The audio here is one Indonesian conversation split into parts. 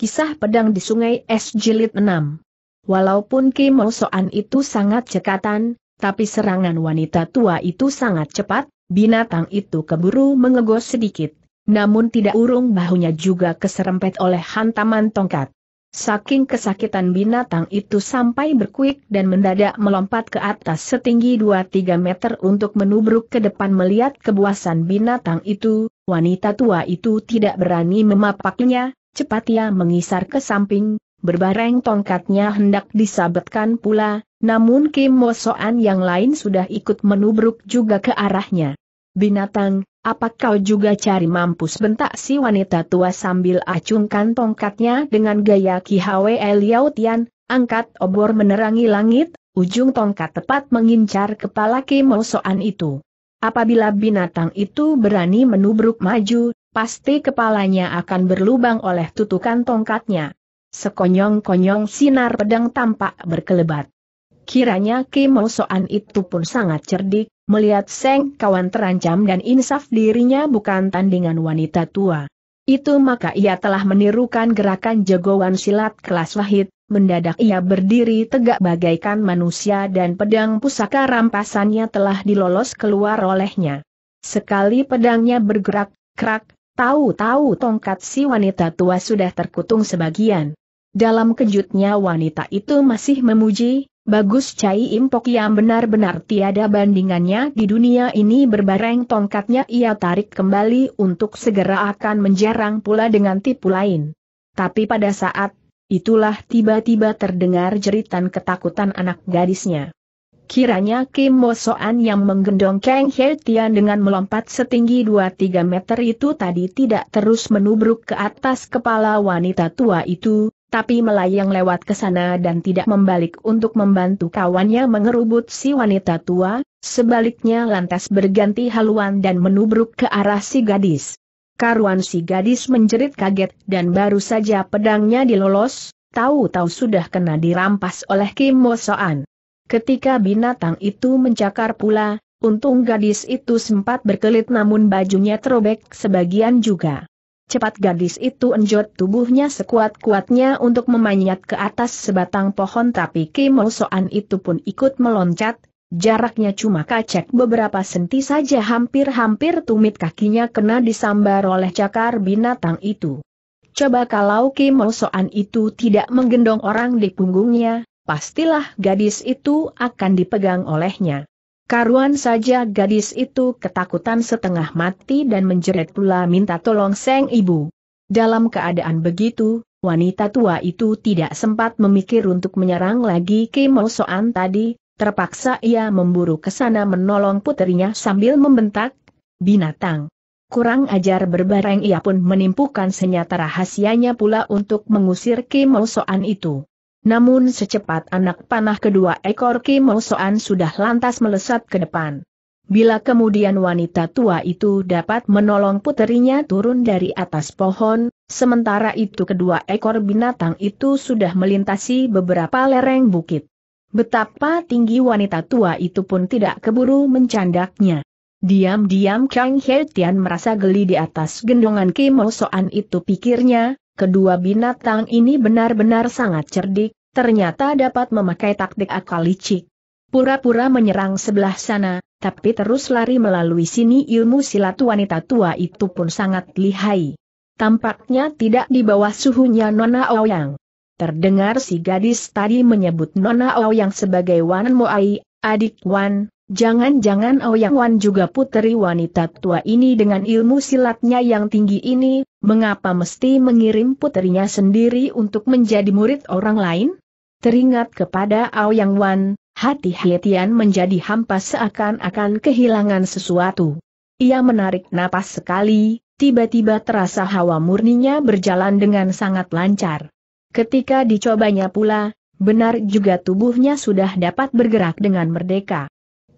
Kisah Pedang di Sungai Es Jilid 6 Walaupun Kim Soan itu sangat cekatan, tapi serangan wanita tua itu sangat cepat, binatang itu keburu mengegos sedikit, namun tidak urung bahunya juga keserempet oleh hantaman tongkat. Saking kesakitan binatang itu sampai berkuik dan mendadak melompat ke atas setinggi 2-3 meter untuk menubruk ke depan melihat kebuasan binatang itu, wanita tua itu tidak berani memapaknya, Cepat ia mengisar ke samping, berbareng tongkatnya hendak disabetkan pula, namun Kim Mo Soan yang lain sudah ikut menubruk juga ke arahnya. Binatang, apa kau juga cari mampus bentak si wanita tua sambil acungkan tongkatnya dengan gaya Ki Hwe Liao Tian, angkat obor menerangi langit, ujung tongkat tepat mengincar kepala Kim Mo Soan itu. Apabila binatang itu berani menubruk maju, pasti kepalanya akan berlubang oleh tutukan tongkatnya. Sekonyong-konyong sinar pedang tampak berkelebat. Kiranya Kimo Soan itu pun sangat cerdik, melihat Seng kawan terancam dan insaf dirinya bukan tandingan wanita tua. Itu maka ia telah menirukan gerakan jagoan silat kelas wahid, mendadak ia berdiri tegak bagaikan manusia dan pedang pusaka rampasannya telah dilolos keluar olehnya. Sekali pedangnya bergerak, krak, Tahu-tahu tongkat si wanita tua sudah terkutung sebagian. Dalam kejutnya wanita itu masih memuji, bagus Cai Impok yang benar-benar tiada bandingannya di dunia ini berbareng tongkatnya ia tarik kembali untuk segera akan menjarang pula dengan tipu lain. Tapi pada saat itulah tiba-tiba terdengar jeritan ketakutan anak gadisnya. Kiranya Kim Soan yang menggendong Kang He Tian dengan melompat setinggi 2-3 meter itu tadi tidak terus menubruk ke atas kepala wanita tua itu, tapi melayang lewat ke sana dan tidak membalik untuk membantu kawannya mengerubut si wanita tua, sebaliknya lantas berganti haluan dan menubruk ke arah si gadis. Karuan si gadis menjerit kaget dan baru saja pedangnya dilolos, tahu-tahu sudah kena dirampas oleh Kim Soan. Ketika binatang itu mencakar pula, untung gadis itu sempat berkelit namun bajunya terobek sebagian juga. Cepat gadis itu enjot tubuhnya sekuat-kuatnya untuk memanjat ke atas sebatang pohon tapi kemosoan itu pun ikut meloncat, jaraknya cuma kacek beberapa senti saja hampir-hampir tumit kakinya kena disambar oleh cakar binatang itu. Coba kalau kemosoan itu tidak menggendong orang di punggungnya, pastilah gadis itu akan dipegang olehnya. Karuan saja gadis itu ketakutan setengah mati dan menjerit pula minta tolong seng ibu. Dalam keadaan begitu, wanita tua itu tidak sempat memikir untuk menyerang lagi Kimo tadi, terpaksa ia memburu ke sana menolong putrinya sambil membentak, binatang. Kurang ajar berbareng ia pun menimpukan senjata rahasianya pula untuk mengusir Kimo itu. Namun secepat anak panah kedua ekor Kim Osoan sudah lantas melesat ke depan. Bila kemudian wanita tua itu dapat menolong puterinya turun dari atas pohon, sementara itu kedua ekor binatang itu sudah melintasi beberapa lereng bukit. Betapa tinggi wanita tua itu pun tidak keburu mencandaknya. Diam-diam Kang He merasa geli di atas gendongan Kim Osoan itu pikirnya, Kedua binatang ini benar-benar sangat cerdik, ternyata dapat memakai taktik akal licik. Pura-pura menyerang sebelah sana, tapi terus lari melalui sini ilmu silat wanita tua itu pun sangat lihai. Tampaknya tidak di bawah suhunya Nona Ouyang. Terdengar si gadis tadi menyebut Nona Ouyang sebagai Wan Moai, adik Wan, Jangan-jangan Ouyang oh Wan juga puteri wanita tua ini dengan ilmu silatnya yang tinggi ini, mengapa mesti mengirim putrinya sendiri untuk menjadi murid orang lain? Teringat kepada Ouyang oh Wan, hati Hietian menjadi hampa seakan-akan kehilangan sesuatu. Ia menarik napas sekali, tiba-tiba terasa hawa murninya berjalan dengan sangat lancar. Ketika dicobanya pula, benar juga tubuhnya sudah dapat bergerak dengan merdeka.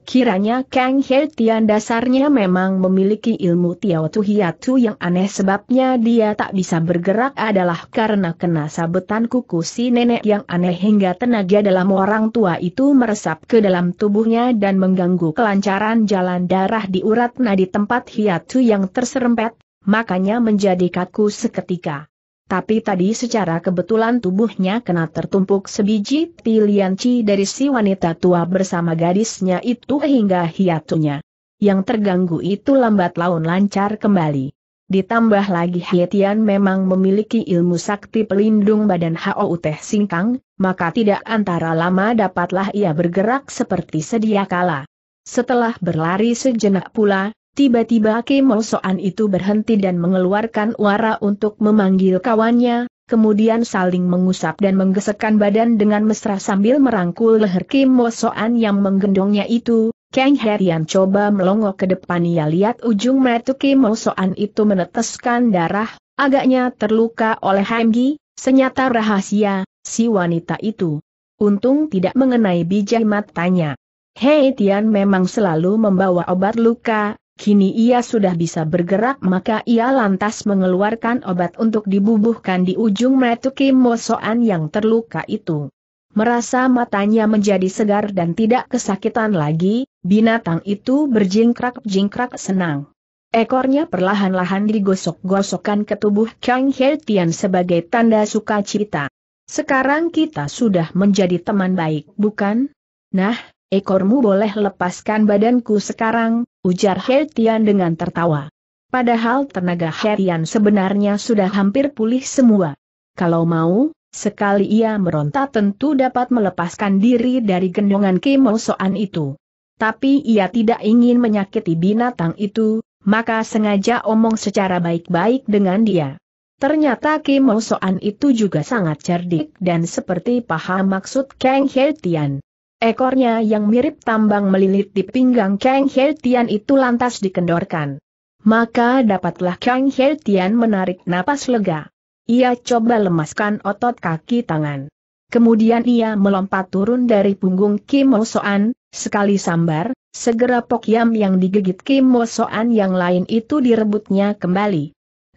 Kiranya Kang He Tian dasarnya memang memiliki ilmu Tiao Tu Hiatu yang aneh sebabnya dia tak bisa bergerak adalah karena kena sabetan kuku si nenek yang aneh hingga tenaga dalam orang tua itu meresap ke dalam tubuhnya dan mengganggu kelancaran jalan darah di urat nadi tempat Hiatu yang terserempet, makanya menjadi kaku seketika. Tapi tadi secara kebetulan tubuhnya kena tertumpuk sebiji tilianci dari si wanita tua bersama gadisnya itu hingga hiatunya. Yang terganggu itu lambat laun lancar kembali. Ditambah lagi Hietian memang memiliki ilmu sakti pelindung badan Hao Teh Singkang, maka tidak antara lama dapatlah ia bergerak seperti sedia kala. Setelah berlari sejenak pula, Tiba-tiba Kemo Soan itu berhenti dan mengeluarkan uara untuk memanggil kawannya, kemudian saling mengusap dan menggesekkan badan dengan mesra sambil merangkul leher Kim Soan yang menggendongnya itu. Kang Herian coba melongo ke depan ia lihat ujung mata Kim Soan itu meneteskan darah, agaknya terluka oleh Hamgi, senyata rahasia, si wanita itu. Untung tidak mengenai bijak matanya. Hei Tian memang selalu membawa obat luka, Kini ia sudah bisa bergerak maka ia lantas mengeluarkan obat untuk dibubuhkan di ujung metuki mosoan yang terluka itu. Merasa matanya menjadi segar dan tidak kesakitan lagi, binatang itu berjingkrak-jingkrak senang. Ekornya perlahan-lahan digosok-gosokkan ke tubuh Kang He Tian sebagai tanda sukacita. Sekarang kita sudah menjadi teman baik, bukan? Nah, ekormu boleh lepaskan badanku sekarang, ujar Hetian dengan tertawa. Padahal tenaga Tian sebenarnya sudah hampir pulih semua. Kalau mau, sekali ia meronta tentu dapat melepaskan diri dari gendongan kemosoan itu. Tapi ia tidak ingin menyakiti binatang itu, maka sengaja omong secara baik-baik dengan dia. Ternyata Kim Soan itu juga sangat cerdik dan seperti paham maksud Kang Hetian. Ekornya yang mirip tambang melilit di pinggang Kang He Tian itu lantas dikendorkan. Maka dapatlah Kang He Tian menarik napas lega. Ia coba lemaskan otot kaki tangan. Kemudian ia melompat turun dari punggung Kim Mo Soan, sekali sambar, segera Pokyam yang digigit Kim Mo Soan yang lain itu direbutnya kembali.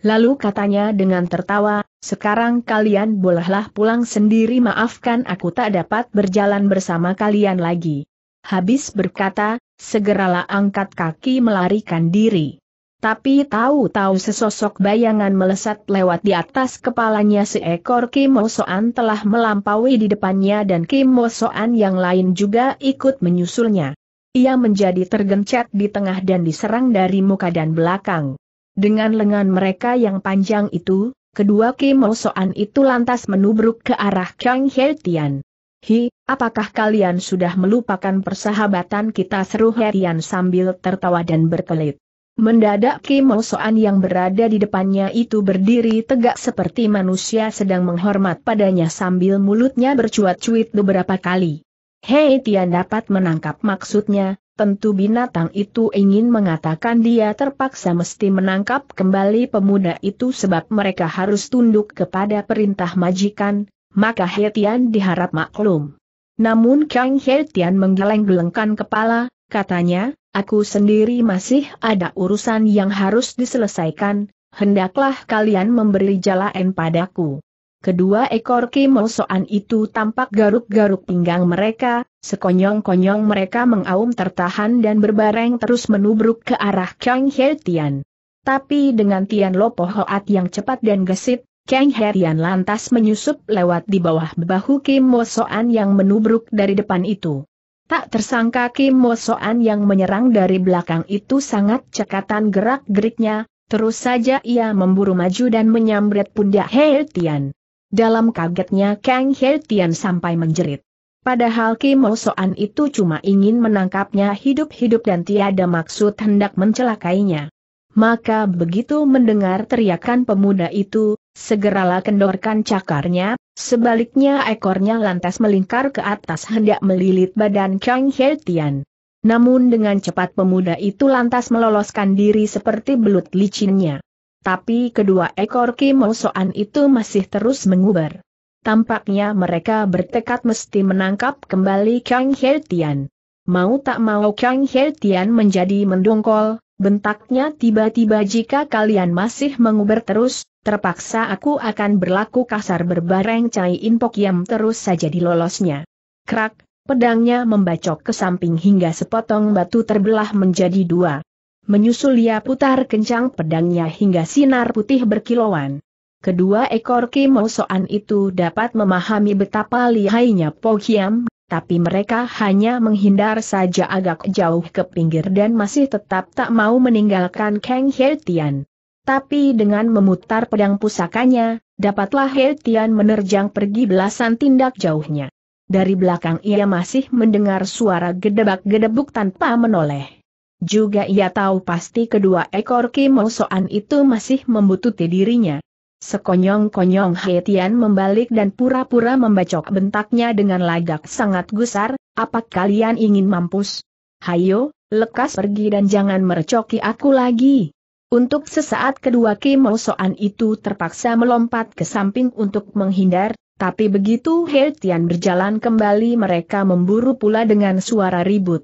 Lalu katanya dengan tertawa, sekarang kalian bolehlah pulang sendiri maafkan aku tak dapat berjalan bersama kalian lagi. Habis berkata, segeralah angkat kaki melarikan diri. Tapi tahu-tahu sesosok bayangan melesat lewat di atas kepalanya seekor Soan telah melampaui di depannya dan Soan yang lain juga ikut menyusulnya. Ia menjadi tergencet di tengah dan diserang dari muka dan belakang. Dengan lengan mereka yang panjang itu, kedua Kimosoan itu lantas menubruk ke arah Kang He Tian. Hi, apakah kalian sudah melupakan persahabatan kita seru He Tian sambil tertawa dan berkelit. Mendadak Kimosoan yang berada di depannya itu berdiri tegak seperti manusia sedang menghormat padanya sambil mulutnya bercuat-cuit beberapa kali. Hei Tian dapat menangkap maksudnya, Tentu binatang itu ingin mengatakan dia terpaksa mesti menangkap kembali pemuda itu sebab mereka harus tunduk kepada perintah majikan, maka Hetian diharap maklum. Namun Kang Hetian menggeleng-gelengkan kepala, katanya, aku sendiri masih ada urusan yang harus diselesaikan, hendaklah kalian memberi jalan padaku. Kedua ekor kimosoan itu tampak garuk-garuk pinggang mereka, sekonyong-konyong mereka mengaum tertahan dan berbareng terus menubruk ke arah Kang He Tian. Tapi dengan Tian Lopo Hoat yang cepat dan gesit, Kang He Tian lantas menyusup lewat di bawah bahu kimosoan yang menubruk dari depan itu. Tak tersangka kimosoan yang menyerang dari belakang itu sangat cekatan gerak-geriknya, terus saja ia memburu maju dan menyambret pundak He Tian. Dalam kagetnya Kang He Tian sampai menjerit. Padahal Kim Soan itu cuma ingin menangkapnya hidup-hidup dan tiada maksud hendak mencelakainya. Maka begitu mendengar teriakan pemuda itu, segeralah kendorkan cakarnya, sebaliknya ekornya lantas melingkar ke atas hendak melilit badan Kang Hertian. Namun dengan cepat pemuda itu lantas meloloskan diri seperti belut licinnya tapi kedua ekor kimosoan itu masih terus menguber. Tampaknya mereka bertekad mesti menangkap kembali Kang Hertian. Mau tak mau Kang Hertian menjadi mendongkol, bentaknya tiba-tiba jika kalian masih menguber terus, terpaksa aku akan berlaku kasar berbareng Cai Inpok Yam terus saja dilolosnya. Krak, pedangnya membacok ke samping hingga sepotong batu terbelah menjadi dua. Menyusul ia putar kencang pedangnya hingga sinar putih berkilauan. Kedua ekor kimosoan itu dapat memahami betapa lihainya Pogiam, tapi mereka hanya menghindar saja agak jauh ke pinggir dan masih tetap tak mau meninggalkan Kang Heltian. Tapi dengan memutar pedang pusakanya, dapatlah Heltian menerjang pergi belasan tindak jauhnya. Dari belakang ia masih mendengar suara gedebak-gedebuk tanpa menoleh. Juga ia tahu pasti kedua ekor kimosoan itu masih membututi dirinya. Sekonyong-konyong Haitian membalik dan pura-pura membacok bentaknya dengan lagak sangat gusar, apa kalian ingin mampus? Hayo, lekas pergi dan jangan merecoki aku lagi. Untuk sesaat kedua Kimosoan itu terpaksa melompat ke samping untuk menghindar, tapi begitu Haitian berjalan kembali mereka memburu pula dengan suara ribut.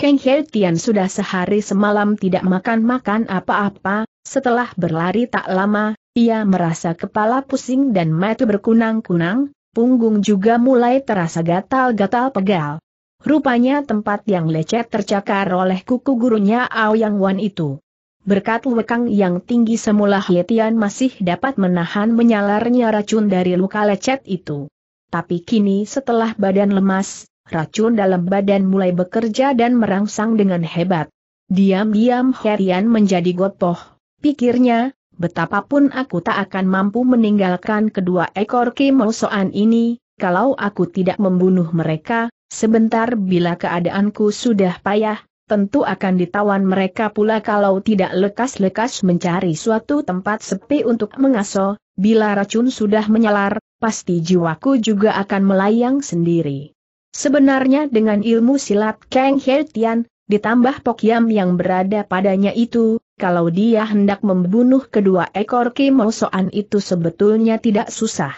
Kang He sudah sehari semalam tidak makan-makan apa-apa, setelah berlari tak lama, ia merasa kepala pusing dan mata berkunang-kunang, punggung juga mulai terasa gatal-gatal pegal. Rupanya tempat yang lecet tercakar oleh kuku gurunya Ao Yang Wan itu. Berkat lekang yang tinggi semula Hietian masih dapat menahan menyalarnya racun dari luka lecet itu. Tapi kini setelah badan lemas, racun dalam badan mulai bekerja dan merangsang dengan hebat. Diam-diam Herian menjadi gopoh, pikirnya, betapapun aku tak akan mampu meninggalkan kedua ekor kemosoan ini, kalau aku tidak membunuh mereka, sebentar bila keadaanku sudah payah, tentu akan ditawan mereka pula kalau tidak lekas-lekas mencari suatu tempat sepi untuk mengaso, bila racun sudah menyalar, pasti jiwaku juga akan melayang sendiri. Sebenarnya dengan ilmu silat Kang Hertian ditambah Pokyam yang berada padanya itu, kalau dia hendak membunuh kedua ekor kimosoan itu sebetulnya tidak susah.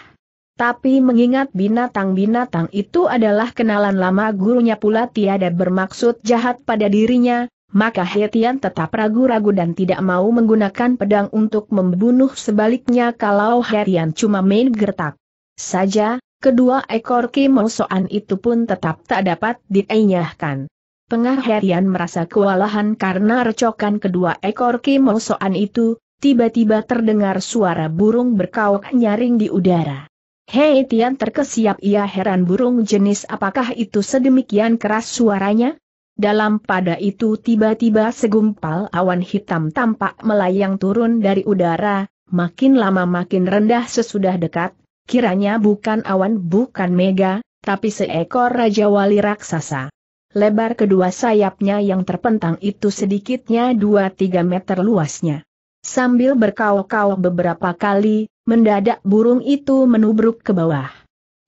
Tapi mengingat binatang-binatang itu adalah kenalan lama gurunya pula tiada bermaksud jahat pada dirinya, maka Hetian tetap ragu-ragu dan tidak mau menggunakan pedang untuk membunuh sebaliknya kalau Hetian cuma main gertak saja, Kedua ekor kimosoan itu pun tetap tak dapat dienyahkan. Herian merasa kewalahan karena recokan kedua ekor kimosoan itu, tiba-tiba terdengar suara burung berkauk nyaring di udara. Hei Tian terkesiap ia heran burung jenis apakah itu sedemikian keras suaranya? Dalam pada itu tiba-tiba segumpal awan hitam tampak melayang turun dari udara, makin lama makin rendah sesudah dekat, Kiranya bukan awan bukan mega, tapi seekor Raja Wali Raksasa. Lebar kedua sayapnya yang terpentang itu sedikitnya 2-3 meter luasnya. Sambil berkaok-kaok beberapa kali, mendadak burung itu menubruk ke bawah.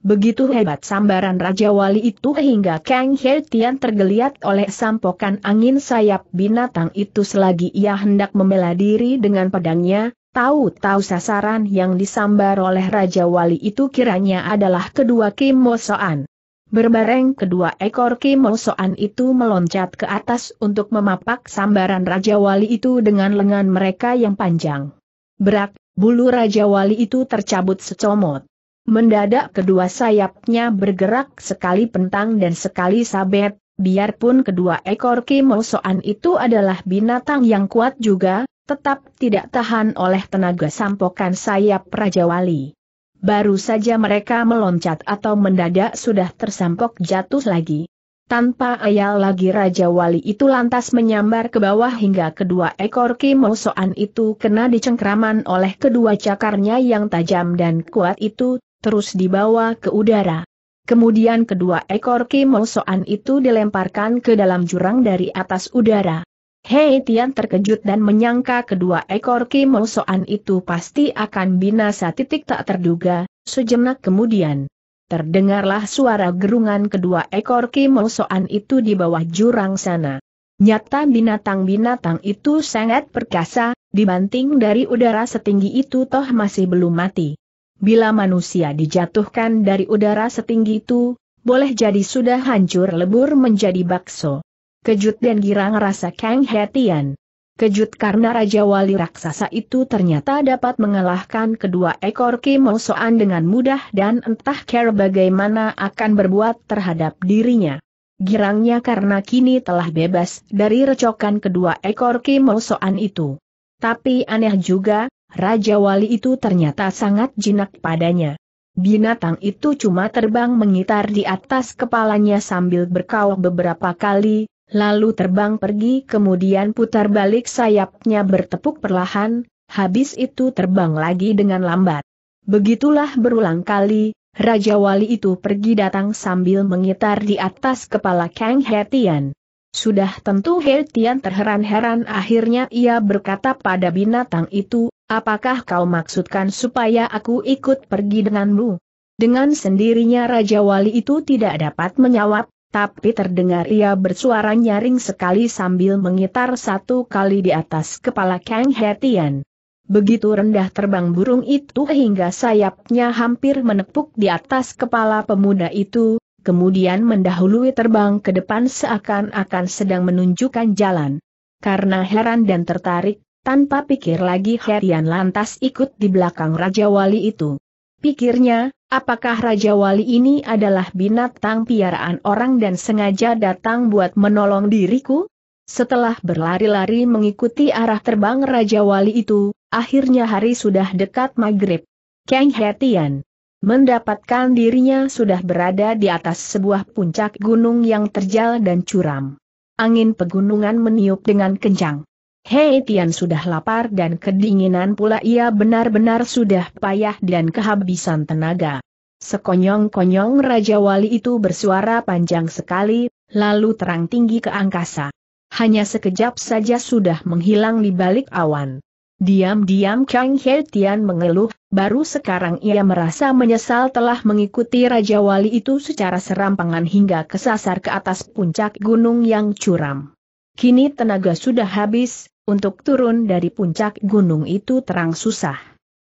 Begitu hebat sambaran Raja Wali itu hingga Kang Heltian tergeliat oleh sampokan angin sayap binatang itu selagi ia hendak membela diri dengan pedangnya, Tahu-tahu sasaran yang disambar oleh Raja Wali itu kiranya adalah kedua Kim Mosoan. Berbareng kedua ekor Kim Mosoan itu meloncat ke atas untuk memapak sambaran Raja Wali itu dengan lengan mereka yang panjang. Berak, bulu Raja Wali itu tercabut secomot. Mendadak kedua sayapnya bergerak sekali pentang dan sekali sabet, biarpun kedua ekor Kim Mosoan itu adalah binatang yang kuat juga, tetap tidak tahan oleh tenaga sampokan sayap Raja Wali. Baru saja mereka meloncat atau mendadak sudah tersampok jatuh lagi. Tanpa ayal lagi Raja Wali itu lantas menyambar ke bawah hingga kedua ekor kimosoan itu kena dicengkraman oleh kedua cakarnya yang tajam dan kuat itu, terus dibawa ke udara. Kemudian kedua ekor kimosoan itu dilemparkan ke dalam jurang dari atas udara. Hei Tian terkejut dan menyangka kedua ekor kimosoan itu pasti akan binasa titik tak terduga, sejenak kemudian. Terdengarlah suara gerungan kedua ekor kimosoan itu di bawah jurang sana. Nyata binatang-binatang itu sangat perkasa, dibanting dari udara setinggi itu toh masih belum mati. Bila manusia dijatuhkan dari udara setinggi itu, boleh jadi sudah hancur lebur menjadi bakso. Kejut dan girang rasa Kang Hetian. Kejut karena Raja Wali Raksasa itu ternyata dapat mengalahkan kedua ekor Kimosoan dengan mudah dan entah care bagaimana akan berbuat terhadap dirinya. Girangnya karena kini telah bebas dari recokan kedua ekor Kimosoan itu. Tapi aneh juga, Raja Wali itu ternyata sangat jinak padanya. Binatang itu cuma terbang mengitar di atas kepalanya sambil berkau beberapa kali, lalu terbang pergi kemudian putar balik sayapnya bertepuk perlahan, habis itu terbang lagi dengan lambat. Begitulah berulang kali, Raja Wali itu pergi datang sambil mengitar di atas kepala Kang Hetian. Sudah tentu Hetian terheran-heran akhirnya ia berkata pada binatang itu, apakah kau maksudkan supaya aku ikut pergi denganmu? Dengan sendirinya Raja Wali itu tidak dapat menjawab, tapi terdengar ia bersuara nyaring sekali sambil mengitar satu kali di atas kepala Kang Hetian. Begitu rendah terbang burung itu hingga sayapnya hampir menepuk di atas kepala pemuda itu, kemudian mendahului terbang ke depan seakan-akan sedang menunjukkan jalan. Karena heran dan tertarik, tanpa pikir lagi Herian lantas ikut di belakang Raja Wali itu. Pikirnya, apakah Raja Wali ini adalah binatang piaraan orang dan sengaja datang buat menolong diriku? Setelah berlari-lari mengikuti arah terbang Raja Wali itu, akhirnya hari sudah dekat maghrib. Kang Hetian mendapatkan dirinya sudah berada di atas sebuah puncak gunung yang terjal dan curam. Angin pegunungan meniup dengan kencang. Hei Tian sudah lapar dan kedinginan pula ia benar-benar sudah payah dan kehabisan tenaga. Sekonyong-konyong Raja Wali itu bersuara panjang sekali, lalu terang tinggi ke angkasa. Hanya sekejap saja sudah menghilang di balik awan. Diam-diam Kang Hei Tian mengeluh, baru sekarang ia merasa menyesal telah mengikuti Raja Wali itu secara serampangan hingga kesasar ke atas puncak gunung yang curam. Kini tenaga sudah habis, untuk turun dari puncak gunung itu terang susah.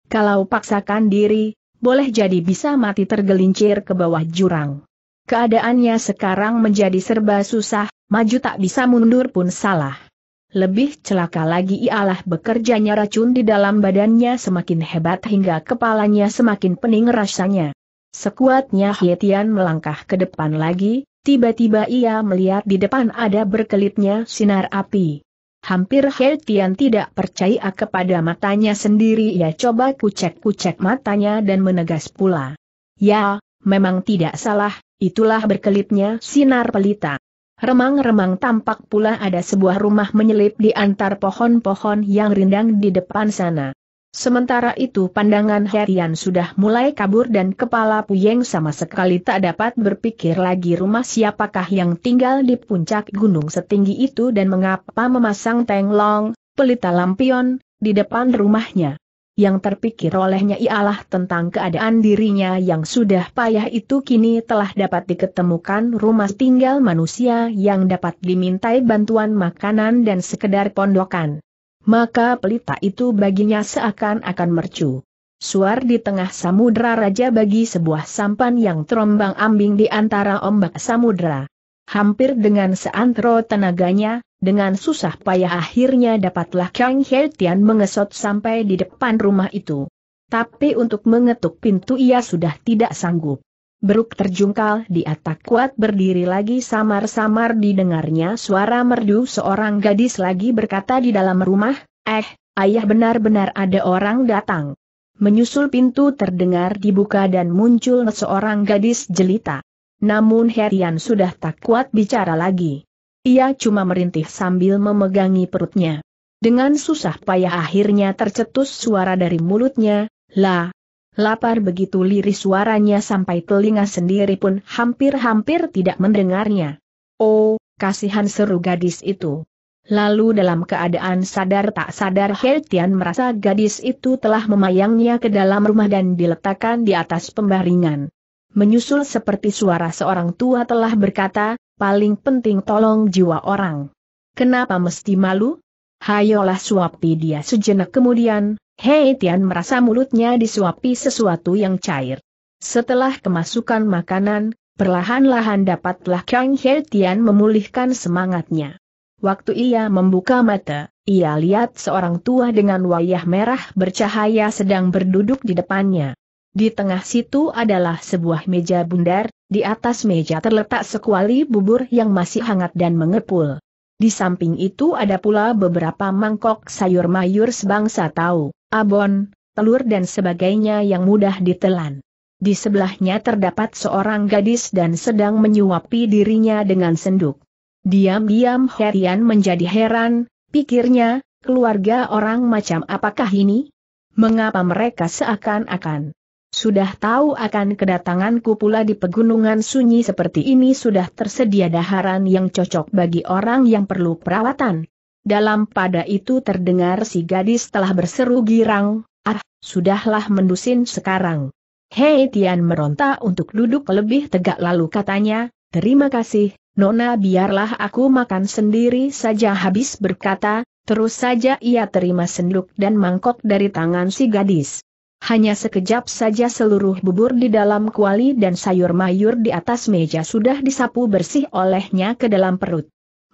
Kalau paksakan diri, boleh jadi bisa mati tergelincir ke bawah jurang. Keadaannya sekarang menjadi serba susah, maju tak bisa mundur pun salah. Lebih celaka lagi ialah bekerjanya racun di dalam badannya semakin hebat hingga kepalanya semakin pening rasanya. Sekuatnya Hietian melangkah ke depan lagi, tiba-tiba ia melihat di depan ada berkelitnya sinar api. Hampir He Tian tidak percaya kepada matanya sendiri ia coba kucek-kucek matanya dan menegas pula. Ya, memang tidak salah, itulah berkelipnya sinar pelita. Remang-remang tampak pula ada sebuah rumah menyelip di antar pohon-pohon yang rindang di depan sana. Sementara itu pandangan Herian sudah mulai kabur dan kepala Puyeng sama sekali tak dapat berpikir lagi rumah siapakah yang tinggal di puncak gunung setinggi itu dan mengapa memasang tenglong, pelita lampion, di depan rumahnya. Yang terpikir olehnya ialah tentang keadaan dirinya yang sudah payah itu kini telah dapat diketemukan rumah tinggal manusia yang dapat dimintai bantuan makanan dan sekedar pondokan maka pelita itu baginya seakan-akan mercu. Suar di tengah samudra raja bagi sebuah sampan yang terombang ambing di antara ombak samudra. Hampir dengan seantero tenaganya, dengan susah payah akhirnya dapatlah Kang He mengesot sampai di depan rumah itu. Tapi untuk mengetuk pintu ia sudah tidak sanggup. Beruk terjungkal di atak kuat berdiri lagi samar-samar didengarnya suara merdu seorang gadis lagi berkata di dalam rumah, eh, ayah benar-benar ada orang datang. Menyusul pintu terdengar dibuka dan muncul seorang gadis jelita. Namun Herian sudah tak kuat bicara lagi. Ia cuma merintih sambil memegangi perutnya. Dengan susah payah akhirnya tercetus suara dari mulutnya, lah. Lapar begitu lirih suaranya sampai telinga sendiri pun hampir-hampir tidak mendengarnya. Oh, kasihan seru gadis itu. Lalu dalam keadaan sadar tak sadar Heltian merasa gadis itu telah memayangnya ke dalam rumah dan diletakkan di atas pembaringan. Menyusul seperti suara seorang tua telah berkata, paling penting tolong jiwa orang. Kenapa mesti malu? Hayolah suapi dia sejenak kemudian, Hei Tian merasa mulutnya disuapi sesuatu yang cair. Setelah kemasukan makanan, perlahan-lahan dapatlah Kang Hei Tian memulihkan semangatnya. Waktu ia membuka mata, ia lihat seorang tua dengan wayah merah bercahaya sedang berduduk di depannya. Di tengah situ adalah sebuah meja bundar, di atas meja terletak sekuali bubur yang masih hangat dan mengepul. Di samping itu ada pula beberapa mangkok sayur mayur sebangsa tahu abon, telur dan sebagainya yang mudah ditelan. Di sebelahnya terdapat seorang gadis dan sedang menyuapi dirinya dengan senduk. Diam-diam Herian menjadi heran, pikirnya, keluarga orang macam apakah ini? Mengapa mereka seakan-akan sudah tahu akan kedatanganku pula di pegunungan sunyi seperti ini sudah tersedia daharan yang cocok bagi orang yang perlu perawatan. Dalam pada itu terdengar si gadis telah berseru girang, ah, sudahlah mendusin sekarang. Hei Tian meronta untuk duduk lebih tegak lalu katanya, terima kasih, Nona biarlah aku makan sendiri saja habis berkata, terus saja ia terima senduk dan mangkok dari tangan si gadis. Hanya sekejap saja seluruh bubur di dalam kuali dan sayur mayur di atas meja sudah disapu bersih olehnya ke dalam perut.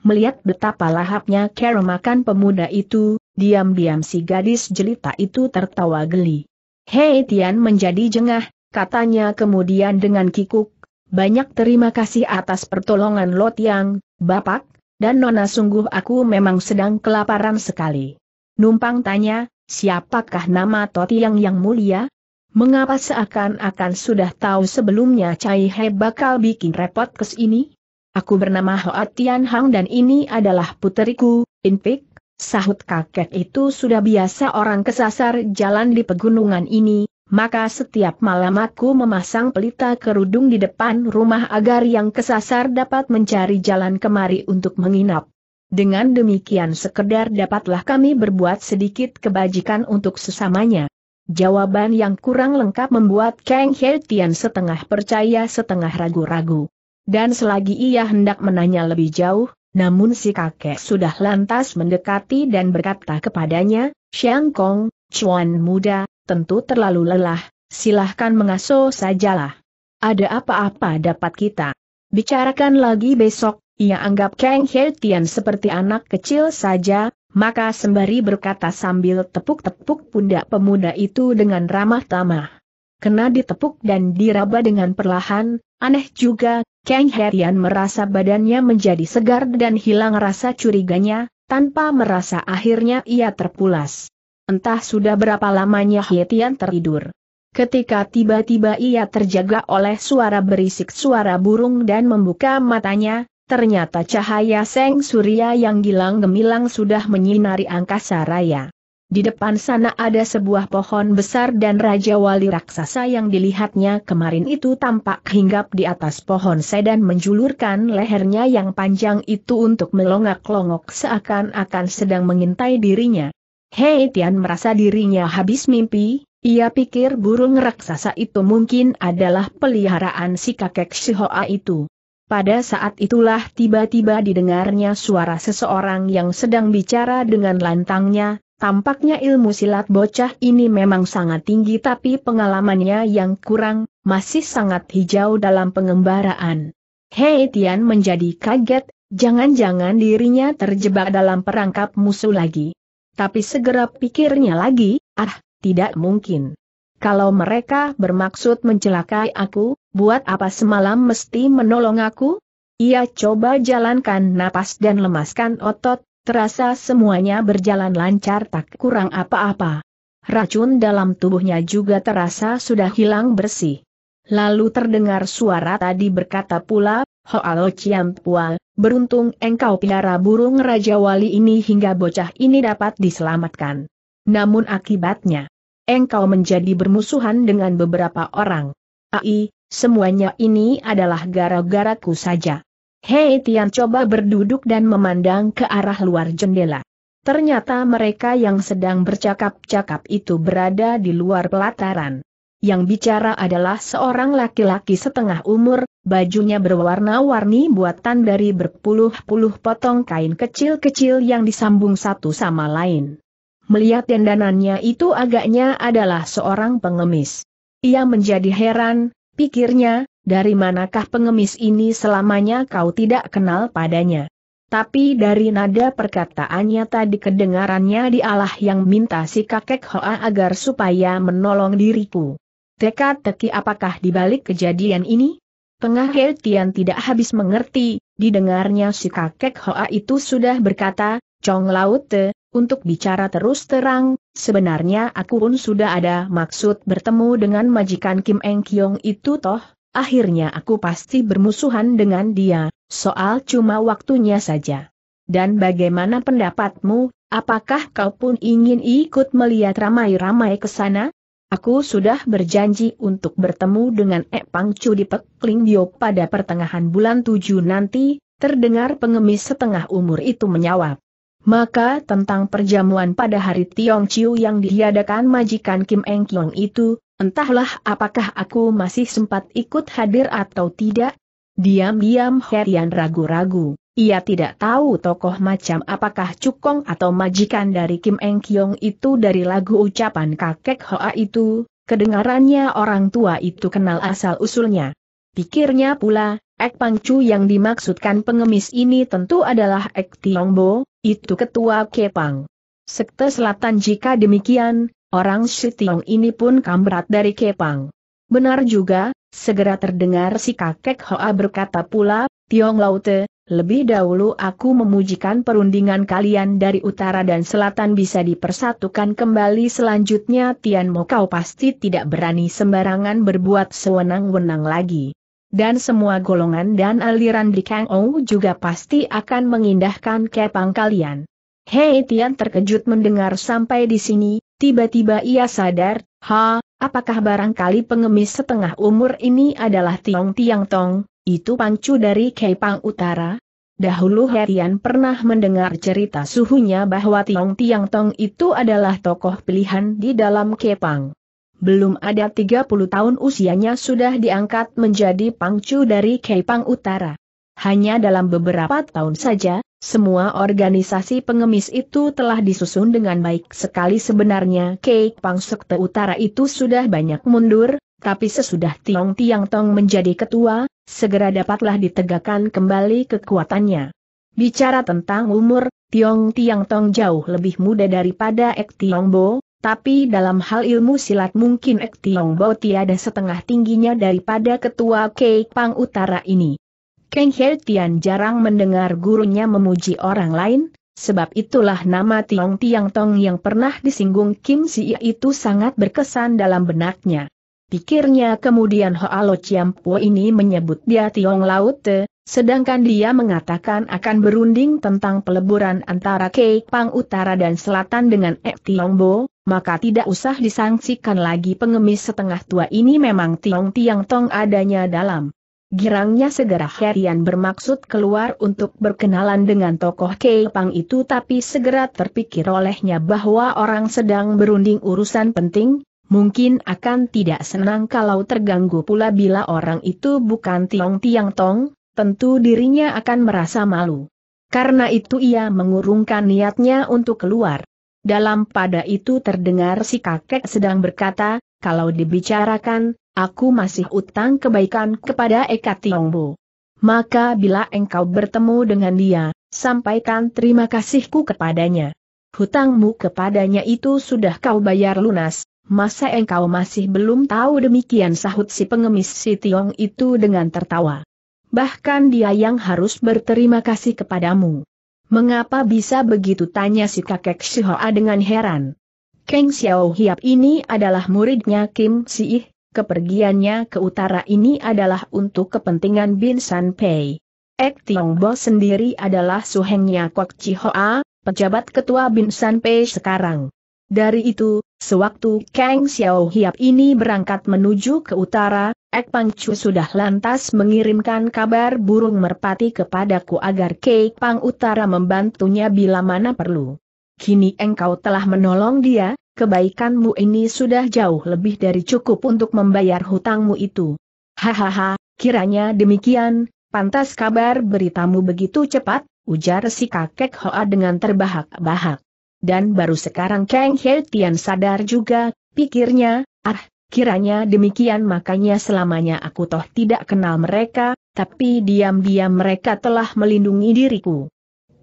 Melihat betapa lahapnya makan pemuda itu, diam-diam si gadis jelita itu tertawa geli. Hei Tian menjadi jengah, katanya kemudian dengan kikuk, banyak terima kasih atas pertolongan Lot Yang, Bapak, dan Nona sungguh aku memang sedang kelaparan sekali. Numpang tanya, siapakah nama Toti Yang yang mulia? Mengapa seakan-akan sudah tahu sebelumnya Cai He bakal bikin repot kes ini? Aku bernama Hoa Tian Hang dan ini adalah puteriku, Inpik. Sahut kakek itu sudah biasa orang kesasar jalan di pegunungan ini, maka setiap malam aku memasang pelita kerudung di depan rumah agar yang kesasar dapat mencari jalan kemari untuk menginap. Dengan demikian sekedar dapatlah kami berbuat sedikit kebajikan untuk sesamanya. Jawaban yang kurang lengkap membuat Kang Hei Tian setengah percaya setengah ragu-ragu. Dan selagi ia hendak menanya lebih jauh, namun si kakek sudah lantas mendekati dan berkata kepadanya, Xiang Kong, Chuan muda, tentu terlalu lelah, silahkan mengasuh sajalah. Ada apa-apa dapat kita bicarakan lagi besok, ia anggap Kang He Tian seperti anak kecil saja, maka sembari berkata sambil tepuk-tepuk pundak pemuda itu dengan ramah tamah kena ditepuk dan diraba dengan perlahan, aneh juga, Kang Herian merasa badannya menjadi segar dan hilang rasa curiganya, tanpa merasa akhirnya ia terpulas. Entah sudah berapa lamanya Hietian tertidur. Ketika tiba-tiba ia terjaga oleh suara berisik suara burung dan membuka matanya, ternyata cahaya seng surya yang gilang gemilang sudah menyinari angkasa raya. Di depan sana ada sebuah pohon besar dan Raja Wali Raksasa yang dilihatnya kemarin itu tampak hinggap di atas pohon sedan menjulurkan lehernya yang panjang itu untuk melongak-longok seakan-akan sedang mengintai dirinya. Hei Tian merasa dirinya habis mimpi, ia pikir burung raksasa itu mungkin adalah peliharaan si kakek Hoa itu. Pada saat itulah tiba-tiba didengarnya suara seseorang yang sedang bicara dengan lantangnya, Tampaknya ilmu silat bocah ini memang sangat tinggi tapi pengalamannya yang kurang, masih sangat hijau dalam pengembaraan. Hei Tian menjadi kaget, jangan-jangan dirinya terjebak dalam perangkap musuh lagi. Tapi segera pikirnya lagi, ah, tidak mungkin. Kalau mereka bermaksud mencelakai aku, buat apa semalam mesti menolong aku? Ia coba jalankan napas dan lemaskan otot, Terasa semuanya berjalan lancar tak kurang apa-apa. Racun dalam tubuhnya juga terasa sudah hilang bersih. Lalu terdengar suara tadi berkata pula, Hoalo Ciampua, beruntung engkau piara burung Raja Wali ini hingga bocah ini dapat diselamatkan. Namun akibatnya, engkau menjadi bermusuhan dengan beberapa orang. Ai, semuanya ini adalah gara-garaku saja. Hei Tian coba berduduk dan memandang ke arah luar jendela. Ternyata mereka yang sedang bercakap-cakap itu berada di luar pelataran. Yang bicara adalah seorang laki-laki setengah umur, bajunya berwarna-warni buatan dari berpuluh-puluh potong kain kecil-kecil yang disambung satu sama lain. Melihat dandanannya itu agaknya adalah seorang pengemis. Ia menjadi heran, pikirnya, dari manakah pengemis ini selamanya kau tidak kenal padanya. Tapi dari nada perkataannya tadi kedengarannya dialah yang minta si kakek Hoa agar supaya menolong diriku. Teka-teki apakah dibalik kejadian ini? Tengah Tian tidak habis mengerti, didengarnya si kakek Hoa itu sudah berkata, Chong Laute, eh, untuk bicara terus terang, sebenarnya aku pun sudah ada maksud bertemu dengan majikan Kim Eng Kiong itu toh, akhirnya aku pasti bermusuhan dengan dia, soal cuma waktunya saja. Dan bagaimana pendapatmu, apakah kau pun ingin ikut melihat ramai-ramai ke sana? Aku sudah berjanji untuk bertemu dengan Epang Chu di Pekling Dio pada pertengahan bulan tujuh nanti, terdengar pengemis setengah umur itu menyawab. Maka tentang perjamuan pada hari Tiong Chiu yang diadakan majikan Kim Eng Kiong itu, entahlah apakah aku masih sempat ikut hadir atau tidak? Diam-diam Herian ragu-ragu. Ia tidak tahu tokoh macam apakah cukong atau majikan dari Kim Eng Kiong itu dari lagu ucapan kakek Hoa itu, kedengarannya orang tua itu kenal asal-usulnya. Pikirnya pula, Ek Pangcu yang dimaksudkan pengemis ini tentu adalah Ek Bo itu ketua Kepang. Sekte Selatan jika demikian, orang Sitiong ini pun kamrat dari Kepang. Benar juga, segera terdengar si kakek Hoa berkata pula, Tiong Laute, lebih dahulu aku memujikan perundingan kalian dari utara dan selatan bisa dipersatukan kembali selanjutnya Tian Mo kau pasti tidak berani sembarangan berbuat sewenang-wenang lagi dan semua golongan dan aliran di Kang Ou juga pasti akan mengindahkan kepang kalian. Hei Tian terkejut mendengar sampai di sini, tiba-tiba ia sadar, ha, apakah barangkali pengemis setengah umur ini adalah Tiong Tiang Tong, itu pangcu dari Kepang Utara? Dahulu Hei Tian pernah mendengar cerita suhunya bahwa Tiong Tiang Tong itu adalah tokoh pilihan di dalam Kepang. Belum ada 30 tahun usianya sudah diangkat menjadi pangcu dari Kepang Utara. Hanya dalam beberapa tahun saja, semua organisasi pengemis itu telah disusun dengan baik sekali sebenarnya Kepang Sekte Utara itu sudah banyak mundur, tapi sesudah Tiong Tiang Tong menjadi ketua, segera dapatlah ditegakkan kembali kekuatannya. Bicara tentang umur, Tiong Tiang Tong jauh lebih muda daripada Ek Tiong Bo, tapi dalam hal ilmu silat mungkin Ek Tiong Bo tiada setengah tingginya daripada ketua Kei Pang Utara ini. Keng He Tian jarang mendengar gurunya memuji orang lain, sebab itulah nama Tiong Tiang Tong yang pernah disinggung Kim Si itu sangat berkesan dalam benaknya. Pikirnya kemudian Hoa Chiam Po ini menyebut dia Tiong Te, sedangkan dia mengatakan akan berunding tentang peleburan antara Kei Pang Utara dan Selatan dengan Ek Tiong Bo, maka tidak usah disangsikan lagi pengemis setengah tua ini memang tiong tiang tong adanya dalam. Girangnya segera Herian bermaksud keluar untuk berkenalan dengan tokoh Keipang itu tapi segera terpikir olehnya bahwa orang sedang berunding urusan penting, mungkin akan tidak senang kalau terganggu pula bila orang itu bukan tiong tiang tong, tentu dirinya akan merasa malu. Karena itu ia mengurungkan niatnya untuk keluar. Dalam pada itu terdengar si kakek sedang berkata, kalau dibicarakan, aku masih utang kebaikan kepada Eka Tiongbo. Maka bila engkau bertemu dengan dia, sampaikan terima kasihku kepadanya. Hutangmu kepadanya itu sudah kau bayar lunas, masa engkau masih belum tahu demikian sahut si pengemis si Tiong itu dengan tertawa. Bahkan dia yang harus berterima kasih kepadamu. Mengapa bisa begitu tanya si kakek Shihoa dengan heran. Kang Xiao Hiap ini adalah muridnya Kim Si Ih, kepergiannya ke utara ini adalah untuk kepentingan Bin San Pei. Ek Tiong Bo sendiri adalah suhengnya Kok Chihoa, pejabat ketua Bin San Pei sekarang. Dari itu, sewaktu Kang Xiao Hiap ini berangkat menuju ke utara, Ek Pang Chu sudah lantas mengirimkan kabar burung merpati kepadaku agar Kek Pang Utara membantunya bila mana perlu. Kini engkau telah menolong dia, kebaikanmu ini sudah jauh lebih dari cukup untuk membayar hutangmu itu. Hahaha, kiranya demikian, pantas kabar beritamu begitu cepat, ujar si kakek Hoa dengan terbahak-bahak. Dan baru sekarang Kang He Tian sadar juga, pikirnya, ah, kiranya demikian makanya selamanya aku toh tidak kenal mereka, tapi diam-diam mereka telah melindungi diriku.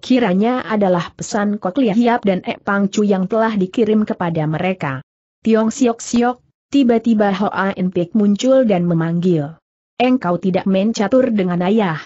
Kiranya adalah pesan Kok Lia Hiap dan Ek Pang Chu yang telah dikirim kepada mereka. Tiong Siok Siok, tiba-tiba Hoa En Pik muncul dan memanggil. Engkau tidak mencatur dengan ayah.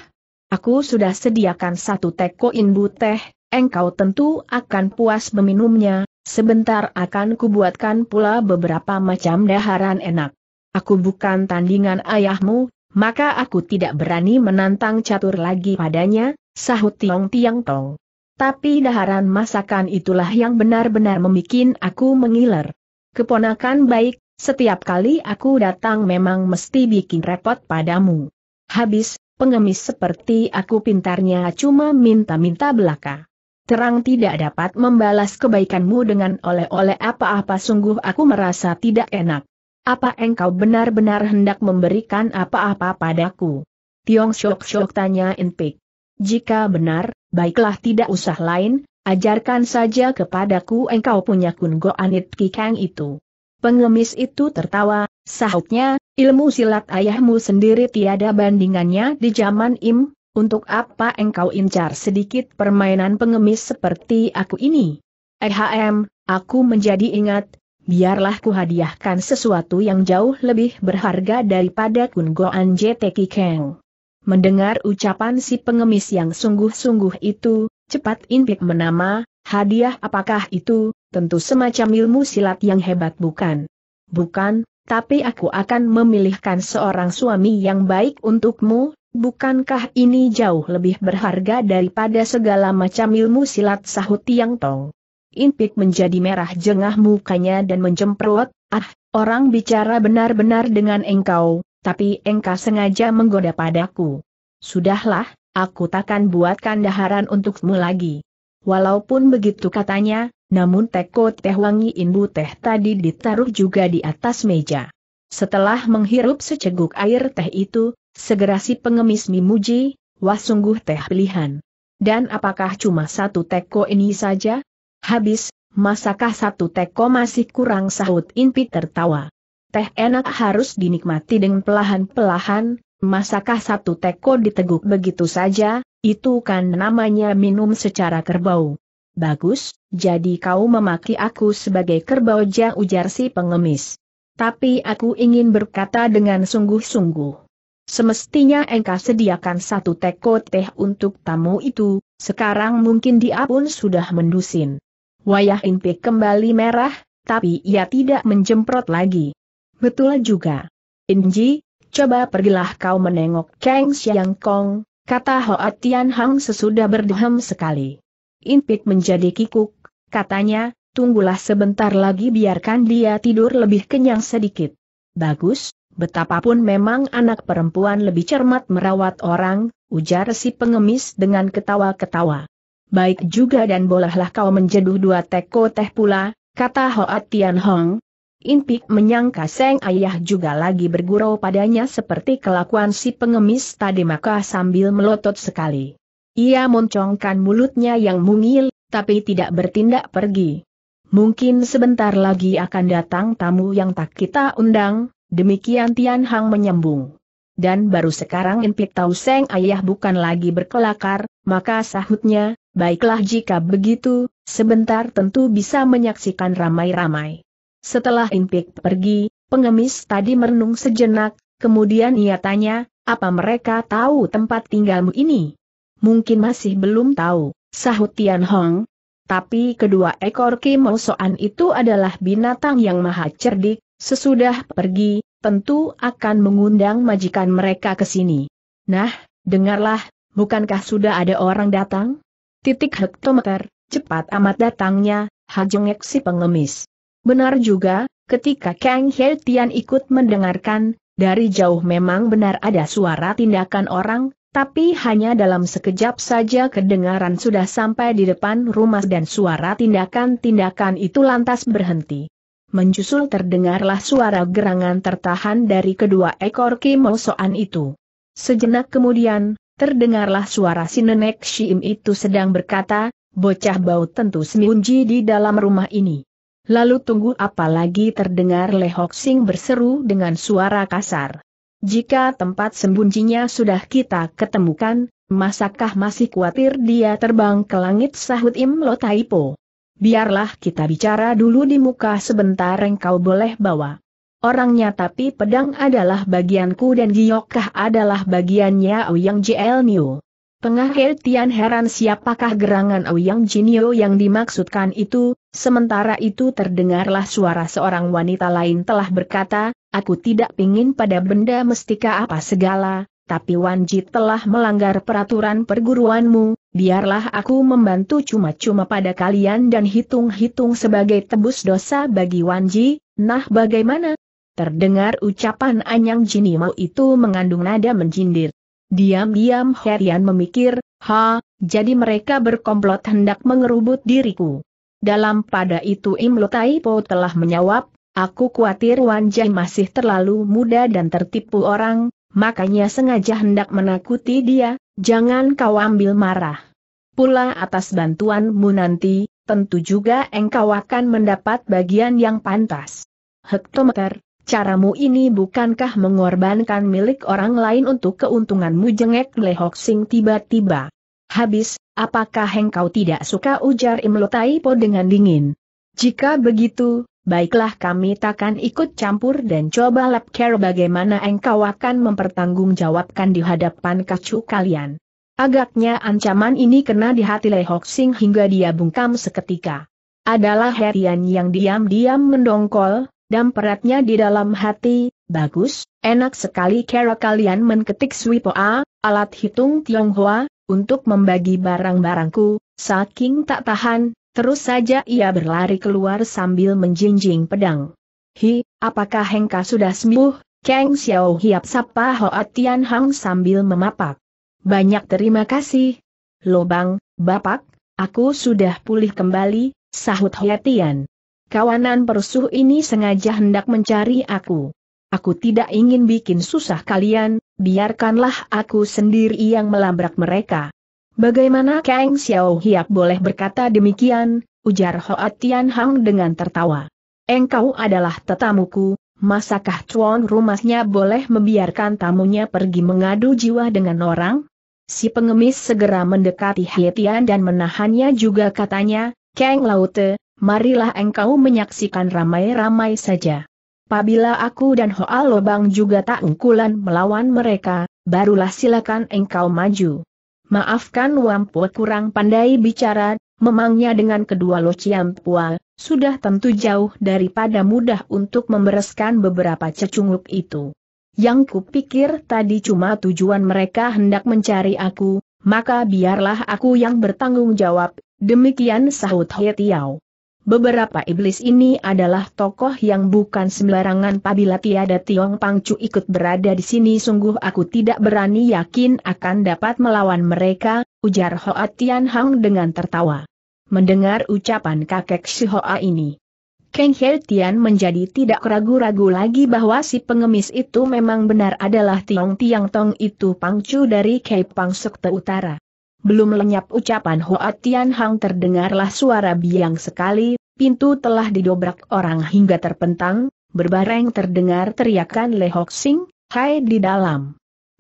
Aku sudah sediakan satu teko inbu teh, engkau tentu akan puas meminumnya, sebentar akan kubuatkan pula beberapa macam daharan enak. Aku bukan tandingan ayahmu, maka aku tidak berani menantang catur lagi padanya, sahut Tiong Tiang Tong. Tapi daharan masakan itulah yang benar-benar membuat aku mengiler. Keponakan baik, setiap kali aku datang memang mesti bikin repot padamu. Habis, pengemis seperti aku pintarnya cuma minta-minta belaka terang tidak dapat membalas kebaikanmu dengan oleh-oleh apa-apa sungguh aku merasa tidak enak. Apa engkau benar-benar hendak memberikan apa-apa padaku? Tiong Shok-Shok tanya Inpik. Jika benar, baiklah tidak usah lain, ajarkan saja kepadaku engkau punya kun go anit kikang itu. Pengemis itu tertawa, sahutnya, ilmu silat ayahmu sendiri tiada bandingannya di zaman Im, untuk apa engkau incar sedikit permainan pengemis seperti aku ini? Ehm, aku menjadi ingat, biarlah ku hadiahkan sesuatu yang jauh lebih berharga daripada Goan JTK Kikeng. Mendengar ucapan si pengemis yang sungguh-sungguh itu, cepat Inpik menama, hadiah apakah itu, tentu semacam ilmu silat yang hebat bukan? Bukan, tapi aku akan memilihkan seorang suami yang baik untukmu, bukankah ini jauh lebih berharga daripada segala macam ilmu silat sahut Tiang Tong? Impik menjadi merah jengah mukanya dan mencemperut, ah, orang bicara benar-benar dengan engkau, tapi engkau sengaja menggoda padaku. Sudahlah, aku takkan buatkan daharan untukmu lagi. Walaupun begitu katanya, namun teko teh wangi inbu teh tadi ditaruh juga di atas meja. Setelah menghirup seceguk air teh itu, Segera si pengemis memuji, wah sungguh teh pilihan. Dan apakah cuma satu teko ini saja? Habis, masakah satu teko masih kurang sahut Inpi tertawa. Teh enak harus dinikmati dengan pelahan-pelahan, masakah satu teko diteguk begitu saja, itu kan namanya minum secara kerbau. Bagus, jadi kau memaki aku sebagai kerbau ja ujar si pengemis. Tapi aku ingin berkata dengan sungguh-sungguh. Semestinya engkau sediakan satu teko teh untuk tamu itu, sekarang mungkin dia pun sudah mendusin. Wayah impik kembali merah, tapi ia tidak menjemprot lagi. Betul juga. Inji, coba pergilah kau menengok Kang Xiang Kong, kata Hoa Tian Hang sesudah berdehem sekali. Impik menjadi kikuk, katanya, tunggulah sebentar lagi biarkan dia tidur lebih kenyang sedikit. Bagus, betapapun memang anak perempuan lebih cermat merawat orang, ujar si pengemis dengan ketawa-ketawa. Baik juga dan bolehlah kau menjeduh dua teko teh pula, kata Hoat Tian Hong. Impik menyangka Seng Ayah juga lagi bergurau padanya seperti kelakuan si pengemis tadi maka sambil melotot sekali. Ia moncongkan mulutnya yang mungil, tapi tidak bertindak pergi. Mungkin sebentar lagi akan datang tamu yang tak kita undang, Demikian Tian Hang menyambung. Dan baru sekarang Inpik tahu Seng ayah bukan lagi berkelakar, maka sahutnya, baiklah jika begitu, sebentar tentu bisa menyaksikan ramai-ramai. Setelah Inpik pergi, pengemis tadi merenung sejenak, kemudian ia tanya, apa mereka tahu tempat tinggalmu ini? Mungkin masih belum tahu, sahut Tian Hong. Tapi kedua ekor kimosoan itu adalah binatang yang maha cerdik, Sesudah pergi, tentu akan mengundang majikan mereka ke sini. Nah, dengarlah, bukankah sudah ada orang datang? Titik hektometer, cepat amat datangnya, hajengek si pengemis. Benar juga, ketika Kang He ikut mendengarkan, dari jauh memang benar ada suara tindakan orang, tapi hanya dalam sekejap saja kedengaran sudah sampai di depan rumah dan suara tindakan-tindakan itu lantas berhenti menjusul terdengarlah suara gerangan tertahan dari kedua ekor kimosoan itu. Sejenak kemudian, terdengarlah suara si nenek Shim itu sedang berkata, bocah bau tentu semiunji di dalam rumah ini. Lalu tunggu apalagi terdengar Lehok Sing berseru dengan suara kasar. Jika tempat sembunyinya sudah kita ketemukan, masakah masih khawatir dia terbang ke langit sahut Im Lo Taipo? Biarlah kita bicara dulu di muka sebentar engkau boleh bawa. Orangnya tapi pedang adalah bagianku dan giyokkah adalah bagiannya Ouyang JL Niu. Tengah Tian heran siapakah gerangan Ouyang Jinio yang dimaksudkan itu, sementara itu terdengarlah suara seorang wanita lain telah berkata, aku tidak ingin pada benda mestika apa segala, tapi Wanji telah melanggar peraturan perguruanmu, biarlah aku membantu cuma-cuma pada kalian dan hitung-hitung sebagai tebus dosa bagi Wanji, nah bagaimana? Terdengar ucapan Anyang Jinimo itu mengandung nada menjindir. Diam-diam Herian memikir, ha, jadi mereka berkomplot hendak mengerubut diriku. Dalam pada itu Im Po telah menyawab, aku khawatir Wanji masih terlalu muda dan tertipu orang, Makanya sengaja hendak menakuti dia, jangan kau ambil marah. Pula atas bantuanmu nanti, tentu juga engkau akan mendapat bagian yang pantas. Hektometer, caramu ini bukankah mengorbankan milik orang lain untuk keuntunganmu jengek Lehok Sing tiba-tiba. Habis, apakah engkau tidak suka ujar Imlotai Po dengan dingin? Jika begitu, baiklah kami takkan ikut campur dan coba care bagaimana engkau akan mempertanggungjawabkan di hadapan kacu kalian. Agaknya ancaman ini kena di hati Lehok Sing hingga dia bungkam seketika. Adalah Herian yang diam-diam mendongkol, dan peratnya di dalam hati, bagus, enak sekali kera kalian menketik Swipoa, alat hitung Tionghoa, untuk membagi barang-barangku, saking tak tahan, Terus saja ia berlari keluar sambil menjinjing pedang. Hi, apakah Hengka sudah sembuh? Kang Xiao hiap sapa Hoa Tian Hang sambil memapak. Banyak terima kasih. Lobang, Bapak, aku sudah pulih kembali, sahut Hoa Tian. Kawanan perusuh ini sengaja hendak mencari aku. Aku tidak ingin bikin susah kalian, biarkanlah aku sendiri yang melabrak mereka. Bagaimana Kang Xiao Hiap boleh berkata demikian, ujar Hoa Tian Hang dengan tertawa. Engkau adalah tetamuku, masakah tuan rumahnya boleh membiarkan tamunya pergi mengadu jiwa dengan orang? Si pengemis segera mendekati Hietian dan menahannya juga katanya, Kang Laute, marilah engkau menyaksikan ramai-ramai saja. Pabila aku dan Hoa Lobang juga tak ungkulan melawan mereka, barulah silakan engkau maju. Maafkan Wampua kurang pandai bicara, memangnya dengan kedua Lo Ciampua, sudah tentu jauh daripada mudah untuk membereskan beberapa cecunguk itu. Yang kupikir tadi cuma tujuan mereka hendak mencari aku, maka biarlah aku yang bertanggung jawab, demikian sahut He Beberapa iblis ini adalah tokoh yang bukan sembarangan pabila tiada Tiong Pangcu ikut berada di sini sungguh aku tidak berani yakin akan dapat melawan mereka, ujar Hoa Tian Hang dengan tertawa. Mendengar ucapan kakek si Hoa ini, Kang He Tian menjadi tidak ragu-ragu lagi bahwa si pengemis itu memang benar adalah Tiong Tiang Tong itu Pangcu dari Kei Pang Sukte Utara. Belum lenyap ucapan Hoa Tian Hang terdengarlah suara biang sekali, Pintu telah didobrak orang hingga terpentang, berbareng terdengar teriakan Le Hok Sing, Hai di dalam.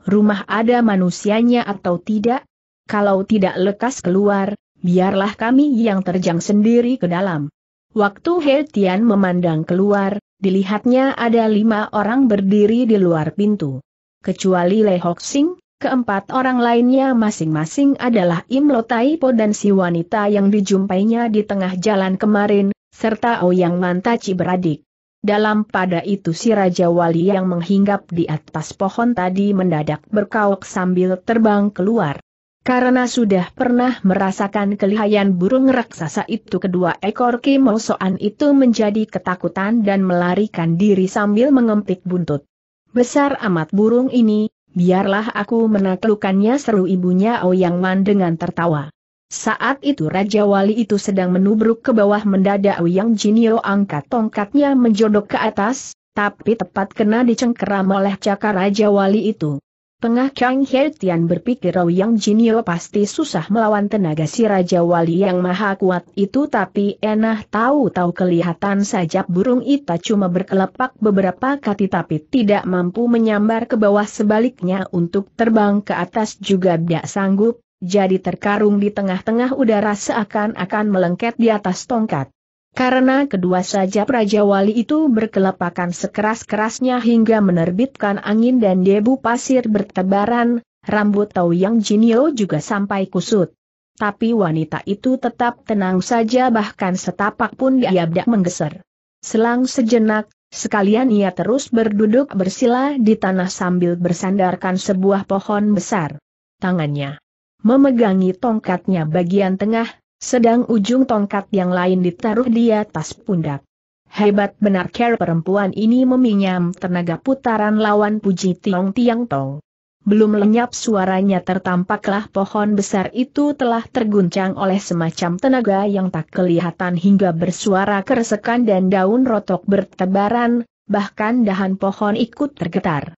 Rumah ada manusianya atau tidak? Kalau tidak lekas keluar, biarlah kami yang terjang sendiri ke dalam. Waktu He Tian memandang keluar, dilihatnya ada lima orang berdiri di luar pintu. Kecuali Le Hok Sing, Keempat orang lainnya masing-masing adalah Imlo Taipo dan si wanita yang dijumpainya di tengah jalan kemarin, serta Ouyang oh Mantaci beradik. Dalam pada itu si Raja Wali yang menghinggap di atas pohon tadi mendadak berkawak sambil terbang keluar. Karena sudah pernah merasakan kelihayan burung raksasa itu kedua ekor kimosoan itu menjadi ketakutan dan melarikan diri sambil mengempik buntut. Besar amat burung ini, Biarlah aku menaklukkannya seru ibunya Ouyang Wan dengan tertawa. Saat itu Raja Wali itu sedang menubruk ke bawah mendadak Ouyang Jinio angkat tongkatnya menjodok ke atas, tapi tepat kena dicengkeram oleh cakar Raja Wali itu. Tengah Kang Hertian berpikir Rau oh, Yang Jinio pasti susah melawan tenaga si Raja Wali yang maha kuat itu tapi enah tahu-tahu kelihatan saja burung Ita cuma berkelepak beberapa kati tapi tidak mampu menyambar ke bawah sebaliknya untuk terbang ke atas juga tidak sanggup, jadi terkarung di tengah-tengah udara seakan-akan melengket di atas tongkat. Karena kedua saja Raja Wali itu berkelepakan sekeras-kerasnya hingga menerbitkan angin dan debu pasir bertebaran, rambut Tau Yang Jinio juga sampai kusut. Tapi wanita itu tetap tenang saja bahkan setapak pun dia tidak menggeser. Selang sejenak, sekalian ia terus berduduk bersila di tanah sambil bersandarkan sebuah pohon besar. Tangannya memegangi tongkatnya bagian tengah, sedang ujung tongkat yang lain ditaruh di atas pundak. Hebat benar care perempuan ini meminjam tenaga putaran lawan puji Tiong Tiang Tong. Belum lenyap suaranya tertampaklah pohon besar itu telah terguncang oleh semacam tenaga yang tak kelihatan hingga bersuara keresekan dan daun rotok bertebaran, bahkan dahan pohon ikut tergetar.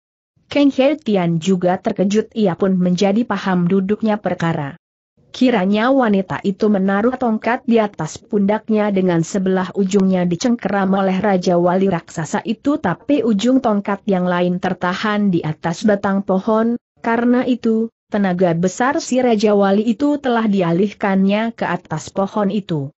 Keng Hei Tian juga terkejut ia pun menjadi paham duduknya perkara. Kiranya wanita itu menaruh tongkat di atas pundaknya dengan sebelah ujungnya dicengkeram oleh Raja Wali Raksasa itu tapi ujung tongkat yang lain tertahan di atas batang pohon, karena itu, tenaga besar si Raja Wali itu telah dialihkannya ke atas pohon itu.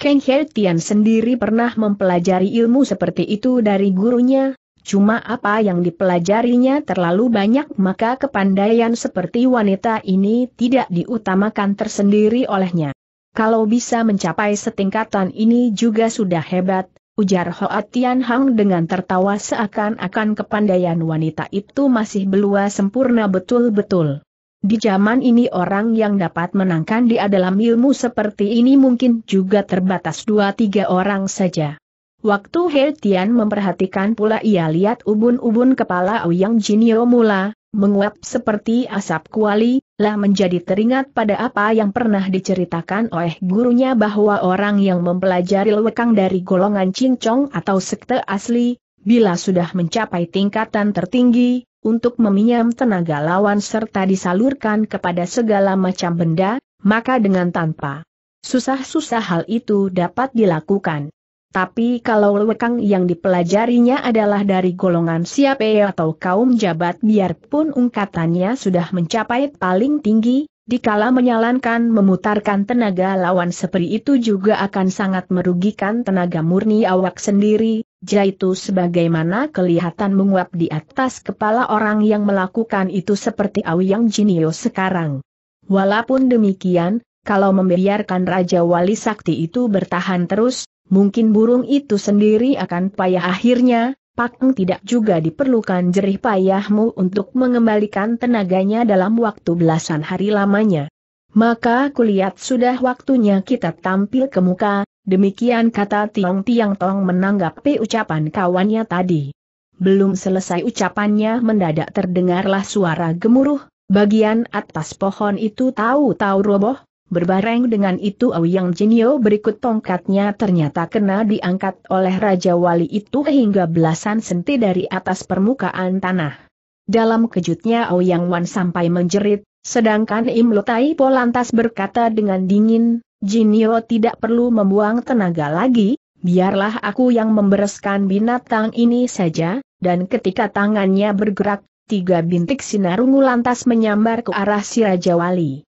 Kang Hertian sendiri pernah mempelajari ilmu seperti itu dari gurunya, Cuma apa yang dipelajarinya terlalu banyak maka kepandaian seperti wanita ini tidak diutamakan tersendiri olehnya. Kalau bisa mencapai setingkatan ini juga sudah hebat, ujar Hoa Tian Hang dengan tertawa seakan-akan kepandaian wanita itu masih belum sempurna betul-betul. Di zaman ini orang yang dapat menangkan di dalam ilmu seperti ini mungkin juga terbatas dua tiga orang saja. Waktu He Tian memperhatikan pula ia lihat ubun-ubun kepala Ouyang Jinio mula, menguap seperti asap kuali, lah menjadi teringat pada apa yang pernah diceritakan oleh gurunya bahwa orang yang mempelajari lekang dari golongan cincong atau sekte asli, bila sudah mencapai tingkatan tertinggi, untuk meminjam tenaga lawan serta disalurkan kepada segala macam benda, maka dengan tanpa susah-susah hal itu dapat dilakukan. Tapi kalau lekang yang dipelajarinya adalah dari golongan ya atau kaum jabat biarpun ungkatannya sudah mencapai paling tinggi, dikala menyalankan memutarkan tenaga lawan seperti itu juga akan sangat merugikan tenaga murni awak sendiri, jaitu sebagaimana kelihatan menguap di atas kepala orang yang melakukan itu seperti yang Jinio sekarang. Walaupun demikian, kalau membiarkan Raja Wali Sakti itu bertahan terus, mungkin burung itu sendiri akan payah akhirnya, Pakeng tidak juga diperlukan jerih payahmu untuk mengembalikan tenaganya dalam waktu belasan hari lamanya. Maka kulihat sudah waktunya kita tampil ke muka, demikian kata Tiong Tiang Tong menanggapi ucapan kawannya tadi. Belum selesai ucapannya mendadak terdengarlah suara gemuruh, bagian atas pohon itu tahu-tahu roboh, Berbareng dengan itu Auyang Jinio berikut tongkatnya ternyata kena diangkat oleh Raja Wali itu hingga belasan senti dari atas permukaan tanah. Dalam kejutnya Auyang Wan sampai menjerit, sedangkan Im Lotai Po lantas berkata dengan dingin, Jinio tidak perlu membuang tenaga lagi, biarlah aku yang membereskan binatang ini saja, dan ketika tangannya bergerak, tiga bintik sinar ungu lantas menyambar ke arah si Raja Wali.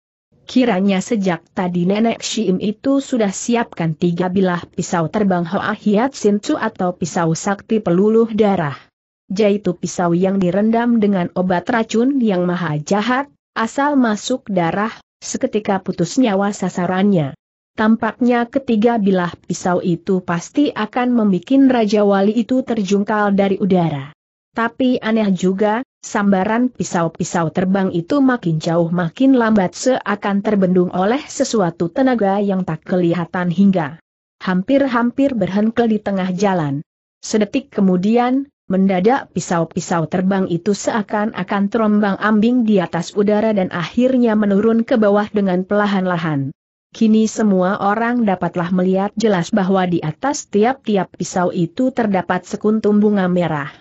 Kiranya sejak tadi nenek Shim itu sudah siapkan tiga bilah pisau terbang Hoa Hiat Sinsu atau pisau sakti peluluh darah. Yaitu pisau yang direndam dengan obat racun yang maha jahat, asal masuk darah, seketika putus nyawa sasarannya. Tampaknya ketiga bilah pisau itu pasti akan membuat Raja Wali itu terjungkal dari udara. Tapi aneh juga, sambaran pisau-pisau terbang itu makin jauh makin lambat seakan terbendung oleh sesuatu tenaga yang tak kelihatan hingga hampir-hampir berhengkel di tengah jalan. Sedetik kemudian, mendadak pisau-pisau terbang itu seakan-akan terombang ambing di atas udara dan akhirnya menurun ke bawah dengan perlahan-lahan. Kini semua orang dapatlah melihat jelas bahwa di atas tiap-tiap pisau itu terdapat sekuntum bunga merah.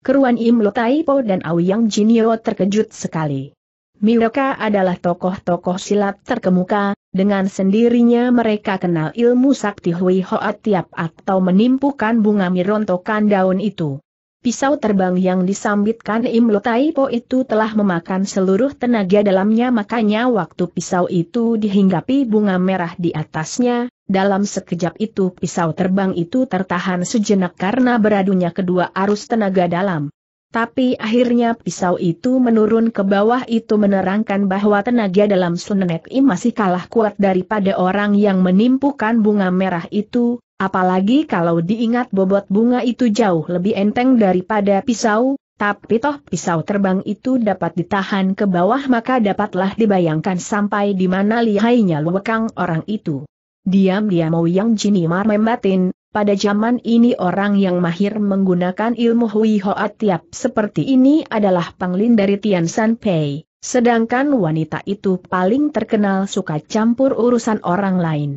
Keruan Im Lo Po dan Auyang Jinio terkejut sekali. Mereka adalah tokoh-tokoh silat terkemuka, dengan sendirinya mereka kenal ilmu sakti Hui Hoa Tiap atau menimpukan bunga mirontokan daun itu. Pisau terbang yang disambitkan Im Lo Po itu telah memakan seluruh tenaga dalamnya makanya waktu pisau itu dihinggapi bunga merah di atasnya, dalam sekejap itu pisau terbang itu tertahan sejenak karena beradunya kedua arus tenaga dalam. Tapi akhirnya pisau itu menurun ke bawah itu menerangkan bahwa tenaga dalam Sunenek I masih kalah kuat daripada orang yang menimpukan bunga merah itu, apalagi kalau diingat bobot bunga itu jauh lebih enteng daripada pisau, tapi toh pisau terbang itu dapat ditahan ke bawah maka dapatlah dibayangkan sampai di mana lihainya luwekang orang itu. Diam-diam wuyang Jinimar membatin, pada zaman ini orang yang mahir menggunakan ilmu Hui Hoa Tiap seperti ini adalah Panglin dari Tian San Pei, sedangkan wanita itu paling terkenal suka campur urusan orang lain.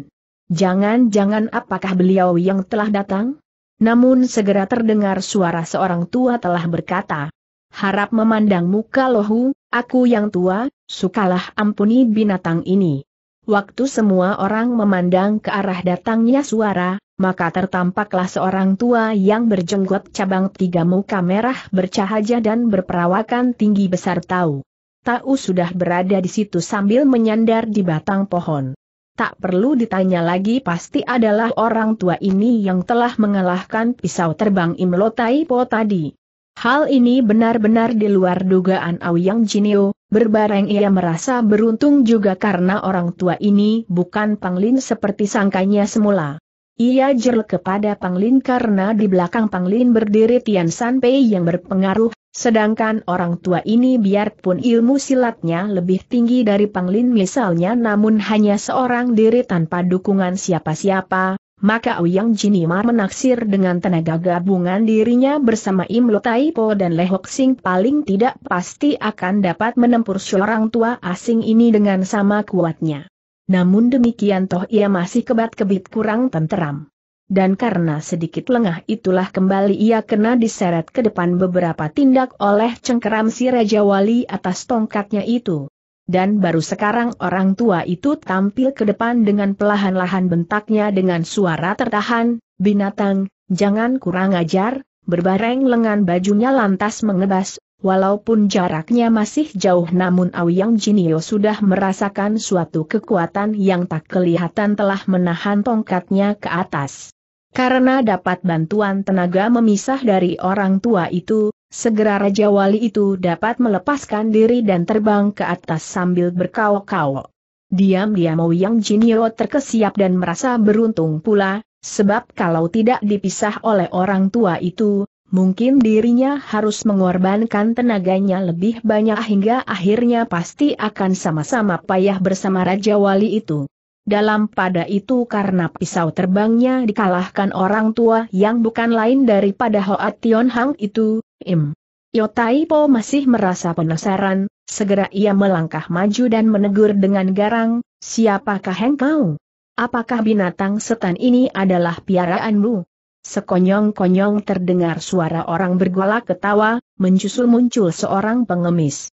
Jangan-jangan apakah beliau yang telah datang? Namun segera terdengar suara seorang tua telah berkata, Harap memandang muka lohu, aku yang tua, sukalah ampuni binatang ini. Waktu semua orang memandang ke arah datangnya suara, maka tertampaklah seorang tua yang berjenggot cabang tiga muka merah bercahaya dan berperawakan tinggi besar tahu. Tahu sudah berada di situ sambil menyandar di batang pohon. Tak perlu ditanya lagi pasti adalah orang tua ini yang telah mengalahkan pisau terbang Imlotai po tadi. Hal ini benar-benar di luar dugaan Auyang Jinio, Berbareng ia merasa beruntung juga karena orang tua ini bukan Panglin seperti sangkanya semula. Ia jerl kepada Panglin karena di belakang Panglin berdiri Tian Sanpei yang berpengaruh, sedangkan orang tua ini biarpun ilmu silatnya lebih tinggi dari Panglin misalnya namun hanya seorang diri tanpa dukungan siapa-siapa, maka Uyang Jinimar menaksir dengan tenaga gabungan dirinya bersama Imlo Po dan Lehok Sing paling tidak pasti akan dapat menempur seorang tua asing ini dengan sama kuatnya. Namun demikian toh ia masih kebat-kebit kurang tenteram. Dan karena sedikit lengah itulah kembali ia kena diseret ke depan beberapa tindak oleh cengkeram si Raja Wali atas tongkatnya itu dan baru sekarang orang tua itu tampil ke depan dengan pelahan-lahan bentaknya dengan suara tertahan, binatang, jangan kurang ajar, berbareng lengan bajunya lantas mengebas, Walaupun jaraknya masih jauh namun Aoyang Jinio sudah merasakan suatu kekuatan yang tak kelihatan telah menahan tongkatnya ke atas. Karena dapat bantuan tenaga memisah dari orang tua itu, Segera Raja Wali itu dapat melepaskan diri dan terbang ke atas sambil berkaok-kaok. Diam-diam Yang Jinio terkesiap dan merasa beruntung pula, sebab kalau tidak dipisah oleh orang tua itu, Mungkin dirinya harus mengorbankan tenaganya lebih banyak hingga akhirnya pasti akan sama-sama payah bersama Raja Wali itu. Dalam pada itu karena pisau terbangnya dikalahkan orang tua yang bukan lain daripada Hoa Tion Hang itu, Im. Po masih merasa penasaran, segera ia melangkah maju dan menegur dengan garang, siapakah engkau? Apakah binatang setan ini adalah piaraanmu? Sekonyong-konyong terdengar suara orang bergolak ketawa, mencusul muncul seorang pengemis.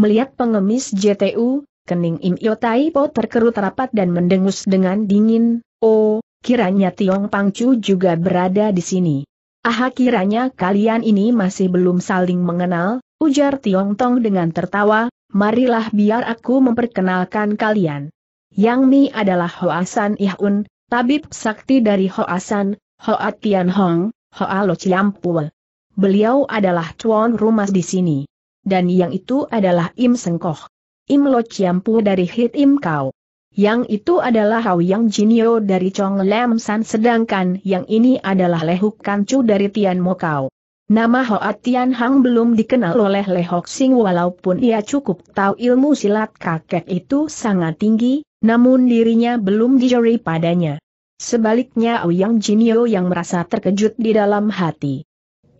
Melihat pengemis JTU, kening Im Yotai Po terkerut rapat dan mendengus dengan dingin, oh, kiranya Tiong Pangcu juga berada di sini. Ah kiranya kalian ini masih belum saling mengenal, ujar Tiong Tong dengan tertawa, marilah biar aku memperkenalkan kalian. Yang Mi adalah Hoasan Ihun, tabib sakti dari Hoasan, Hoa Tian Hong, Hoa Lo Ciampul. Beliau adalah tuan rumah di sini. Dan yang itu adalah Im Sengkoh. Im Lo Ciampu dari Hit Im Kau. Yang itu adalah Hao Yang Jinio dari Chong Lam San sedangkan yang ini adalah Lehuk Kancu dari Tian Mokau. Nama Hoa Tian Hang belum dikenal oleh Lehok Sing walaupun ia cukup tahu ilmu silat kakek itu sangat tinggi, namun dirinya belum dijeri padanya. Sebaliknya Yang Jinio yang merasa terkejut di dalam hati.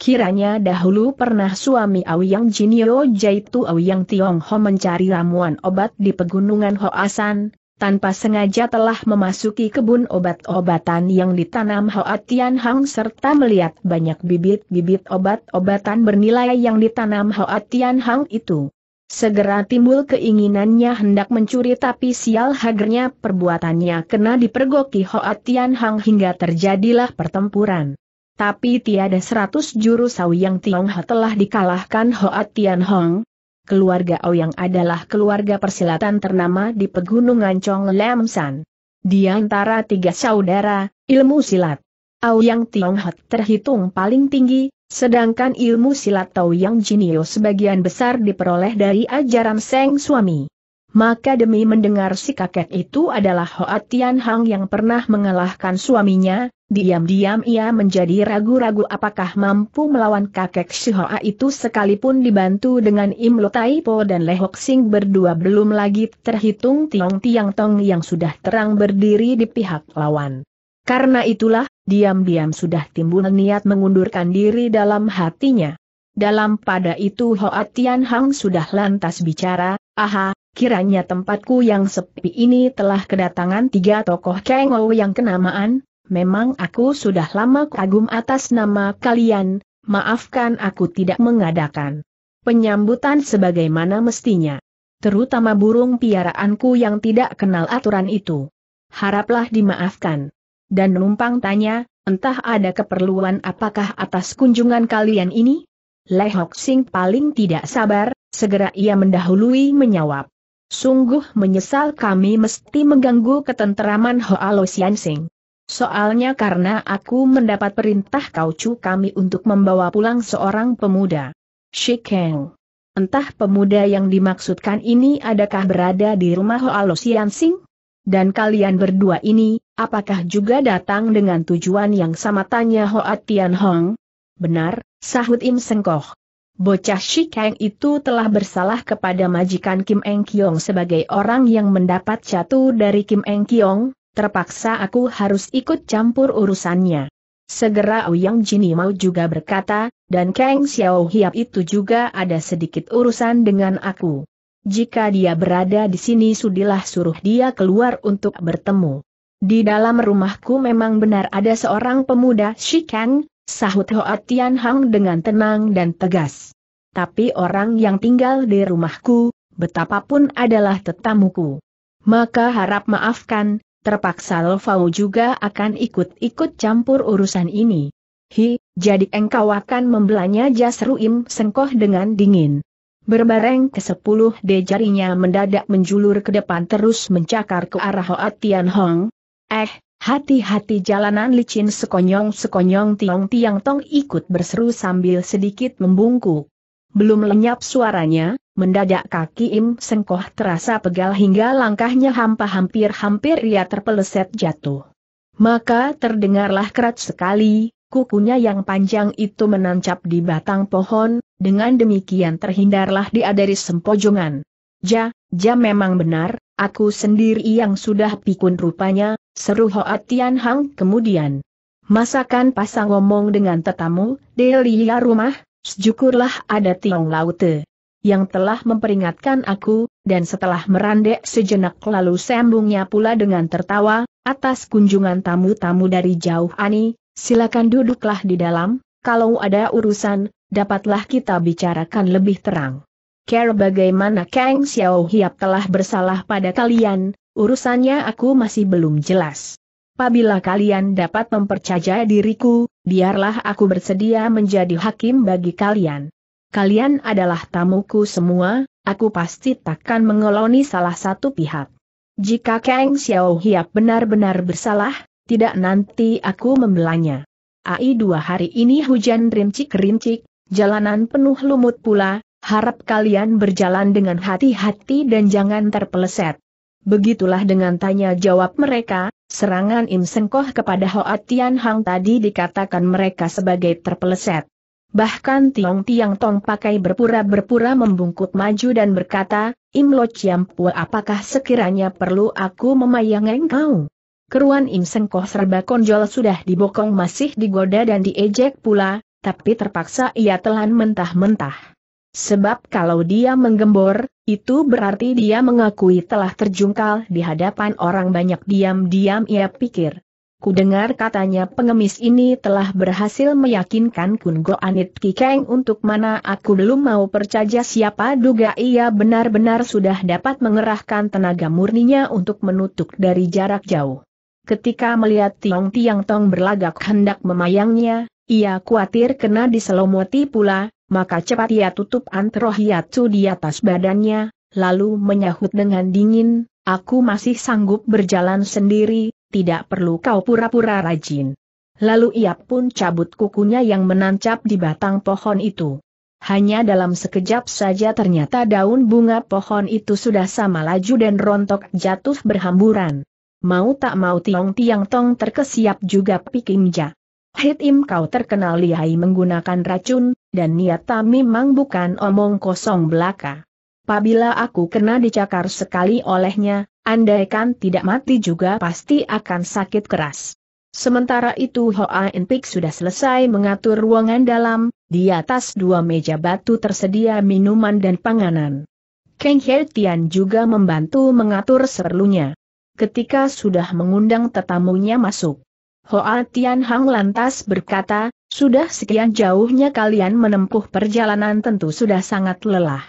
Kiranya dahulu pernah suami Aoyang Jinio Jaitu yaitu Aoyang Ho mencari ramuan obat di pegunungan Hoasan, tanpa sengaja telah memasuki kebun obat-obatan yang ditanam Hoa Tian Hang serta melihat banyak bibit-bibit obat-obatan bernilai yang ditanam Hoa Tian Hang itu. Segera timbul keinginannya hendak mencuri tapi sial hagernya perbuatannya kena dipergoki Hoa Tian Hang hingga terjadilah pertempuran. Tapi tiada seratus juru sawi yang Ha telah dikalahkan Hoa Tian Hong, keluarga yang adalah keluarga persilatan ternama di pegunungan Chong Di antara tiga saudara, ilmu silat Auyang Tionghat terhitung paling tinggi, sedangkan ilmu silat yang Jinio sebagian besar diperoleh dari ajaran Seng Suami. Maka demi mendengar si kakek itu adalah Hoa Tian Hang yang pernah mengalahkan suaminya, diam-diam ia menjadi ragu-ragu apakah mampu melawan kakek si Hoa itu sekalipun dibantu dengan Im Lo Tai Po dan Le Hok Sing berdua belum lagi terhitung Tiong Tiang Tong yang sudah terang berdiri di pihak lawan. Karena itulah, diam-diam sudah timbul niat mengundurkan diri dalam hatinya. Dalam pada itu Hoa Tian Hang sudah lantas bicara, aha, Kiranya tempatku yang sepi ini telah kedatangan tiga tokoh Kengo yang kenamaan, memang aku sudah lama kagum atas nama kalian, maafkan aku tidak mengadakan penyambutan sebagaimana mestinya. Terutama burung piaraanku yang tidak kenal aturan itu. Haraplah dimaafkan. Dan numpang tanya, entah ada keperluan apakah atas kunjungan kalian ini? Lehok Sing paling tidak sabar, segera ia mendahului menyawab. Sungguh menyesal kami mesti mengganggu ketenteraman Hoalo Siansing. Soalnya karena aku mendapat perintah kaucu kami untuk membawa pulang seorang pemuda. Shikeng. Entah pemuda yang dimaksudkan ini adakah berada di rumah Hoalo Siansing? Dan kalian berdua ini, apakah juga datang dengan tujuan yang sama tanya Hoa Tian Hong? Benar, sahut Im Sengkoh. Bocah Shikeng itu telah bersalah kepada majikan Kim Eng Kiong sebagai orang yang mendapat catu dari Kim Eng Kiong, terpaksa aku harus ikut campur urusannya. Segera Ouyang Jini mau juga berkata, dan Kang Xiao Hiap itu juga ada sedikit urusan dengan aku. Jika dia berada di sini sudilah suruh dia keluar untuk bertemu. Di dalam rumahku memang benar ada seorang pemuda Shikeng, Sahut Hoa Tian Hang dengan tenang dan tegas. Tapi orang yang tinggal di rumahku, betapapun adalah tetamuku. Maka harap maafkan, terpaksa Fau juga akan ikut-ikut campur urusan ini. Hi, jadi engkau akan membelanya jas Ruim Sengkoh dengan dingin. Berbareng ke sepuluh dejarinya jarinya mendadak menjulur ke depan terus mencakar ke arah Hoa Tian Hong. Eh, Hati-hati jalanan licin sekonyong-sekonyong Tiong Tiang Tong ikut berseru sambil sedikit membungkuk. Belum lenyap suaranya, mendadak kaki Im Sengkoh terasa pegal hingga langkahnya hampa hampir-hampir ia terpeleset jatuh. Maka terdengarlah kerat sekali, kukunya yang panjang itu menancap di batang pohon, dengan demikian terhindarlah dia dari sempojongan. Ja, ja memang benar, Aku sendiri yang sudah pikun rupanya, seru Hoa Tian Hang kemudian. Masakan pasang ngomong dengan tetamu, Delia rumah, sejukurlah ada Tiong Laute yang telah memperingatkan aku, dan setelah merandek sejenak lalu sambungnya pula dengan tertawa, atas kunjungan tamu-tamu dari jauh Ani, silakan duduklah di dalam, kalau ada urusan, dapatlah kita bicarakan lebih terang care bagaimana Kang Xiao Hiap telah bersalah pada kalian, urusannya aku masih belum jelas. Apabila kalian dapat mempercaya diriku, biarlah aku bersedia menjadi hakim bagi kalian. Kalian adalah tamuku semua, aku pasti takkan mengeloni salah satu pihak. Jika Kang Xiao Hiap benar-benar bersalah, tidak nanti aku membelanya. AI dua hari ini hujan rincik-rincik, jalanan penuh lumut pula, Harap kalian berjalan dengan hati-hati dan jangan terpeleset. Begitulah dengan tanya jawab mereka, serangan Im Sengkoh kepada Hoa Tian Hang tadi dikatakan mereka sebagai terpeleset. Bahkan Tiong Tiang Tong pakai berpura-berpura membungkuk maju dan berkata, Im Lo Chiam Pua apakah sekiranya perlu aku memayang engkau? Keruan Im Sengkoh serba konjol sudah dibokong masih digoda dan diejek pula, tapi terpaksa ia telan mentah-mentah. Sebab kalau dia menggembor, itu berarti dia mengakui telah terjungkal di hadapan orang banyak diam-diam ia pikir. Kudengar katanya pengemis ini telah berhasil meyakinkan Kun Go Anit Kikeng untuk mana aku belum mau percaya siapa duga ia benar-benar sudah dapat mengerahkan tenaga murninya untuk menutup dari jarak jauh. Ketika melihat Tiong Tiang Tong berlagak hendak memayangnya, ia khawatir kena diselomoti pula, maka cepat ia tutup antro hiatsu di atas badannya, lalu menyahut dengan dingin, aku masih sanggup berjalan sendiri, tidak perlu kau pura-pura rajin. Lalu ia pun cabut kukunya yang menancap di batang pohon itu. Hanya dalam sekejap saja ternyata daun bunga pohon itu sudah sama laju dan rontok jatuh berhamburan. Mau tak mau Tiong Tiang Tong terkesiap juga Pikimja. Hit Im kau terkenal lihai menggunakan racun, dan niata memang bukan omong kosong belaka. Pabila aku kena dicakar sekali olehnya, andaikan tidak mati juga pasti akan sakit keras. Sementara itu Hoa Enpik sudah selesai mengatur ruangan dalam, di atas dua meja batu tersedia minuman dan panganan. Kang He Tian juga membantu mengatur serlunya. Ketika sudah mengundang tetamunya masuk, Hoa Tian Hang lantas berkata, sudah sekian jauhnya kalian menempuh perjalanan tentu sudah sangat lelah.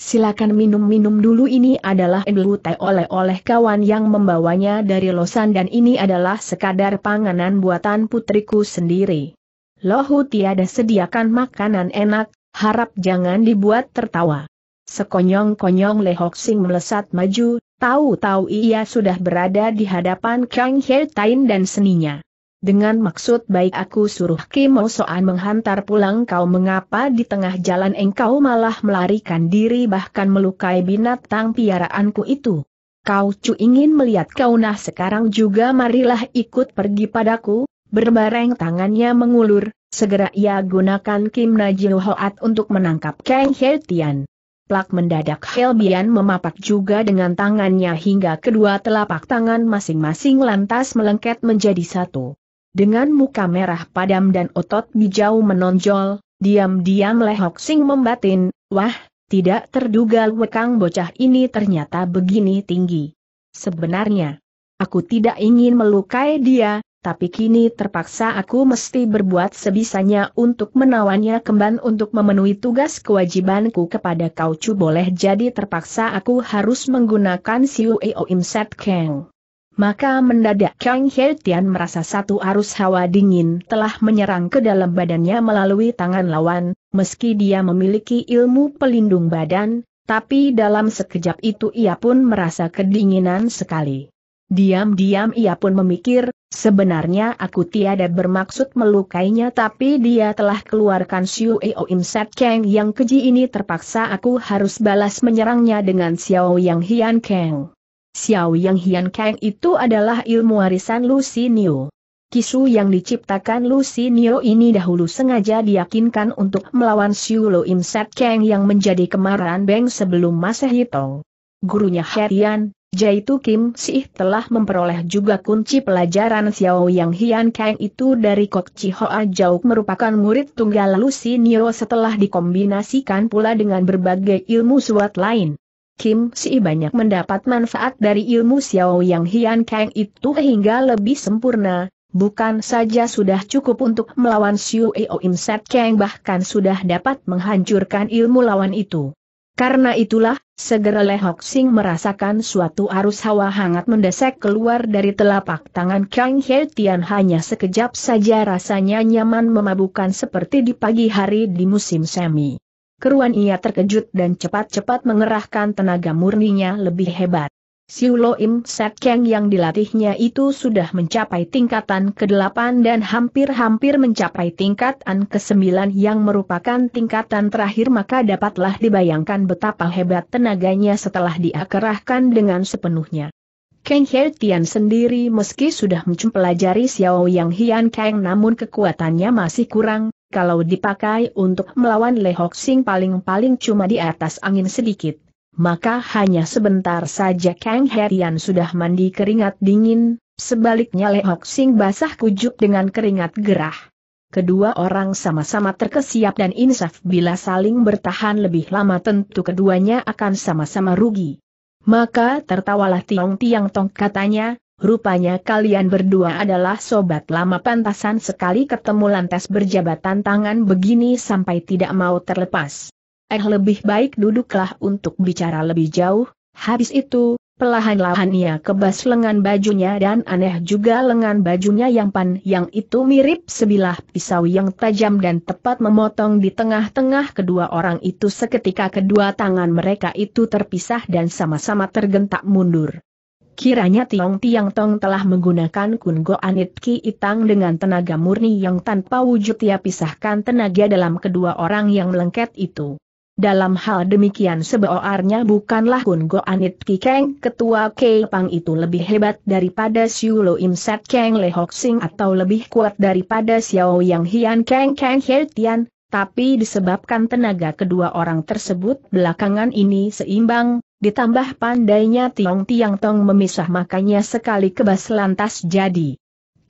Silakan minum-minum dulu ini adalah teh oleh-oleh kawan yang membawanya dari Losan dan ini adalah sekadar panganan buatan putriku sendiri. Lohu tiada sediakan makanan enak, harap jangan dibuat tertawa. Sekonyong-konyong Lehok Sing melesat maju, tahu-tahu ia sudah berada di hadapan Kang He Tain dan seninya dengan maksud baik aku suruh Kim Soan menghantar pulang kau mengapa di tengah jalan engkau malah melarikan diri bahkan melukai binatang piaraanku itu. Kau cu ingin melihat kau nah sekarang juga marilah ikut pergi padaku, berbareng tangannya mengulur, segera ia gunakan Kim Najil Hoat untuk menangkap Kang He Plak mendadak Helbian memapak juga dengan tangannya hingga kedua telapak tangan masing-masing lantas melengket menjadi satu. Dengan muka merah padam dan otot hijau menonjol, diam-diam Lehok Sing membatin, wah, tidak terduga wekang bocah ini ternyata begini tinggi. Sebenarnya, aku tidak ingin melukai dia, tapi kini terpaksa aku mesti berbuat sebisanya untuk menawannya kemban untuk memenuhi tugas kewajibanku kepada kau cu boleh jadi terpaksa aku harus menggunakan Siu Eo imset Set Kang. Maka mendadak Kang Hei Tian merasa satu arus hawa dingin telah menyerang ke dalam badannya melalui tangan lawan, meski dia memiliki ilmu pelindung badan, tapi dalam sekejap itu ia pun merasa kedinginan sekali. Diam-diam ia pun memikir, sebenarnya aku tiada bermaksud melukainya tapi dia telah keluarkan Xiu Eo Im Set Kang yang keji ini terpaksa aku harus balas menyerangnya dengan Xiao Yang Hian Kang. Xiao Yang Hian Kang itu adalah ilmu warisan Lucy Neo. Kisu yang diciptakan Lucy Neo ini dahulu sengaja diyakinkan untuk melawan Xiu Lo Im Set Kang yang menjadi kemarahan Beng sebelum masa hitung. Gurunya Herian, Jaitu Kim Sih telah memperoleh juga kunci pelajaran Xiao Yang Hian Kang itu dari Kok Chi Hoa Jauk merupakan murid tunggal Lucy Neo setelah dikombinasikan pula dengan berbagai ilmu suat lain. Kim Si banyak mendapat manfaat dari ilmu Xiao Yang Hian Kang itu hingga lebih sempurna, bukan saja sudah cukup untuk melawan Xiu Eo Im Set Kang bahkan sudah dapat menghancurkan ilmu lawan itu. Karena itulah, segera Le Hok Sing merasakan suatu arus hawa hangat mendesak keluar dari telapak tangan Kang He Tian hanya sekejap saja rasanya nyaman memabukkan seperti di pagi hari di musim semi. Keruan ia terkejut dan cepat-cepat mengerahkan tenaga murninya lebih hebat. Siulo Im Set Keng yang dilatihnya itu sudah mencapai tingkatan ke-8 dan hampir-hampir mencapai tingkatan ke-9 yang merupakan tingkatan terakhir maka dapatlah dibayangkan betapa hebat tenaganya setelah dia kerahkan dengan sepenuhnya. Kang He Tian sendiri meski sudah mempelajari Xiao Yang Hian Kang namun kekuatannya masih kurang, kalau dipakai untuk melawan Lehok Sing paling-paling cuma di atas angin sedikit. Maka hanya sebentar saja Kang Herian sudah mandi keringat dingin, sebaliknya Lehok Sing basah kujuk dengan keringat gerah. Kedua orang sama-sama terkesiap dan insaf bila saling bertahan lebih lama tentu keduanya akan sama-sama rugi. Maka tertawalah Tiong Tiang Tong katanya, Rupanya kalian berdua adalah sobat lama pantasan sekali ketemu lantas berjabatan tangan begini sampai tidak mau terlepas. Eh lebih baik duduklah untuk bicara lebih jauh, habis itu, pelahan-lahan ia kebas lengan bajunya dan aneh juga lengan bajunya yang pan yang itu mirip sebilah pisau yang tajam dan tepat memotong di tengah-tengah kedua orang itu seketika kedua tangan mereka itu terpisah dan sama-sama tergentak mundur. Kiranya Tiong Tiang Tong telah menggunakan Kun Go Anit Ki Itang dengan tenaga murni yang tanpa wujud ia pisahkan tenaga dalam kedua orang yang melengket itu. Dalam hal demikian sebeoarnya bukanlah Kun Go Anit Ki Keng ketua Kei Pang itu lebih hebat daripada Siu Lo Im Sat Keng Le Hok Sing atau lebih kuat daripada Xiao Yang Hian Keng Keng He Tian, tapi disebabkan tenaga kedua orang tersebut belakangan ini seimbang, ditambah pandainya Tiong Tiang Tong memisah makanya sekali kebas lantas jadi.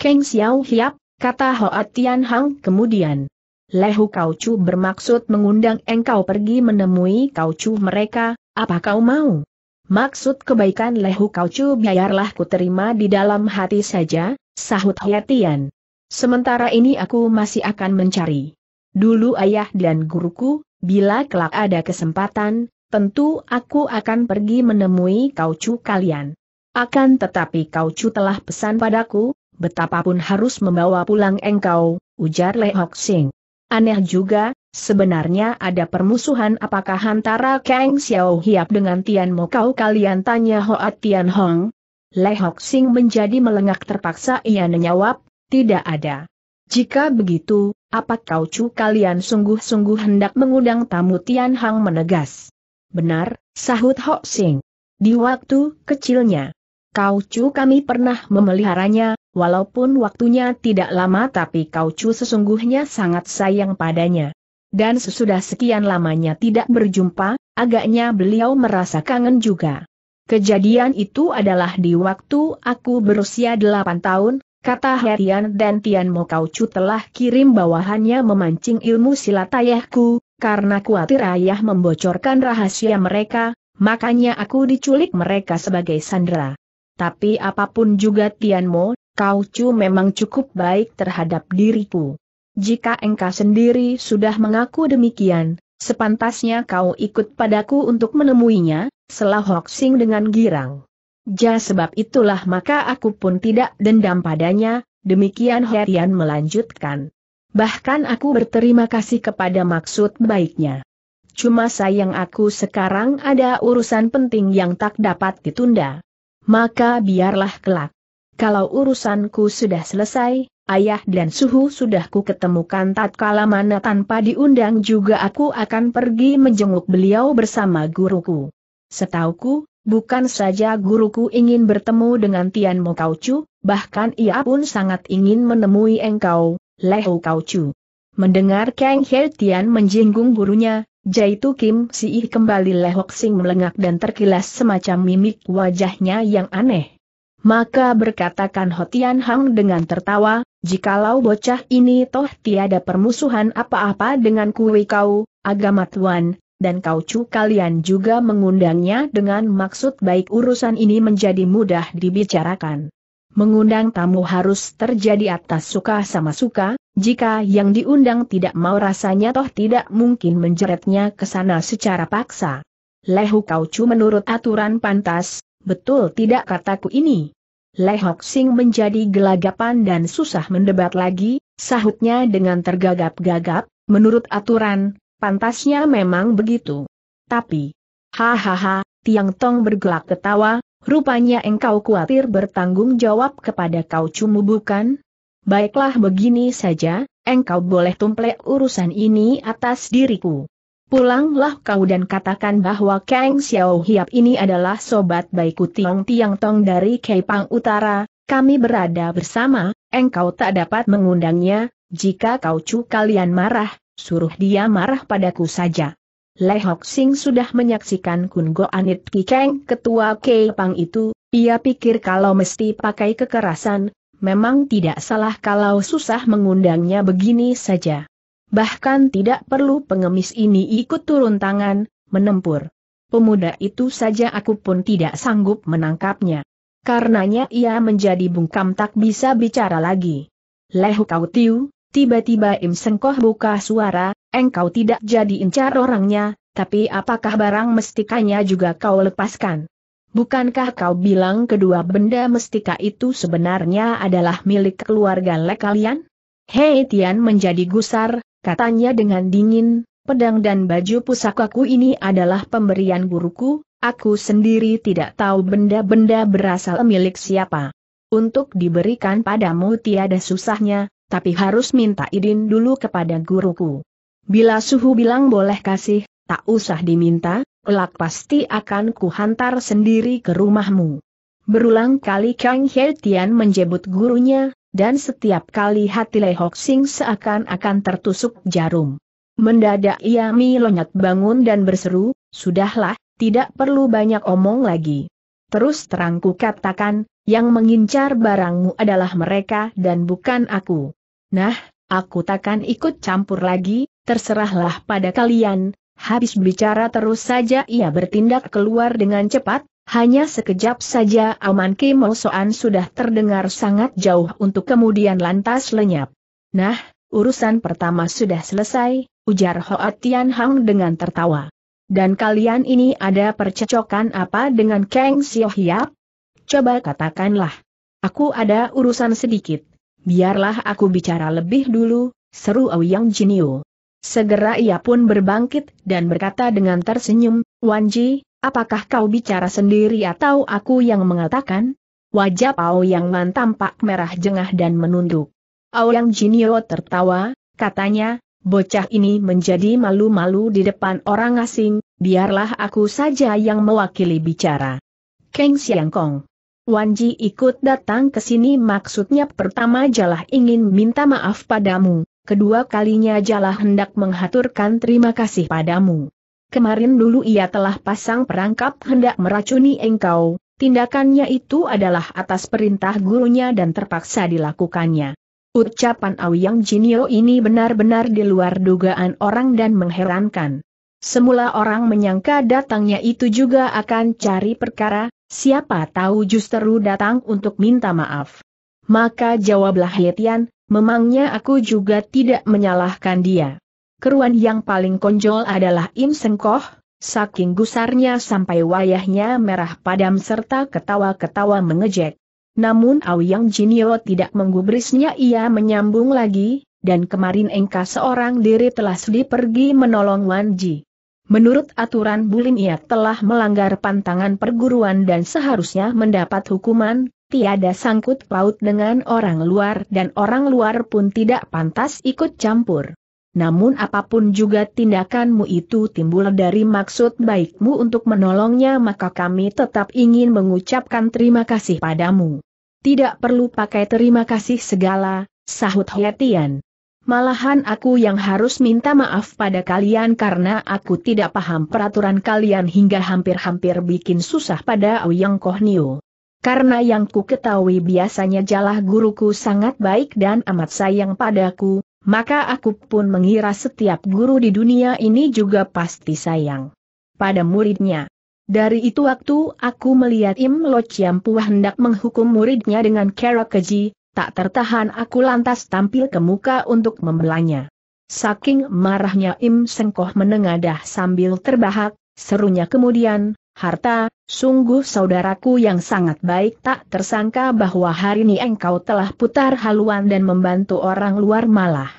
Keng Xiao Hiap, kata Hoa Tian Hang kemudian. Lehu Kaucu bermaksud mengundang engkau pergi menemui Kaucu mereka, apa kau mau? Maksud kebaikan Lehu Kaucu biarlah ku terima di dalam hati saja, sahut Hoa Tian. Sementara ini aku masih akan mencari dulu ayah dan guruku, bila kelak ada kesempatan, tentu aku akan pergi menemui kaucu kalian. Akan tetapi kaucu telah pesan padaku, betapapun harus membawa pulang engkau, ujar Le Hok Sing. Aneh juga, sebenarnya ada permusuhan apakah antara Kang Xiao Hiap dengan Tian Mo Kau kalian tanya Hoat Tian Hong. Le Hok Sing menjadi melengak terpaksa ia menjawab, tidak ada. Jika begitu, apa kau cu kalian sungguh-sungguh hendak mengundang tamu Tian Hang menegas. Benar, sahut Ho Sing. Di waktu kecilnya, kau cu kami pernah memeliharanya, walaupun waktunya tidak lama tapi kau cu sesungguhnya sangat sayang padanya. Dan sesudah sekian lamanya tidak berjumpa, agaknya beliau merasa kangen juga. Kejadian itu adalah di waktu aku berusia 8 tahun, kata Herian dan Tian Mo telah kirim bawahannya memancing ilmu silat ayahku, karena kuatir ayah membocorkan rahasia mereka, makanya aku diculik mereka sebagai sandera. Tapi apapun juga Tian Mo, Kaucu memang cukup baik terhadap diriku. Jika engkau sendiri sudah mengaku demikian, sepantasnya kau ikut padaku untuk menemuinya, selah hoaxing dengan girang. Ja sebab itulah maka aku pun tidak dendam padanya, demikian Herian melanjutkan. Bahkan aku berterima kasih kepada maksud baiknya. Cuma sayang aku sekarang ada urusan penting yang tak dapat ditunda. Maka biarlah kelak. Kalau urusanku sudah selesai, ayah dan suhu sudah ku ketemukan tatkala mana tanpa diundang juga aku akan pergi menjenguk beliau bersama guruku. Setauku, Bukan saja guruku ingin bertemu dengan Tian Mo Chu, bahkan ia pun sangat ingin menemui engkau, Leho Kauchu. Mendengar Kang He Tian menjinggung gurunya, Jaitu Kim Ih kembali lehok Sing melengak dan terkilas semacam mimik wajahnya yang aneh. Maka berkatakan Tian Hang dengan tertawa, jikalau bocah ini toh tiada permusuhan apa-apa dengan kui kau, agama tuan, dan cu kalian juga mengundangnya dengan maksud baik urusan ini menjadi mudah dibicarakan. Mengundang tamu harus terjadi atas suka sama suka, jika yang diundang tidak mau rasanya toh tidak mungkin menjeretnya ke sana secara paksa. Lehu cu menurut aturan pantas, betul tidak kataku ini? Lehok Sing menjadi gelagapan dan susah mendebat lagi, sahutnya dengan tergagap-gagap, menurut aturan, Pantasnya memang begitu. Tapi, hahaha, Tiang Tong bergelak ketawa, rupanya engkau khawatir bertanggung jawab kepada kau cumu bukan? Baiklah begini saja, engkau boleh tumplek urusan ini atas diriku. Pulanglah kau dan katakan bahwa Kang Xiao Hiap ini adalah sobat baikku Tiang Tiang Tong dari Kepang Utara, kami berada bersama, engkau tak dapat mengundangnya, jika kau cu kalian marah, suruh dia marah padaku saja. Le Sing sudah menyaksikan Kun Go Anit Ki ketua Kepang itu, ia pikir kalau mesti pakai kekerasan, memang tidak salah kalau susah mengundangnya begini saja. Bahkan tidak perlu pengemis ini ikut turun tangan, menempur. Pemuda itu saja aku pun tidak sanggup menangkapnya. Karenanya ia menjadi bungkam tak bisa bicara lagi. Lehu Kau Tiu, Tiba-tiba Im Sengkoh buka suara, engkau tidak jadi incar orangnya, tapi apakah barang mestikanya juga kau lepaskan? Bukankah kau bilang kedua benda mestika itu sebenarnya adalah milik keluarga le kalian? Hei Tian menjadi gusar, katanya dengan dingin, pedang dan baju pusakaku ini adalah pemberian guruku, aku sendiri tidak tahu benda-benda berasal milik siapa. Untuk diberikan padamu tiada susahnya, tapi harus minta izin dulu kepada guruku. Bila suhu bilang boleh kasih, tak usah diminta, kelak pasti akan kuhantar sendiri ke rumahmu. Berulang kali Kang He Tian menjebut gurunya, dan setiap kali hati Lei Hok Sing seakan-akan tertusuk jarum. Mendadak ia mi lonyat bangun dan berseru, sudahlah, tidak perlu banyak omong lagi. Terus terangku katakan, yang mengincar barangmu adalah mereka dan bukan aku. Nah, aku takkan ikut campur lagi, terserahlah pada kalian. Habis bicara terus saja ia bertindak keluar dengan cepat, hanya sekejap saja aman kemosoan sudah terdengar sangat jauh untuk kemudian lantas lenyap. Nah, urusan pertama sudah selesai, ujar Hoa Tian Hang dengan tertawa. Dan kalian ini ada percecokan apa dengan Kang Xiao Hiap? Coba katakanlah. Aku ada urusan sedikit, biarlah aku bicara lebih dulu, seru Ouyang Jinio. Segera ia pun berbangkit dan berkata dengan tersenyum, Wanji, apakah kau bicara sendiri atau aku yang mengatakan? Wajah Pao Yang Man tampak merah jengah dan menunduk. Yang Jinio tertawa, katanya, bocah ini menjadi malu-malu di depan orang asing, biarlah aku saja yang mewakili bicara. Keng Siang Kong Wan Ji ikut datang ke sini maksudnya pertama Jalah ingin minta maaf padamu, kedua kalinya Jalah hendak menghaturkan terima kasih padamu. Kemarin dulu ia telah pasang perangkap hendak meracuni engkau, tindakannya itu adalah atas perintah gurunya dan terpaksa dilakukannya. Ucapan Aoyang Jinio ini benar-benar di luar dugaan orang dan mengherankan. Semula orang menyangka datangnya itu juga akan cari perkara, Siapa tahu justru datang untuk minta maaf. Maka jawablah Hetian, memangnya aku juga tidak menyalahkan dia. Keruan yang paling konjol adalah Im Sengkoh, saking gusarnya sampai wayahnya merah padam serta ketawa-ketawa mengejek. Namun Aoyang Jinio tidak menggubrisnya ia menyambung lagi, dan kemarin Engka seorang diri telah pergi menolong Wan Ji. Menurut aturan Bulin ia telah melanggar pantangan perguruan dan seharusnya mendapat hukuman, tiada sangkut paut dengan orang luar dan orang luar pun tidak pantas ikut campur. Namun apapun juga tindakanmu itu timbul dari maksud baikmu untuk menolongnya maka kami tetap ingin mengucapkan terima kasih padamu. Tidak perlu pakai terima kasih segala, sahut Hietian. Malahan aku yang harus minta maaf pada kalian karena aku tidak paham peraturan kalian hingga hampir-hampir bikin susah pada Ouyang Kohnio. Karena yang ku ketahui biasanya jalah guruku sangat baik dan amat sayang padaku, maka aku pun mengira setiap guru di dunia ini juga pasti sayang pada muridnya. Dari itu waktu aku melihat Im Lo Chiam Pua hendak menghukum muridnya dengan kera keji, Tak tertahan aku lantas tampil ke muka untuk membelanya. Saking marahnya Im Sengkoh menengadah sambil terbahak, serunya kemudian, Harta, sungguh saudaraku yang sangat baik tak tersangka bahwa hari ini engkau telah putar haluan dan membantu orang luar malah.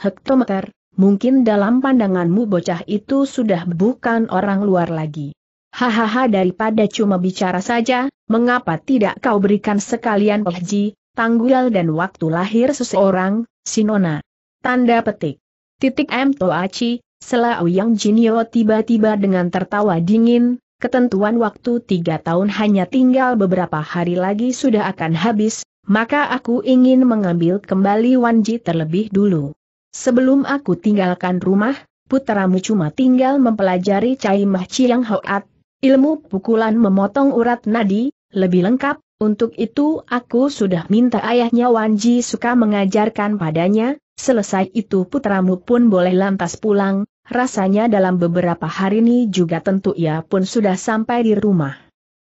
Hektometer, mungkin dalam pandanganmu bocah itu sudah bukan orang luar lagi. Hahaha daripada cuma bicara saja, mengapa tidak kau berikan sekalian pehji, tanggal dan waktu lahir seseorang, Sinona. Tanda petik. Titik M. Toachi, selau Yang Jinio tiba-tiba dengan tertawa dingin, ketentuan waktu tiga tahun hanya tinggal beberapa hari lagi sudah akan habis, maka aku ingin mengambil kembali Wanji terlebih dulu. Sebelum aku tinggalkan rumah, putramu cuma tinggal mempelajari Cai Mah Chiang Hoat, ilmu pukulan memotong urat nadi, lebih lengkap, untuk itu aku sudah minta ayahnya Wanji suka mengajarkan padanya, selesai itu putramu pun boleh lantas pulang, rasanya dalam beberapa hari ini juga tentu ia pun sudah sampai di rumah.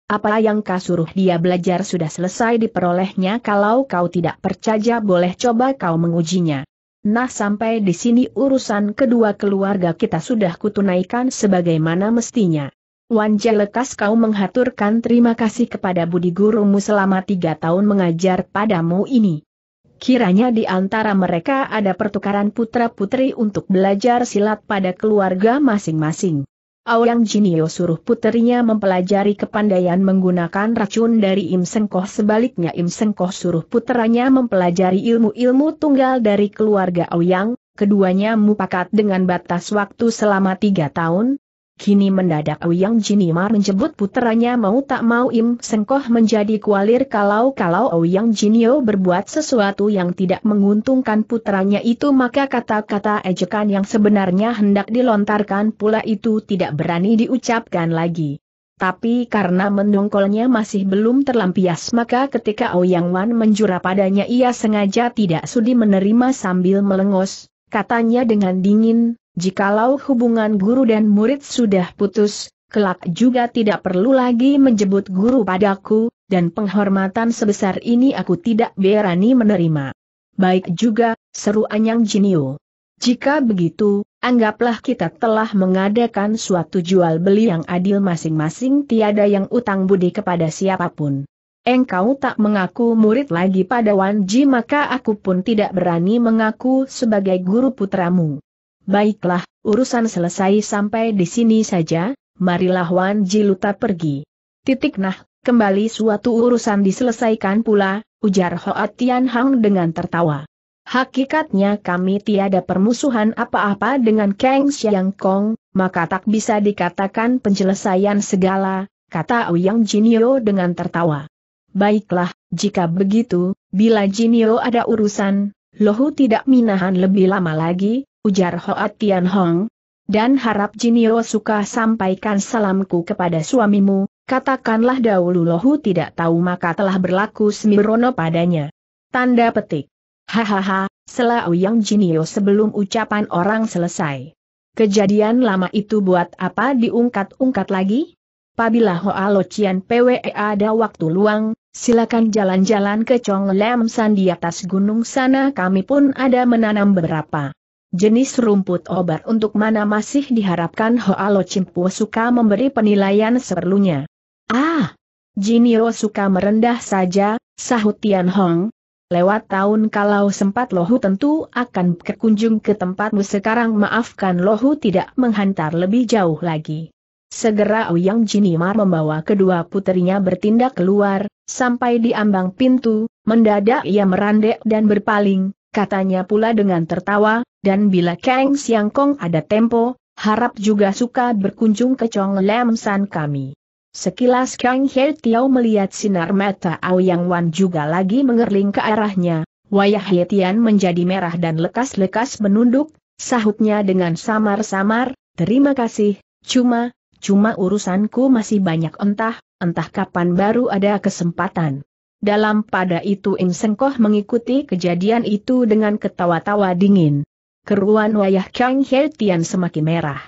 Apa yang kau suruh dia belajar sudah selesai diperolehnya kalau kau tidak percaya boleh coba kau mengujinya. Nah sampai di sini urusan kedua keluarga kita sudah kutunaikan sebagaimana mestinya. Wanja lekas kau menghaturkan terima kasih kepada budi gurumu selama tiga tahun mengajar padamu ini. Kiranya di antara mereka ada pertukaran putra-putri untuk belajar silat pada keluarga masing-masing. Aoyang Jinio suruh putrinya mempelajari kepandaian menggunakan racun dari Im Sengkoh sebaliknya Im Sengkoh suruh putranya mempelajari ilmu-ilmu tunggal dari keluarga Aoyang, keduanya mupakat dengan batas waktu selama tiga tahun, Kini mendadak Ouyang Jinimar menjemput putranya mau tak mau Im Sengkoh menjadi kualir kalau-kalau Ouyang Jinio berbuat sesuatu yang tidak menguntungkan putranya itu maka kata-kata ejekan yang sebenarnya hendak dilontarkan pula itu tidak berani diucapkan lagi. Tapi karena mendongkolnya masih belum terlampias maka ketika Ouyang Wan menjura padanya ia sengaja tidak sudi menerima sambil melengos, katanya dengan dingin, Jikalau hubungan guru dan murid sudah putus, kelak juga tidak perlu lagi menjebut guru padaku, dan penghormatan sebesar ini aku tidak berani menerima. Baik juga, seru Anyang Jinio. Jika begitu, anggaplah kita telah mengadakan suatu jual beli yang adil masing-masing tiada yang utang budi kepada siapapun. Engkau tak mengaku murid lagi pada Wanji maka aku pun tidak berani mengaku sebagai guru putramu. Baiklah, urusan selesai sampai di sini saja, marilah Wan Jiluta pergi. Titik nah, kembali suatu urusan diselesaikan pula, ujar Hoa Tian Hang dengan tertawa. Hakikatnya kami tiada permusuhan apa-apa dengan Kang Xiang Kong, maka tak bisa dikatakan penyelesaian segala, kata Uyang Jinio dengan tertawa. Baiklah, jika begitu, bila Jinio ada urusan, Lohu tidak minahan lebih lama lagi, ujar Hoa Tian Hong. Dan harap Jinio suka sampaikan salamku kepada suamimu, katakanlah dahulu Lohu tidak tahu maka telah berlaku semirono padanya. Tanda petik. Hahaha, selau yang Jinio sebelum ucapan orang selesai. Kejadian lama itu buat apa diungkat-ungkat lagi? Pabila Hoa Locian PWE ada waktu luang, silakan jalan-jalan ke Chong Lam San di atas gunung sana kami pun ada menanam beberapa jenis rumput obat untuk mana masih diharapkan Hoalo Cimpu suka memberi penilaian seperlunya. Ah! Jinio suka merendah saja, sahut Tian Hong. Lewat tahun kalau sempat Lohu tentu akan berkunjung ke tempatmu sekarang maafkan Lohu tidak menghantar lebih jauh lagi. Segera Uyang Jinimar membawa kedua putrinya bertindak keluar, sampai di ambang pintu, mendadak ia merandek dan berpaling, katanya pula dengan tertawa, dan bila Kang Siang Kong ada tempo, harap juga suka berkunjung ke Chong Lam San kami. Sekilas Kang He Tiao melihat sinar mata yang Wan juga lagi mengerling ke arahnya, wayah He Tian menjadi merah dan lekas-lekas menunduk, sahutnya dengan samar-samar, terima kasih, cuma, cuma urusanku masih banyak entah, entah kapan baru ada kesempatan. Dalam pada itu Ing Sengkoh mengikuti kejadian itu dengan ketawa-tawa dingin. Keruan wayah Kang He Tian semakin merah.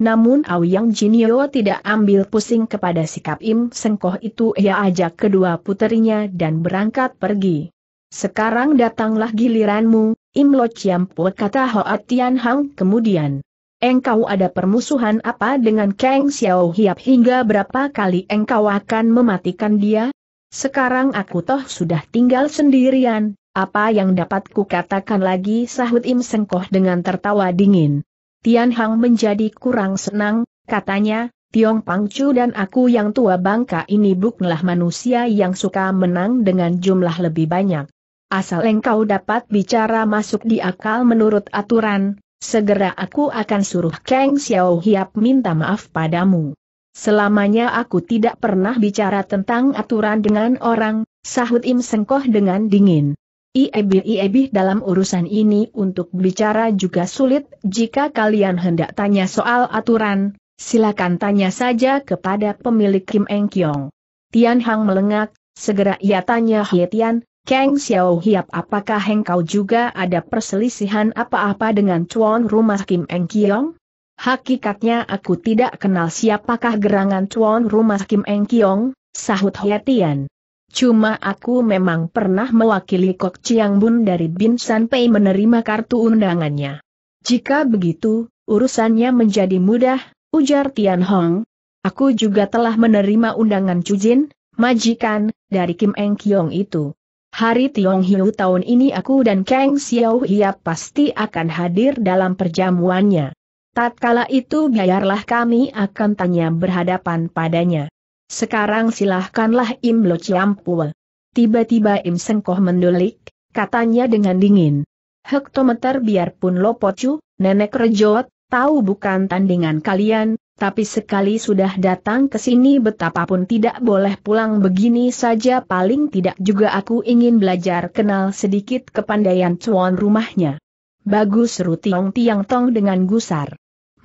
Namun Aoyang Jinio tidak ambil pusing kepada sikap Im Sengkoh itu ia ajak kedua puterinya dan berangkat pergi. Sekarang datanglah giliranmu, Im Lo Chiampo kata Hoa Tian Hang kemudian. Engkau ada permusuhan apa dengan Kang Xiao Hiap hingga berapa kali engkau akan mematikan dia? Sekarang aku toh sudah tinggal sendirian, apa yang dapat kukatakan lagi sahut Im Sengkoh dengan tertawa dingin. Tian Hang menjadi kurang senang, katanya, Tiong Pang Pangcu dan aku yang tua bangka ini bukanlah manusia yang suka menang dengan jumlah lebih banyak. Asal engkau dapat bicara masuk di akal menurut aturan, segera aku akan suruh Kang Xiao Hiap minta maaf padamu. Selamanya aku tidak pernah bicara tentang aturan dengan orang, sahut Im Sengkoh dengan dingin. Iebih-iebih dalam urusan ini untuk bicara juga sulit, jika kalian hendak tanya soal aturan, silakan tanya saja kepada pemilik Kim Eng Kiong. Tian Hang melengak, segera ia tanya Hie Tian, Kang Xiao Hiap apakah engkau juga ada perselisihan apa-apa dengan cuan rumah Kim Eng Kiong? Hakikatnya aku tidak kenal siapakah gerangan cuan rumah Kim Eng Kiong? sahut Hie Tian. Cuma aku memang pernah mewakili Kok Chiang Bun dari Bin San Pei menerima kartu undangannya. Jika begitu, urusannya menjadi mudah, ujar Tian Hong. Aku juga telah menerima undangan Cujin, majikan, dari Kim Eng Kiong itu. Hari Tiong Hiu tahun ini aku dan Kang Xiao Hiap pasti akan hadir dalam perjamuannya. Tatkala itu biarlah kami akan tanya berhadapan padanya. Sekarang silahkanlah Im Lo Ciampul. Tiba-tiba Im Sengkoh mendulik, katanya dengan dingin. Hektometer biarpun Lo Pocu, Nenek Rejot, tahu bukan tandingan kalian, tapi sekali sudah datang ke sini betapapun tidak boleh pulang begini saja paling tidak juga aku ingin belajar kenal sedikit kepandaian cuan rumahnya. Bagus seru Tiong Tiang Tong dengan gusar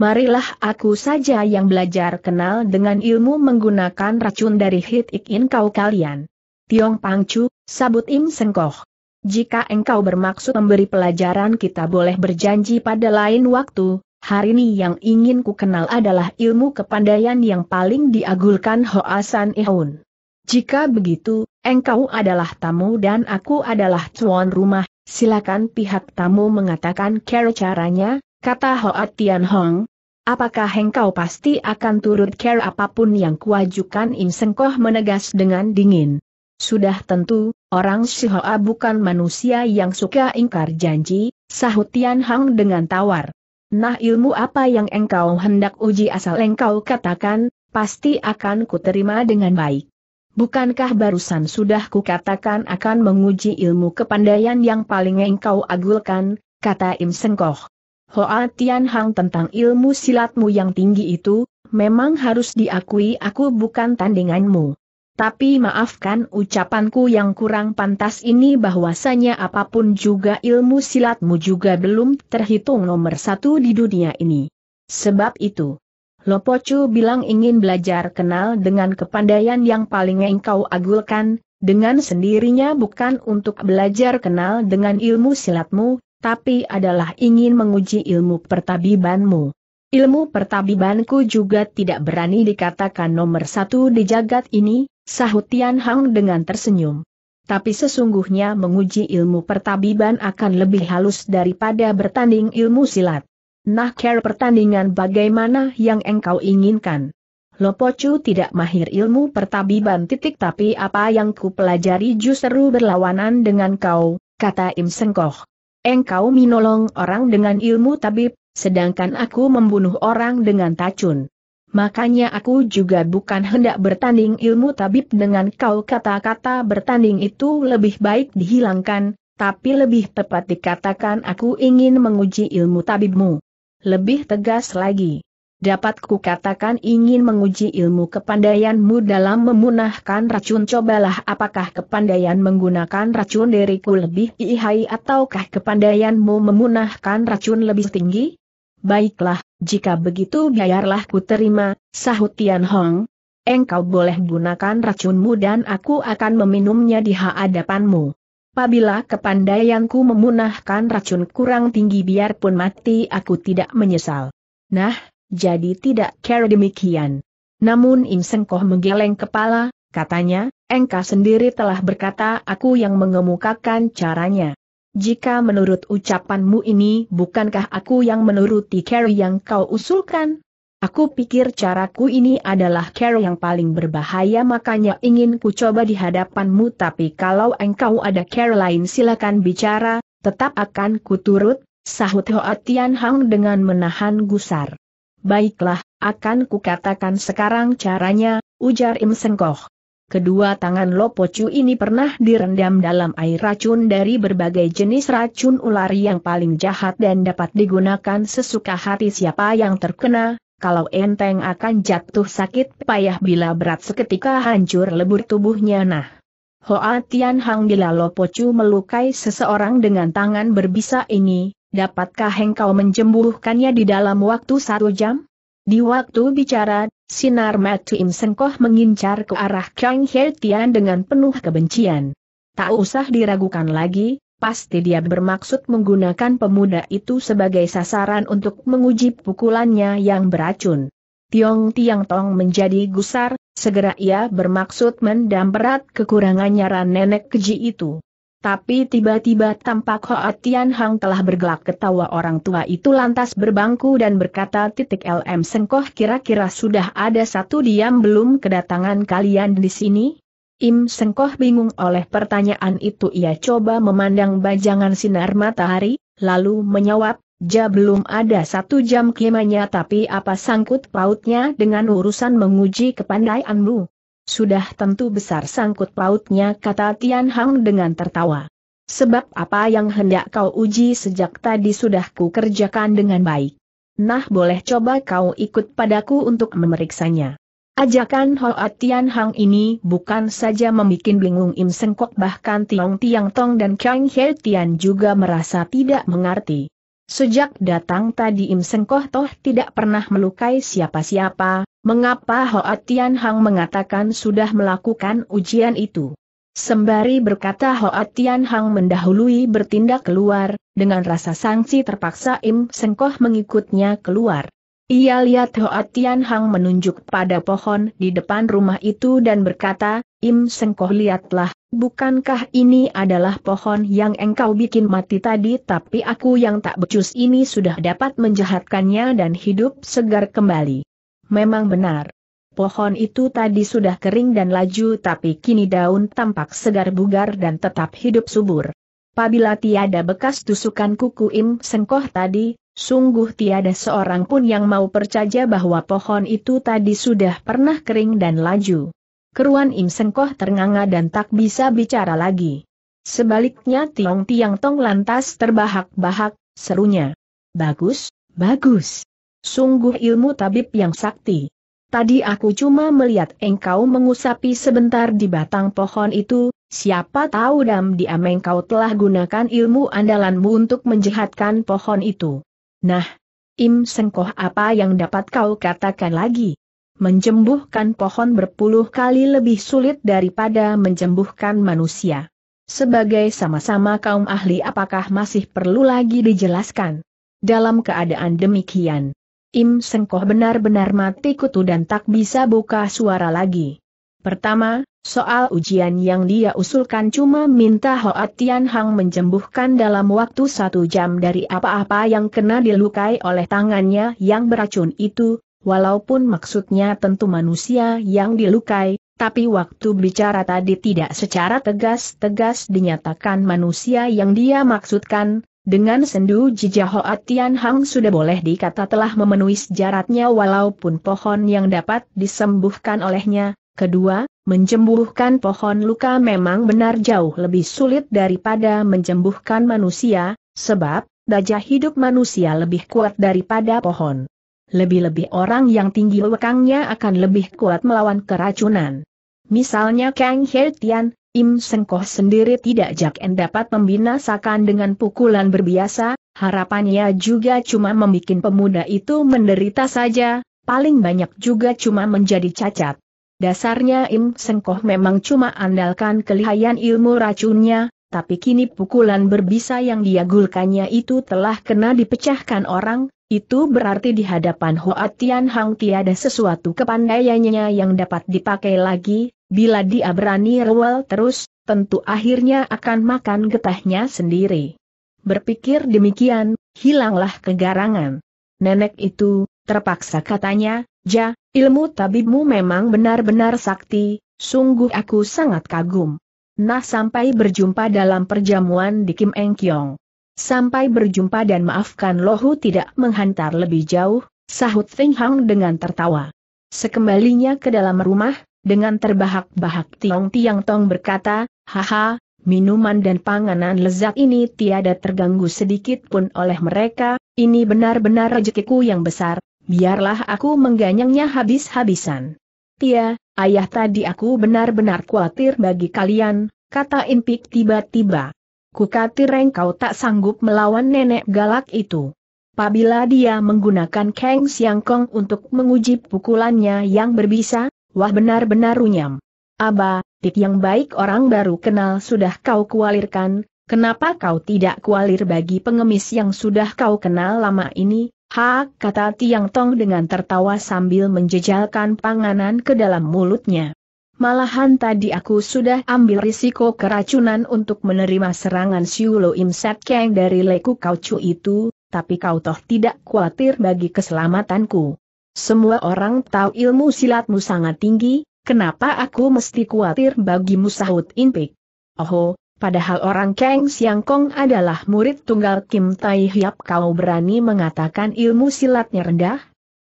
marilah aku saja yang belajar kenal dengan ilmu menggunakan racun dari hit ikin kau kalian. Tiong Pangcu, sabut Im Sengkoh. Jika engkau bermaksud memberi pelajaran kita boleh berjanji pada lain waktu, hari ini yang ingin ku kenal adalah ilmu kepandaian yang paling diagulkan Hoasan Ihun. Jika begitu, engkau adalah tamu dan aku adalah tuan rumah, silakan pihak tamu mengatakan cara caranya, kata Hoa Tian Hong, Apakah engkau pasti akan turut care apapun yang kuajukan Im Sengkoh menegas dengan dingin? Sudah tentu, orang Shihoa bukan manusia yang suka ingkar janji, sahut Tian Hang dengan tawar. Nah ilmu apa yang engkau hendak uji asal engkau katakan, pasti akan kuterima dengan baik. Bukankah barusan sudah kukatakan akan menguji ilmu kepandaian yang paling engkau agulkan, kata Im Sengkoh. Hoa Tian Hang tentang ilmu silatmu yang tinggi itu, memang harus diakui aku bukan tandinganmu. Tapi maafkan ucapanku yang kurang pantas ini bahwasanya apapun juga ilmu silatmu juga belum terhitung nomor satu di dunia ini. Sebab itu, Lopocu bilang ingin belajar kenal dengan kepandaian yang paling engkau agulkan, dengan sendirinya bukan untuk belajar kenal dengan ilmu silatmu, tapi adalah ingin menguji ilmu pertabibanmu. Ilmu pertabibanku juga tidak berani dikatakan nomor satu di jagat ini, sahut Tian Hang dengan tersenyum. Tapi sesungguhnya menguji ilmu pertabiban akan lebih halus daripada bertanding ilmu silat. Nah care pertandingan bagaimana yang engkau inginkan? Lopocu tidak mahir ilmu pertabiban titik tapi apa yang ku pelajari justru berlawanan dengan kau, kata Im Sengkoh. Engkau minolong orang dengan ilmu tabib, sedangkan aku membunuh orang dengan tacun. Makanya aku juga bukan hendak bertanding ilmu tabib dengan kau kata-kata bertanding itu lebih baik dihilangkan, tapi lebih tepat dikatakan aku ingin menguji ilmu tabibmu. Lebih tegas lagi, dapat kukatakan ingin menguji ilmu kepandaianmu dalam memunahkan racun cobalah apakah kepandaian menggunakan racun diriku lebih ihai ataukah kepandaianmu memunahkan racun lebih tinggi? Baiklah, jika begitu biarlah ku terima, sahut Tian Hong. Engkau boleh gunakan racunmu dan aku akan meminumnya di hadapanmu. Pabila kepandaianku memunahkan racun kurang tinggi biarpun mati aku tidak menyesal. Nah, jadi tidak care demikian. Namun Im Sengkoh menggeleng kepala, katanya, engkau sendiri telah berkata aku yang mengemukakan caranya. Jika menurut ucapanmu ini bukankah aku yang menuruti cara yang kau usulkan? Aku pikir caraku ini adalah cara yang paling berbahaya makanya ingin ku coba di hadapanmu tapi kalau engkau ada cara lain silakan bicara, tetap akan kuturut. sahut Hoa Tian Hang dengan menahan gusar. Baiklah, akan kukatakan sekarang caranya, ujar Im Sengkoh. Kedua tangan Lopocu ini pernah direndam dalam air racun dari berbagai jenis racun ular yang paling jahat dan dapat digunakan sesuka hati siapa yang terkena, kalau enteng akan jatuh sakit payah bila berat seketika hancur lebur tubuhnya nah. Hoa Tian Hang bila Lopocu melukai seseorang dengan tangan berbisa ini, dapatkah engkau menjembuhkannya di dalam waktu satu jam? Di waktu bicara, sinar mati Im Sengkoh mengincar ke arah Kang He Tian dengan penuh kebencian. Tak usah diragukan lagi, pasti dia bermaksud menggunakan pemuda itu sebagai sasaran untuk menguji pukulannya yang beracun. Tiong Tiang Tong menjadi gusar, segera ia bermaksud mendam berat kekurangannya ran nenek keji itu. Tapi tiba-tiba tampak Hoa Tian Hang telah bergelak ketawa orang tua itu lantas berbangku dan berkata titik LM Sengkoh kira-kira sudah ada satu diam belum kedatangan kalian di sini? Im Sengkoh bingung oleh pertanyaan itu ia coba memandang bajangan sinar matahari, lalu menyawab, ja belum ada satu jam kemanya tapi apa sangkut pautnya dengan urusan menguji kepandaianmu? Sudah tentu besar sangkut pautnya kata Tian Hang dengan tertawa. Sebab apa yang hendak kau uji sejak tadi sudah ku kerjakan dengan baik. Nah boleh coba kau ikut padaku untuk memeriksanya. Ajakan Hoa Tian Hang ini bukan saja membuat bingung Im Sengkok bahkan Tiong Tiang Tong dan Kang He Tian juga merasa tidak mengerti. Sejak datang tadi Im Sengkok Toh tidak pernah melukai siapa-siapa, Mengapa Hoa Tian Hang mengatakan sudah melakukan ujian itu? Sembari berkata Hoa Tian Hang mendahului bertindak keluar, dengan rasa sangsi terpaksa Im Sengkoh mengikutnya keluar. Ia lihat Hoa Tian Hang menunjuk pada pohon di depan rumah itu dan berkata, Im Sengkoh lihatlah, bukankah ini adalah pohon yang engkau bikin mati tadi tapi aku yang tak becus ini sudah dapat menjahatkannya dan hidup segar kembali. Memang benar. Pohon itu tadi sudah kering dan laju tapi kini daun tampak segar bugar dan tetap hidup subur. Pabila tiada bekas tusukan kuku Im Sengkoh tadi, sungguh tiada seorang pun yang mau percaya bahwa pohon itu tadi sudah pernah kering dan laju. Keruan Im Sengkoh ternganga dan tak bisa bicara lagi. Sebaliknya Tiong Tiang Tong lantas terbahak-bahak, serunya. Bagus, bagus. Sungguh ilmu tabib yang sakti. Tadi aku cuma melihat engkau mengusapi sebentar di batang pohon itu, siapa tahu dam diam engkau telah gunakan ilmu andalanmu untuk menjehatkan pohon itu. Nah, Im Sengkoh apa yang dapat kau katakan lagi? Menjembuhkan pohon berpuluh kali lebih sulit daripada menjembuhkan manusia. Sebagai sama-sama kaum ahli apakah masih perlu lagi dijelaskan? Dalam keadaan demikian Im Sengkoh benar-benar mati kutu dan tak bisa buka suara lagi. Pertama, soal ujian yang dia usulkan cuma minta Hoa Tian Hang menjembuhkan dalam waktu satu jam dari apa-apa yang kena dilukai oleh tangannya yang beracun itu, walaupun maksudnya tentu manusia yang dilukai, tapi waktu bicara tadi tidak secara tegas-tegas dinyatakan manusia yang dia maksudkan, dengan sendu Jijahoa Tian Hang sudah boleh dikata telah memenuhi sejaratnya walaupun pohon yang dapat disembuhkan olehnya. Kedua, menjembuhkan pohon luka memang benar jauh lebih sulit daripada menjembuhkan manusia, sebab dajah hidup manusia lebih kuat daripada pohon. Lebih-lebih orang yang tinggi lekangnya akan lebih kuat melawan keracunan. Misalnya Kang He Tian, Im Sengkoh sendiri tidak Jakn dapat membinasakan dengan pukulan berbiasa, harapannya juga cuma membuat pemuda itu menderita saja, paling banyak juga cuma menjadi cacat. Dasarnya Im Sengkoh memang cuma andalkan kelihayan ilmu racunnya, tapi kini pukulan berbisa yang diagulkannya itu telah kena dipecahkan orang, itu berarti di hadapan Hoa Tian Hang tiada sesuatu kepandaiannya yang dapat dipakai lagi, Bila dia berani rewel terus, tentu akhirnya akan makan getahnya sendiri. Berpikir demikian, hilanglah kegarangan. Nenek itu, terpaksa katanya, Ja, ilmu tabibmu memang benar-benar sakti, sungguh aku sangat kagum. Nah sampai berjumpa dalam perjamuan di Kim Eng Kiong. Sampai berjumpa dan maafkan Lohu tidak menghantar lebih jauh, sahut Feng Hang dengan tertawa. Sekembalinya ke dalam rumah, dengan terbahak-bahak Tiong Tiang Tong berkata, Haha, minuman dan panganan lezat ini tiada terganggu sedikit pun oleh mereka, ini benar-benar rezekiku yang besar, biarlah aku mengganyangnya habis-habisan. Tia, ayah tadi aku benar-benar khawatir bagi kalian, kata Impik tiba-tiba. Kukatir engkau tak sanggup melawan nenek galak itu. Apabila dia menggunakan Kang Siangkong untuk menguji pukulannya yang berbisa, Wah benar-benar runyam. Aba, Tit yang baik orang baru kenal sudah kau kualirkan, kenapa kau tidak kualir bagi pengemis yang sudah kau kenal lama ini? Ha, kata Tiang Tong dengan tertawa sambil menjejalkan panganan ke dalam mulutnya. Malahan tadi aku sudah ambil risiko keracunan untuk menerima serangan Siulo Im Keng dari Leku Kau Chu itu, tapi kau toh tidak khawatir bagi keselamatanku. Semua orang tahu ilmu silatmu sangat tinggi, kenapa aku mesti khawatir bagimu sahut Inpik? Oho, padahal orang Kang Siang Kong adalah murid tunggal Kim Tai Hiap kau berani mengatakan ilmu silatnya rendah?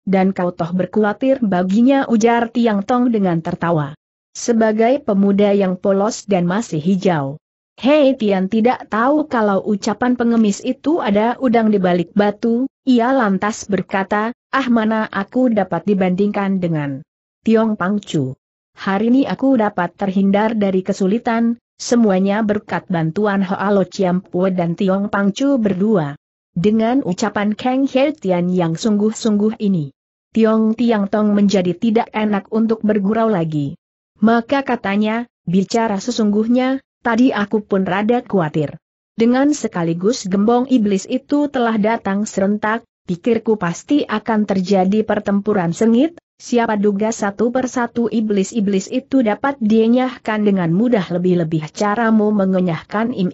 Dan kau toh berkhawatir baginya ujar Tiang Tong dengan tertawa. Sebagai pemuda yang polos dan masih hijau, Hei Tian tidak tahu kalau ucapan pengemis itu ada udang di balik batu, ia lantas berkata, ah mana aku dapat dibandingkan dengan Tiong Pangcu. Hari ini aku dapat terhindar dari kesulitan, semuanya berkat bantuan Chiam Chiampu dan Tiong Pangcu berdua. Dengan ucapan Kang He Tian yang sungguh-sungguh ini, Tiong Tiang Tong menjadi tidak enak untuk bergurau lagi. Maka katanya, bicara sesungguhnya, tadi aku pun rada khawatir. Dengan sekaligus gembong iblis itu telah datang serentak, pikirku pasti akan terjadi pertempuran sengit, siapa duga satu persatu iblis-iblis itu dapat dienyahkan dengan mudah lebih-lebih caramu mengenyahkan Im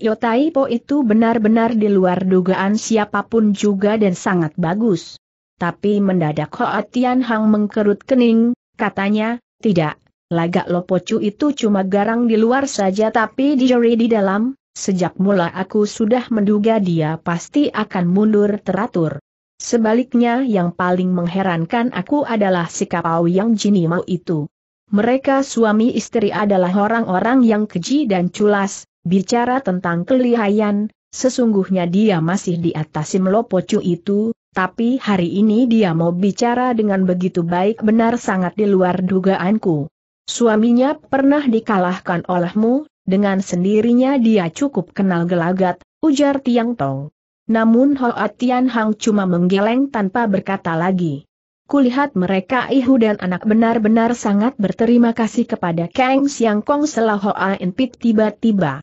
po itu benar-benar di luar dugaan siapapun juga dan sangat bagus. Tapi mendadak Hoa Tian Hang mengkerut kening, katanya, tidak, Lagak Lopocu itu cuma garang di luar saja tapi di jari di dalam, sejak mula aku sudah menduga dia pasti akan mundur teratur. Sebaliknya yang paling mengherankan aku adalah sikap Au yang jinimau itu. Mereka suami istri adalah orang-orang yang keji dan culas, bicara tentang kelihayan, sesungguhnya dia masih di atas Simlopocu itu, tapi hari ini dia mau bicara dengan begitu baik benar sangat di luar dugaanku. Suaminya pernah dikalahkan olehmu, dengan sendirinya dia cukup kenal gelagat, ujar Tiang Tong. Namun Hoa Tian Hang cuma menggeleng tanpa berkata lagi. Kulihat mereka Ihu dan anak benar-benar sangat berterima kasih kepada Kang Siang Kong selah Hoa Enpit tiba-tiba.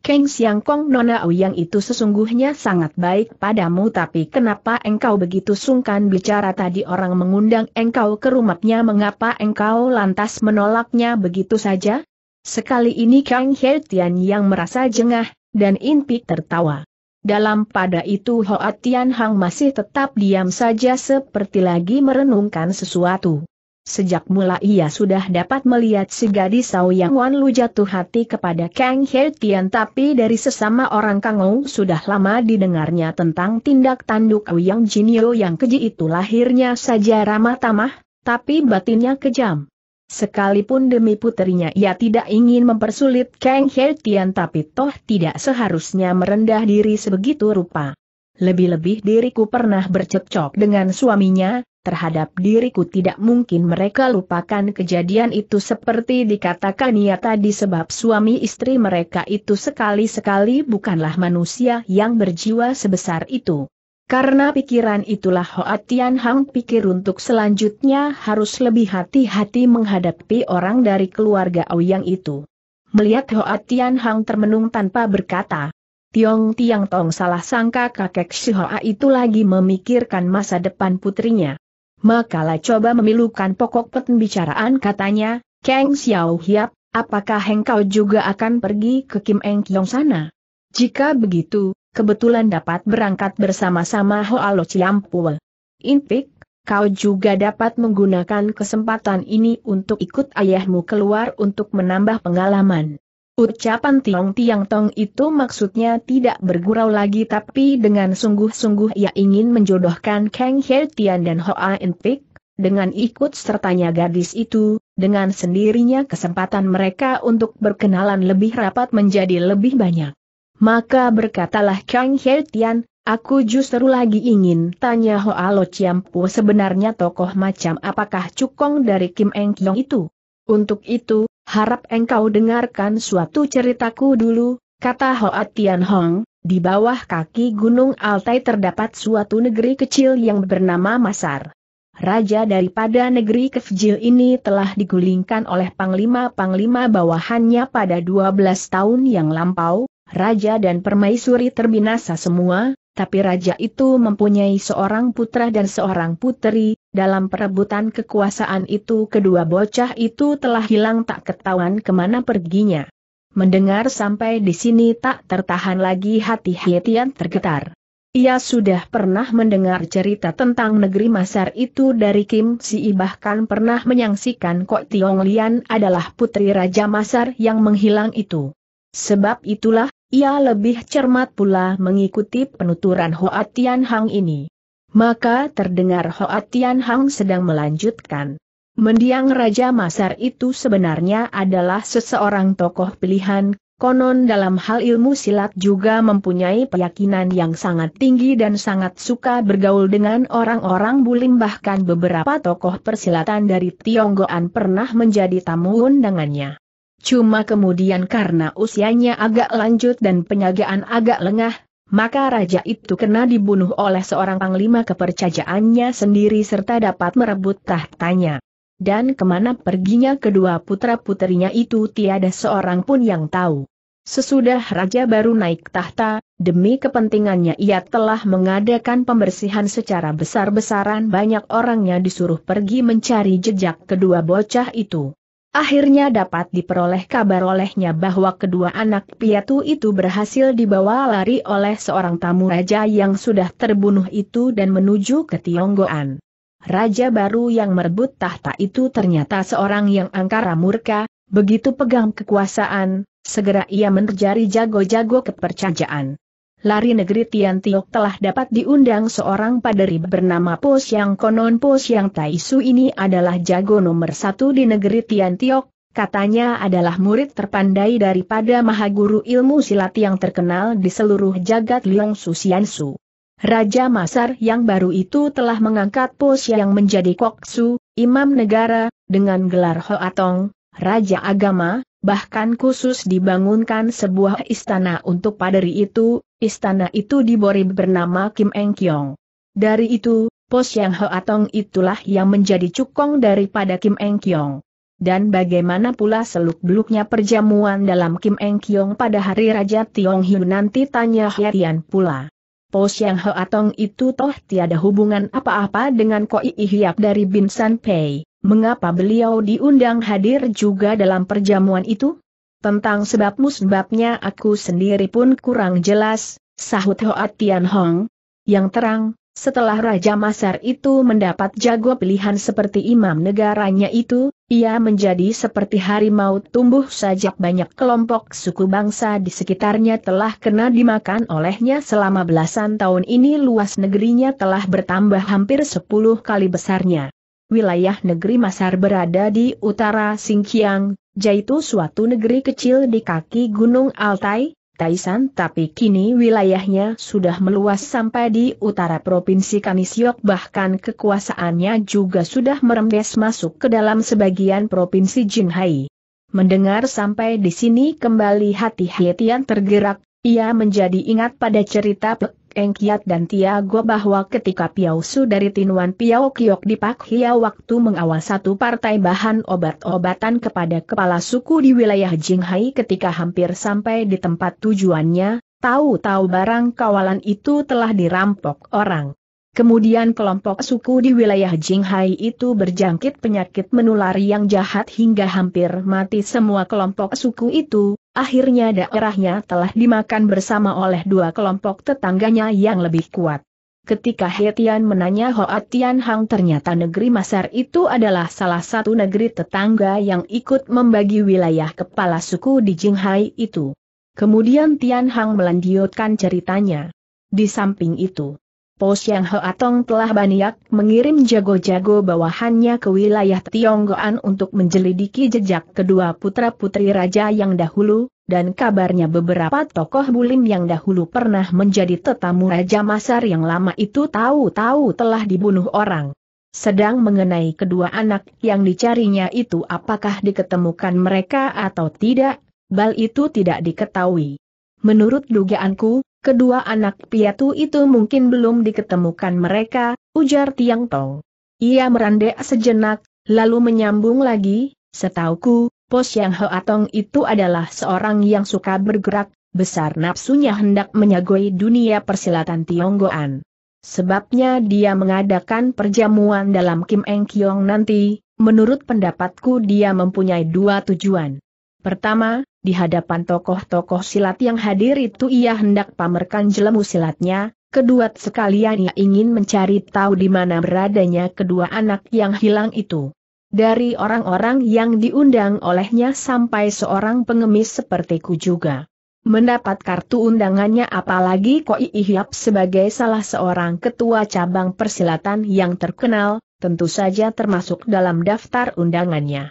Keng Siang Kong Nona Uyang itu sesungguhnya sangat baik padamu tapi kenapa engkau begitu sungkan bicara tadi orang mengundang engkau ke rumahnya mengapa engkau lantas menolaknya begitu saja? Sekali ini Kang He Tian yang merasa jengah, dan inti tertawa. Dalam pada itu Hoa Tian Hang masih tetap diam saja seperti lagi merenungkan sesuatu. Sejak mula ia sudah dapat melihat si gadis Sao Yang Wan Lu jatuh hati kepada Kang He Tian tapi dari sesama orang Kang Ou sudah lama didengarnya tentang tindak tanduk Yang Jinio yang keji itu lahirnya saja ramah tamah, tapi batinnya kejam. Sekalipun demi putrinya ia tidak ingin mempersulit Kang He Tian tapi toh tidak seharusnya merendah diri sebegitu rupa. Lebih-lebih diriku pernah bercekcok dengan suaminya, terhadap diriku tidak mungkin mereka lupakan kejadian itu seperti dikatakan ia tadi sebab suami istri mereka itu sekali-sekali bukanlah manusia yang berjiwa sebesar itu. Karena pikiran itulah Hoa Tian Hang pikir untuk selanjutnya harus lebih hati-hati menghadapi orang dari keluarga Ouyang itu. Melihat Hoa Tian Hang termenung tanpa berkata, Tiong Tiang Tong salah sangka kakek Shihoa itu lagi memikirkan masa depan putrinya. Makalah coba memilukan pokok pembicaraan katanya, Kang Xiao Hiap, apakah engkau juga akan pergi ke Kim Eng Kiong sana? Jika begitu, kebetulan dapat berangkat bersama-sama Hoalo Ciampul. Intik, kau juga dapat menggunakan kesempatan ini untuk ikut ayahmu keluar untuk menambah pengalaman. Ucapan Tiong Tiang Tong itu maksudnya tidak bergurau lagi tapi dengan sungguh-sungguh ia ingin menjodohkan Kang He Tian dan Hoa In Pik, dengan ikut sertanya gadis itu, dengan sendirinya kesempatan mereka untuk berkenalan lebih rapat menjadi lebih banyak. Maka berkatalah Kang He Tian, aku justru lagi ingin tanya Hoa Lo Chiampu sebenarnya tokoh macam apakah cukong dari Kim Eng Kiong itu. Untuk itu, harap engkau dengarkan suatu ceritaku dulu, kata Hoat Tian Hong, di bawah kaki Gunung Altai terdapat suatu negeri kecil yang bernama Masar. Raja daripada negeri kecil ini telah digulingkan oleh panglima-panglima bawahannya pada 12 tahun yang lampau, raja dan permaisuri terbinasa semua, tapi raja itu mempunyai seorang putra dan seorang putri, dalam perebutan kekuasaan itu kedua bocah itu telah hilang tak ketahuan kemana perginya. Mendengar sampai di sini tak tertahan lagi hati Hietian tergetar. Ia sudah pernah mendengar cerita tentang negeri Masar itu dari Kim Si bahkan pernah menyaksikan Kok Tiong Lian adalah putri Raja Masar yang menghilang itu. Sebab itulah, ia lebih cermat pula mengikuti penuturan Hoa Tian Hang ini. Maka terdengar Hoa Tian Hang sedang melanjutkan. Mendiang Raja Masar itu sebenarnya adalah seseorang tokoh pilihan, konon dalam hal ilmu silat juga mempunyai keyakinan yang sangat tinggi dan sangat suka bergaul dengan orang-orang bulim bahkan beberapa tokoh persilatan dari Tionggoan pernah menjadi tamu undangannya. Cuma kemudian karena usianya agak lanjut dan penyagaan agak lengah, maka raja itu kena dibunuh oleh seorang panglima kepercayaannya sendiri serta dapat merebut tahtanya. Dan kemana perginya kedua putra-putrinya itu tiada seorang pun yang tahu. Sesudah raja baru naik tahta, demi kepentingannya ia telah mengadakan pembersihan secara besar-besaran banyak orangnya disuruh pergi mencari jejak kedua bocah itu. Akhirnya dapat diperoleh kabar olehnya bahwa kedua anak piatu itu berhasil dibawa lari oleh seorang tamu raja yang sudah terbunuh itu dan menuju ke Tionggoan. Raja baru yang merebut tahta itu ternyata seorang yang angkara murka, begitu pegang kekuasaan, segera ia menerjari jago-jago kepercayaan lari negeri Tian Tiok telah dapat diundang seorang paderi bernama Po Siang konon Po Siang Tai Su ini adalah jago nomor satu di negeri Tian Tiok, katanya adalah murid terpandai daripada mahaguru ilmu silat yang terkenal di seluruh jagat Liang Su Su. Raja Masar yang baru itu telah mengangkat Po Siang menjadi Kok Su, Imam Negara, dengan gelar Hoatong, Raja Agama, bahkan khusus dibangunkan sebuah istana untuk paderi itu, istana itu diborib bernama Kim Eng Kyong. Dari itu, pos yang Hoatong itulah yang menjadi cukong daripada Kim Eng Kyong. Dan bagaimana pula seluk-beluknya perjamuan dalam Kim Eng Kyong pada hari Raja Tiong Hiu nanti tanya Hyatian pula. Pos yang Hoatong itu toh tiada hubungan apa-apa dengan Koi Ihyap dari Bin San Pei. Mengapa beliau diundang hadir juga dalam perjamuan itu? Tentang sebab musbabnya aku sendiri pun kurang jelas, sahut Hoat Tian Hong. Yang terang, setelah Raja Masar itu mendapat jago pilihan seperti imam negaranya itu, ia menjadi seperti harimau tumbuh sajak banyak kelompok suku bangsa di sekitarnya telah kena dimakan olehnya selama belasan tahun ini luas negerinya telah bertambah hampir sepuluh kali besarnya wilayah negeri Masar berada di utara Singkiang, yaitu suatu negeri kecil di kaki Gunung Altai, Taisan tapi kini wilayahnya sudah meluas sampai di utara Provinsi Kanisiok bahkan kekuasaannya juga sudah merembes masuk ke dalam sebagian Provinsi Jinhai. Mendengar sampai di sini kembali hati hati yang tergerak, ia menjadi ingat pada cerita Pek Eng Kiat dan Tiago bahwa ketika Piausu dari Tinuan Piao Kiok di Pak Hia waktu mengawal satu partai bahan obat-obatan kepada kepala suku di wilayah Jinghai ketika hampir sampai di tempat tujuannya, tahu-tahu barang kawalan itu telah dirampok orang. Kemudian kelompok suku di wilayah Jinghai itu berjangkit penyakit menular yang jahat hingga hampir mati semua kelompok suku itu, Akhirnya daerahnya telah dimakan bersama oleh dua kelompok tetangganya yang lebih kuat. Ketika Hetian menanya Hoa Tian ternyata negeri Masar itu adalah salah satu negeri tetangga yang ikut membagi wilayah kepala suku di Jinghai itu. Kemudian Tianhang melanjutkan ceritanya. Di samping itu, Po yang Hoatong telah banyak mengirim jago-jago bawahannya ke wilayah Tionggoan untuk menjelidiki jejak kedua putra-putri raja yang dahulu, dan kabarnya beberapa tokoh bulim yang dahulu pernah menjadi tetamu Raja Masar yang lama itu tahu-tahu telah dibunuh orang. Sedang mengenai kedua anak yang dicarinya itu apakah diketemukan mereka atau tidak, bal itu tidak diketahui. Menurut dugaanku, Kedua anak piatu itu mungkin belum diketemukan mereka, ujar Tiang Tong. Ia merandek sejenak, lalu menyambung lagi, setauku, Pos Yang Tong itu adalah seorang yang suka bergerak, besar nafsunya hendak menyagoi dunia persilatan Tionggoan. Sebabnya dia mengadakan perjamuan dalam Kim Eng Kiong nanti, menurut pendapatku dia mempunyai dua tujuan. Pertama, di hadapan tokoh-tokoh silat yang hadir itu ia hendak pamerkan jelemu silatnya, kedua sekalian ia ingin mencari tahu di mana beradanya kedua anak yang hilang itu. Dari orang-orang yang diundang olehnya sampai seorang pengemis sepertiku juga. Mendapat kartu undangannya apalagi Koi Ihyap sebagai salah seorang ketua cabang persilatan yang terkenal, tentu saja termasuk dalam daftar undangannya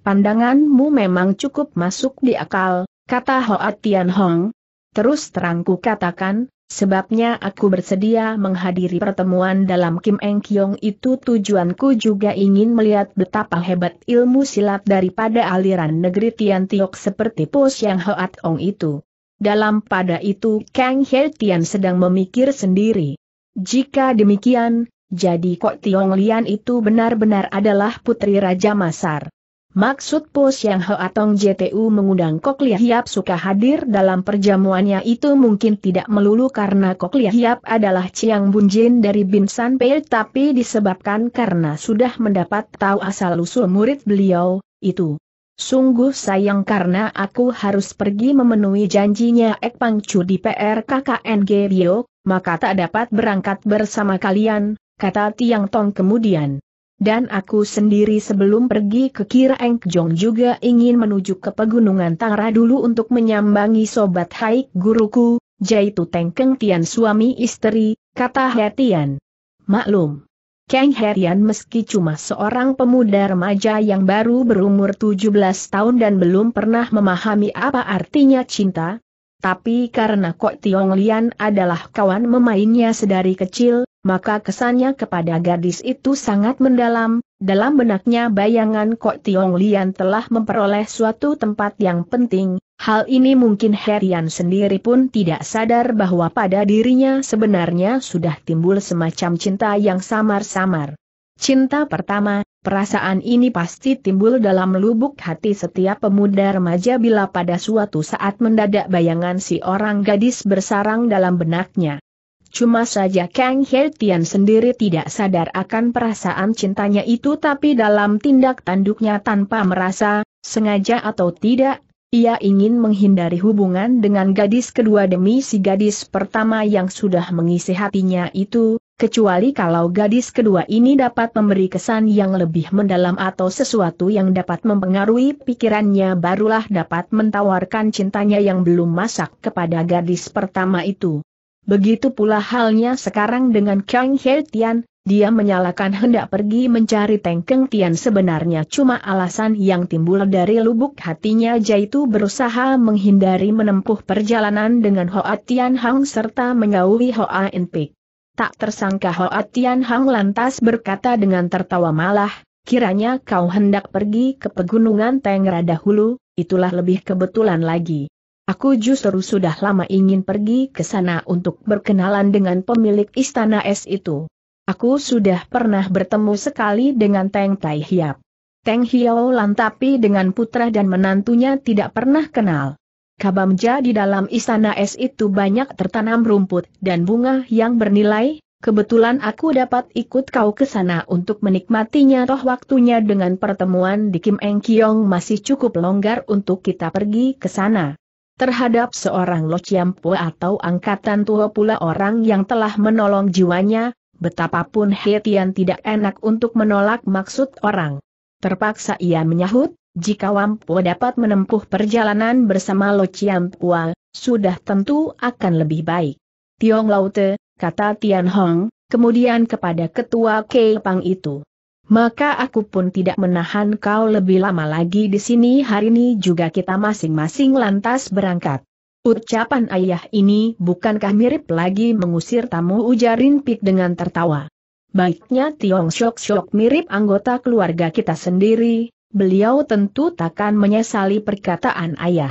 pandanganmu memang cukup masuk di akal, kata Hoa Tian Hong. Terus terangku katakan, sebabnya aku bersedia menghadiri pertemuan dalam Kim Eng Kiong itu tujuanku juga ingin melihat betapa hebat ilmu silat daripada aliran negeri Tian Tiok seperti pos yang Hoa Ong itu. Dalam pada itu Kang He Tian sedang memikir sendiri. Jika demikian, jadi Kok Tiong Lian itu benar-benar adalah putri Raja Masar. Maksud Po yang Ho Atong JTU mengundang Kok Lia Hiap suka hadir dalam perjamuannya itu mungkin tidak melulu karena Kok Lia Hiap adalah Chiang Bunjin dari Binsan Pei tapi disebabkan karena sudah mendapat tahu asal-usul murid beliau, itu. Sungguh sayang karena aku harus pergi memenuhi janjinya Ek Pang Chu di PR Bio, maka tak dapat berangkat bersama kalian, kata Tiang Tong kemudian dan aku sendiri sebelum pergi ke Kiraeng Jong juga ingin menuju ke Pegunungan Tangra dulu untuk menyambangi Sobat Haik guruku, yaitu Tengkeng Tian suami istri, kata Hetian. Maklum. Kang Herian meski cuma seorang pemuda remaja yang baru berumur 17 tahun dan belum pernah memahami apa artinya cinta, tapi karena Kok Tiong Lian adalah kawan memainnya sedari kecil, maka kesannya kepada gadis itu sangat mendalam, dalam benaknya bayangan Kok Tiong Lian telah memperoleh suatu tempat yang penting, hal ini mungkin Herian sendiri pun tidak sadar bahwa pada dirinya sebenarnya sudah timbul semacam cinta yang samar-samar. Cinta pertama, Perasaan ini pasti timbul dalam lubuk hati setiap pemuda remaja bila pada suatu saat mendadak bayangan si orang gadis bersarang dalam benaknya. Cuma saja Kang Hertian sendiri tidak sadar akan perasaan cintanya itu tapi dalam tindak tanduknya tanpa merasa, sengaja atau tidak, ia ingin menghindari hubungan dengan gadis kedua demi si gadis pertama yang sudah mengisi hatinya itu, kecuali kalau gadis kedua ini dapat memberi kesan yang lebih mendalam atau sesuatu yang dapat mempengaruhi pikirannya barulah dapat mentawarkan cintanya yang belum masak kepada gadis pertama itu. Begitu pula halnya sekarang dengan Kang He Tian, dia menyalakan hendak pergi mencari Teng Keng Tian sebenarnya cuma alasan yang timbul dari lubuk hatinya yaitu berusaha menghindari menempuh perjalanan dengan Hoa Tian Hang serta menjauhi Hoa In Tak tersangka Hoa Tian Hang lantas berkata dengan tertawa malah, kiranya kau hendak pergi ke pegunungan Tengra dahulu, itulah lebih kebetulan lagi. Aku justru sudah lama ingin pergi ke sana untuk berkenalan dengan pemilik istana es itu. Aku sudah pernah bertemu sekali dengan Teng Tai Hiap. Teng Hiao lantapi dengan putra dan menantunya tidak pernah kenal. Kabamja di dalam istana es itu banyak tertanam rumput dan bunga yang bernilai, kebetulan aku dapat ikut kau ke sana untuk menikmatinya toh waktunya dengan pertemuan di Kim Eng Kiong masih cukup longgar untuk kita pergi ke sana. Terhadap seorang Lo Chiampo atau angkatan tua pula orang yang telah menolong jiwanya, betapapun Hetian tidak enak untuk menolak maksud orang. Terpaksa ia menyahut, jika Wampo dapat menempuh perjalanan bersama Lo Chiam sudah tentu akan lebih baik. Tiong Laute, kata Tian Hong, kemudian kepada ketua Kei itu. Maka aku pun tidak menahan kau lebih lama lagi di sini hari ini juga kita masing-masing lantas berangkat. Ucapan ayah ini bukankah mirip lagi mengusir tamu Ujarin Pik dengan tertawa. Baiknya Tiong Shok Shok mirip anggota keluarga kita sendiri, beliau tentu takkan menyesali perkataan ayah.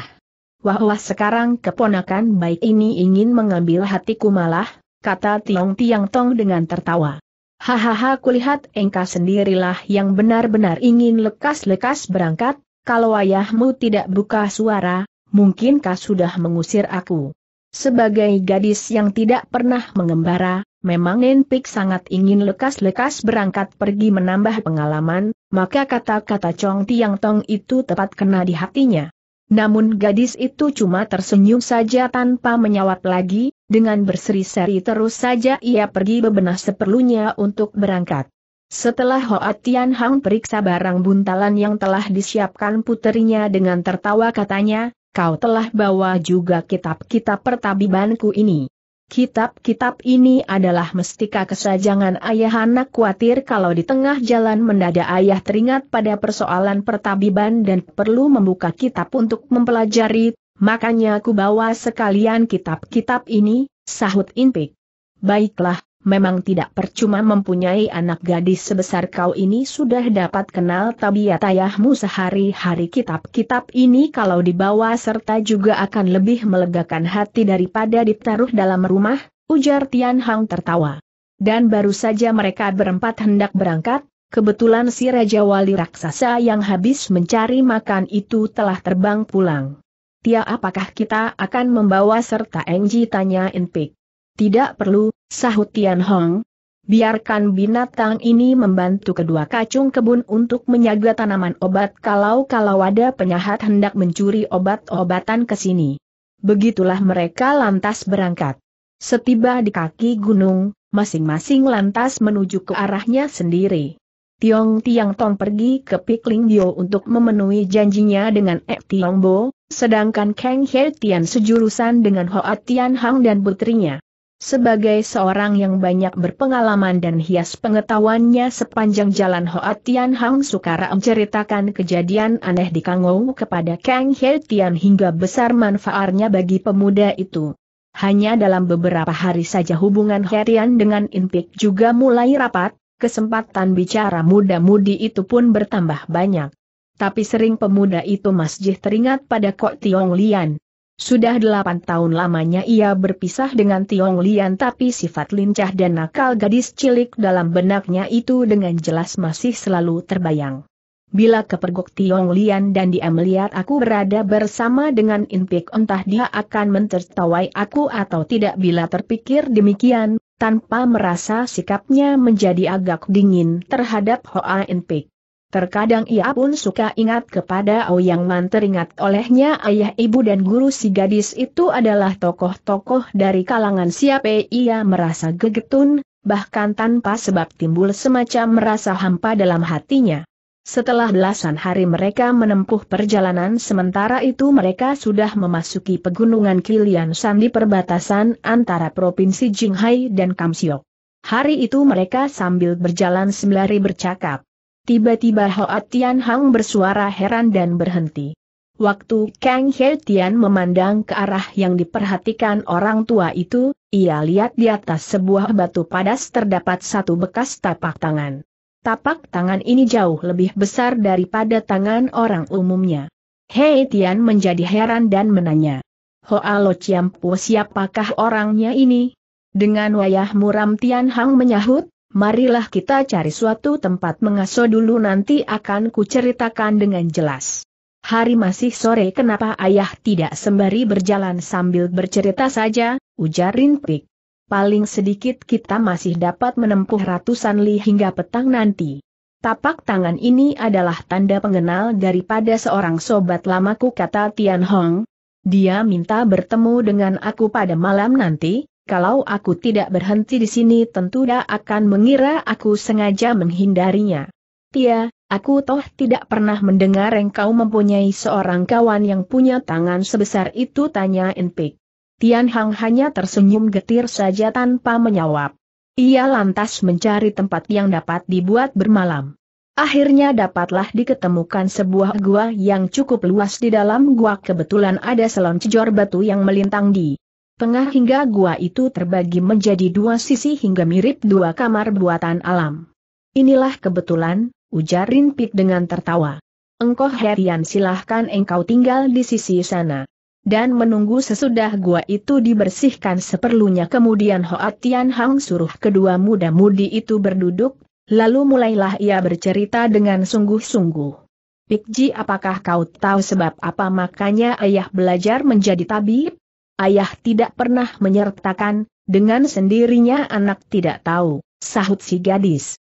Wah-wah sekarang keponakan baik ini ingin mengambil hatiku malah, kata Tiong Tiang Tong dengan tertawa. Hahaha kulihat engkau sendirilah yang benar-benar ingin lekas-lekas berangkat, kalau ayahmu tidak buka suara, mungkinkah sudah mengusir aku. Sebagai gadis yang tidak pernah mengembara, Memang Nenpik sangat ingin lekas-lekas berangkat pergi menambah pengalaman, maka kata-kata Chong Tiang Tong itu tepat kena di hatinya. Namun gadis itu cuma tersenyum saja tanpa menyawat lagi, dengan berseri-seri terus saja ia pergi bebenah seperlunya untuk berangkat. Setelah Hoa Tian Hang periksa barang buntalan yang telah disiapkan puterinya dengan tertawa katanya, kau telah bawa juga kitab-kitab pertabibanku ini. Kitab-kitab ini adalah mestika kesajangan ayah anak khawatir kalau di tengah jalan mendadak ayah teringat pada persoalan pertabiban dan perlu membuka kitab untuk mempelajari, makanya aku bawa sekalian kitab-kitab ini, sahut Impik. Baiklah, Memang tidak percuma mempunyai anak gadis sebesar kau ini sudah dapat kenal tabiat ayahmu sehari-hari kitab-kitab ini kalau dibawa serta juga akan lebih melegakan hati daripada ditaruh dalam rumah, ujar Tian Hang tertawa. Dan baru saja mereka berempat hendak berangkat, kebetulan si Raja Wali Raksasa yang habis mencari makan itu telah terbang pulang. Tia apakah kita akan membawa serta Engji tanya Enpik. Tidak perlu, sahut Tian Hong. Biarkan binatang ini membantu kedua kacung kebun untuk menyaga tanaman obat kalau-kalau ada penyahat hendak mencuri obat-obatan ke sini. Begitulah mereka lantas berangkat. Setiba di kaki gunung, masing-masing lantas menuju ke arahnya sendiri. Tiong Tiang Tong pergi ke Pikling Dio untuk memenuhi janjinya dengan Ek Tiong Bo, sedangkan Kang He Tian sejurusan dengan Hoa Tian Hang dan putrinya. Sebagai seorang yang banyak berpengalaman dan hias pengetahuannya sepanjang jalan Hoa Tian Hang Sukara menceritakan kejadian aneh di Kangou kepada Kang He Tian hingga besar manfaatnya bagi pemuda itu. Hanya dalam beberapa hari saja hubungan He Tian dengan Intik juga mulai rapat, kesempatan bicara muda-mudi itu pun bertambah banyak. Tapi sering pemuda itu masjid teringat pada Kok Tiong Lian. Sudah delapan tahun lamanya ia berpisah dengan Tiong Lian tapi sifat lincah dan nakal gadis cilik dalam benaknya itu dengan jelas masih selalu terbayang. Bila kepergok Tiong Lian dan dia melihat aku berada bersama dengan Inpik entah dia akan mentertawai aku atau tidak bila terpikir demikian, tanpa merasa sikapnya menjadi agak dingin terhadap Hoa Inpik. Terkadang ia pun suka ingat kepada Ouyang Man teringat olehnya ayah ibu dan guru si gadis itu adalah tokoh-tokoh dari kalangan siapa ia merasa gegetun, bahkan tanpa sebab timbul semacam merasa hampa dalam hatinya. Setelah belasan hari mereka menempuh perjalanan sementara itu mereka sudah memasuki pegunungan Kilian Sandi perbatasan antara Provinsi Jinghai dan Kamsiok. Hari itu mereka sambil berjalan sembari bercakap. Tiba-tiba Hoa Tian Hang bersuara heran dan berhenti. Waktu Kang He Tian memandang ke arah yang diperhatikan orang tua itu, ia lihat di atas sebuah batu padas terdapat satu bekas tapak tangan. Tapak tangan ini jauh lebih besar daripada tangan orang umumnya. Hei Tian menjadi heran dan menanya. Hoa Lo Chiampu siapakah orangnya ini? Dengan wayah muram Tian Hang menyahut, marilah kita cari suatu tempat mengaso dulu nanti akan kuceritakan dengan jelas. Hari masih sore kenapa ayah tidak sembari berjalan sambil bercerita saja, ujar Rinpik. Paling sedikit kita masih dapat menempuh ratusan li hingga petang nanti. Tapak tangan ini adalah tanda pengenal daripada seorang sobat lamaku kata Tian Hong. Dia minta bertemu dengan aku pada malam nanti, kalau aku tidak berhenti di sini tentu dia akan mengira aku sengaja menghindarinya. Tia, aku toh tidak pernah mendengar engkau mempunyai seorang kawan yang punya tangan sebesar itu tanya Enpik. Tian Hang hanya tersenyum getir saja tanpa menjawab. Ia lantas mencari tempat yang dapat dibuat bermalam. Akhirnya dapatlah diketemukan sebuah gua yang cukup luas di dalam gua kebetulan ada selonjor batu yang melintang di Tengah hingga gua itu terbagi menjadi dua sisi hingga mirip dua kamar buatan alam. Inilah kebetulan, ujar Rinpik dengan tertawa. Engkau herian silahkan engkau tinggal di sisi sana. Dan menunggu sesudah gua itu dibersihkan seperlunya kemudian Hoat Tian Hang suruh kedua muda-mudi itu berduduk, lalu mulailah ia bercerita dengan sungguh-sungguh. Pikji apakah kau tahu sebab apa makanya ayah belajar menjadi tabib? ayah tidak pernah menyertakan, dengan sendirinya anak tidak tahu, sahut si gadis.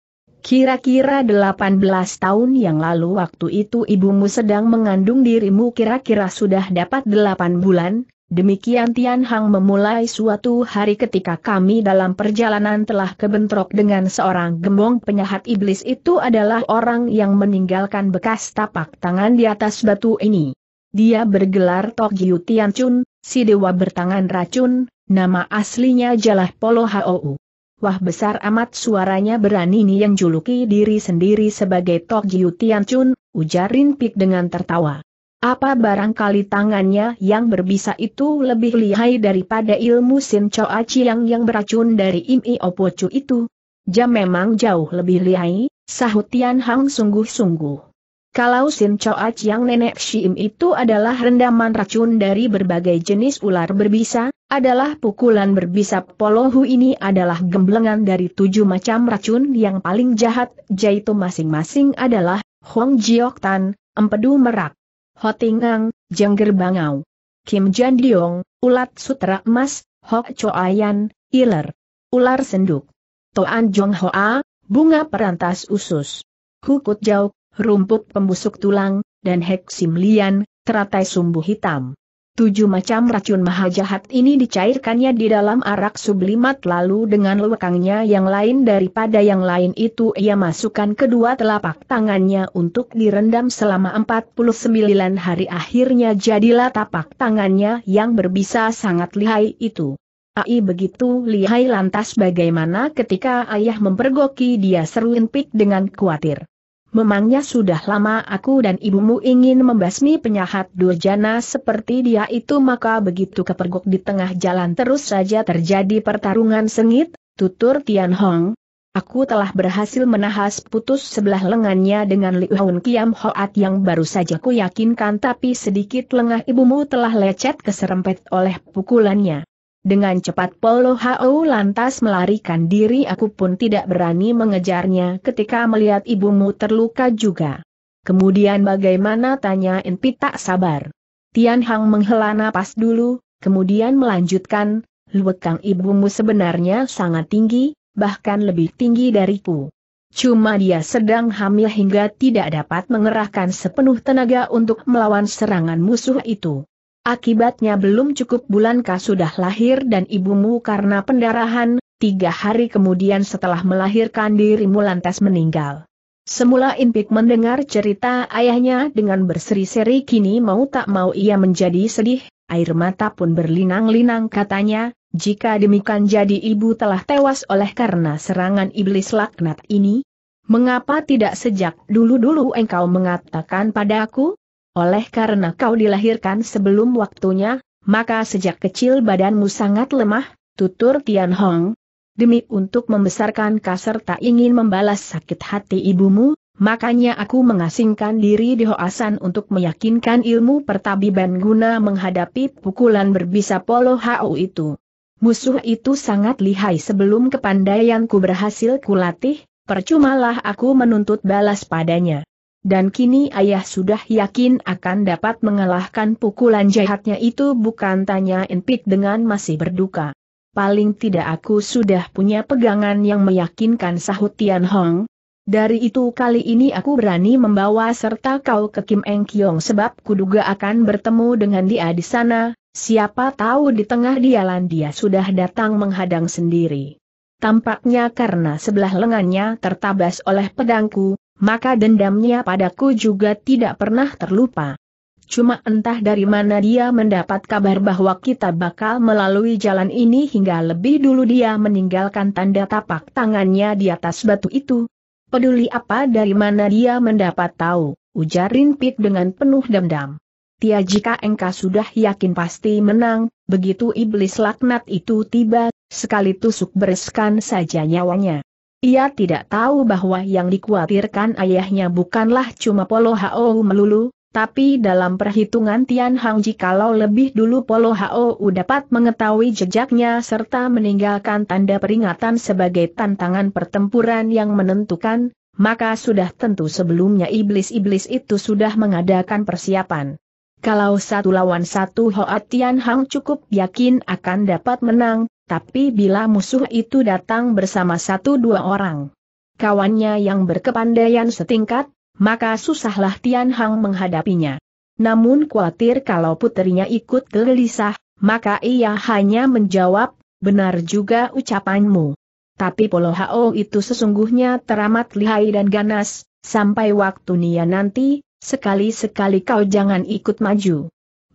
Kira-kira 18 tahun yang lalu waktu itu ibumu sedang mengandung dirimu kira-kira sudah dapat 8 bulan, demikian Tian Hang memulai suatu hari ketika kami dalam perjalanan telah kebentrok dengan seorang gembong penyahat iblis itu adalah orang yang meninggalkan bekas tapak tangan di atas batu ini. Dia bergelar Tok Giu Tian Chun, Si dewa bertangan racun, nama aslinya Jalah Polo Hou. Wah besar amat suaranya berani nih yang juluki diri sendiri sebagai Tok Jiu Tian Chun, ujar Rinpik dengan tertawa. Apa barangkali tangannya yang berbisa itu lebih lihai daripada ilmu Sin Choa Chiang yang beracun dari Im Opo Chu itu? Jam memang jauh lebih lihai, sahut Tian Hang sungguh-sungguh. Kalau Sin Choach yang nenek Shim itu adalah rendaman racun dari berbagai jenis ular berbisa, adalah pukulan berbisa Polohu ini adalah gemblengan dari tujuh macam racun yang paling jahat, yaitu masing-masing adalah Hong Jiok Tan, Empedu Merak, Hotingang, Jengger Bangau, Kim Jan Diong, Ulat Sutra Emas, Hok Choayan, Iler, Ular Senduk, Toan Jong Hoa, Bunga Perantas Usus, Hukut Jauk, rumput pembusuk tulang, dan heksimlian, teratai sumbu hitam. Tujuh macam racun maha jahat ini dicairkannya di dalam arak sublimat lalu dengan lewekangnya yang lain daripada yang lain itu ia masukkan kedua telapak tangannya untuk direndam selama 49 hari akhirnya jadilah tapak tangannya yang berbisa sangat lihai itu. Ai begitu lihai lantas bagaimana ketika ayah mempergoki dia seruin pik dengan khawatir. Memangnya sudah lama aku dan ibumu ingin membasmi penyahat durjana seperti dia itu maka begitu kepergok di tengah jalan terus saja terjadi pertarungan sengit, tutur Tian Hong. Aku telah berhasil menahas putus sebelah lengannya dengan Li Hun Kiam Hoat yang baru saja ku yakinkan tapi sedikit lengah ibumu telah lecet keserempet oleh pukulannya. Dengan cepat Polo Hao lantas melarikan diri aku pun tidak berani mengejarnya ketika melihat ibumu terluka juga. Kemudian bagaimana tanya Enpi tak sabar. Tian Hang menghela napas dulu, kemudian melanjutkan, luekang ibumu sebenarnya sangat tinggi, bahkan lebih tinggi dariku. Cuma dia sedang hamil hingga tidak dapat mengerahkan sepenuh tenaga untuk melawan serangan musuh itu. Akibatnya belum cukup bulan kah sudah lahir dan ibumu karena pendarahan, tiga hari kemudian setelah melahirkan dirimu lantas meninggal. Semula Impik mendengar cerita ayahnya dengan berseri-seri kini mau tak mau ia menjadi sedih, air mata pun berlinang-linang katanya, jika demikian jadi ibu telah tewas oleh karena serangan iblis laknat ini, mengapa tidak sejak dulu-dulu engkau mengatakan padaku? Oleh karena kau dilahirkan sebelum waktunya, maka sejak kecil badanmu sangat lemah, tutur Tian Hong. Demi untuk membesarkan kasar tak ingin membalas sakit hati ibumu, makanya aku mengasingkan diri di Hoasan untuk meyakinkan ilmu pertabiban guna menghadapi pukulan berbisa polo hau itu. Musuh itu sangat lihai sebelum kepandaianku berhasil kulatih, percumalah aku menuntut balas padanya dan kini ayah sudah yakin akan dapat mengalahkan pukulan jahatnya itu bukan tanya Enpik dengan masih berduka. Paling tidak aku sudah punya pegangan yang meyakinkan sahut Tian Hong. Dari itu kali ini aku berani membawa serta kau ke Kim Eng Kiong sebab kuduga akan bertemu dengan dia di sana, siapa tahu di tengah dialan dia sudah datang menghadang sendiri. Tampaknya karena sebelah lengannya tertabas oleh pedangku, maka dendamnya padaku juga tidak pernah terlupa. Cuma entah dari mana dia mendapat kabar bahwa kita bakal melalui jalan ini hingga lebih dulu dia meninggalkan tanda tapak tangannya di atas batu itu. Peduli apa dari mana dia mendapat tahu, ujar Rinpit dengan penuh dendam. Tia jika engkau sudah yakin pasti menang, begitu iblis laknat itu tiba, sekali tusuk bereskan saja nyawanya. Ia tidak tahu bahwa yang dikhawatirkan ayahnya bukanlah cuma Polo Hao melulu, tapi dalam perhitungan Tian Hang jikalau lebih dulu Polo Hao dapat mengetahui jejaknya serta meninggalkan tanda peringatan sebagai tantangan pertempuran yang menentukan, maka sudah tentu sebelumnya iblis-iblis itu sudah mengadakan persiapan. Kalau satu lawan satu Hoa Tian Hang cukup yakin akan dapat menang, tapi bila musuh itu datang bersama satu dua orang, kawannya yang berkepandaian setingkat, maka susahlah Tian Hang menghadapinya. Namun khawatir kalau putrinya ikut gelisah, maka ia hanya menjawab, benar juga ucapanmu. Tapi Polo Hao itu sesungguhnya teramat lihai dan ganas, sampai waktu Nia nanti, sekali-sekali kau jangan ikut maju.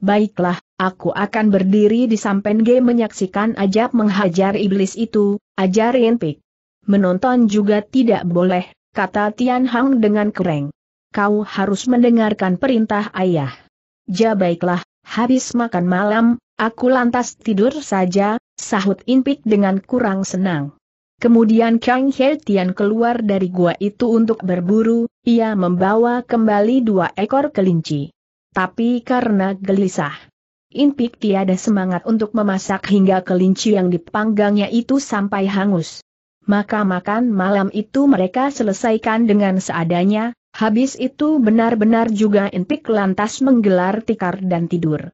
Baiklah, aku akan berdiri di samping G menyaksikan ajab menghajar iblis itu, ajarin Pik. Menonton juga tidak boleh, kata Tian Hang dengan kereng. Kau harus mendengarkan perintah ayah. Ja baiklah, habis makan malam, aku lantas tidur saja, sahut Inpik dengan kurang senang. Kemudian Kang He Tian keluar dari gua itu untuk berburu, ia membawa kembali dua ekor kelinci tapi karena gelisah. Impik tiada semangat untuk memasak hingga kelinci yang dipanggangnya itu sampai hangus. Maka makan malam itu mereka selesaikan dengan seadanya, habis itu benar-benar juga Impik lantas menggelar tikar dan tidur.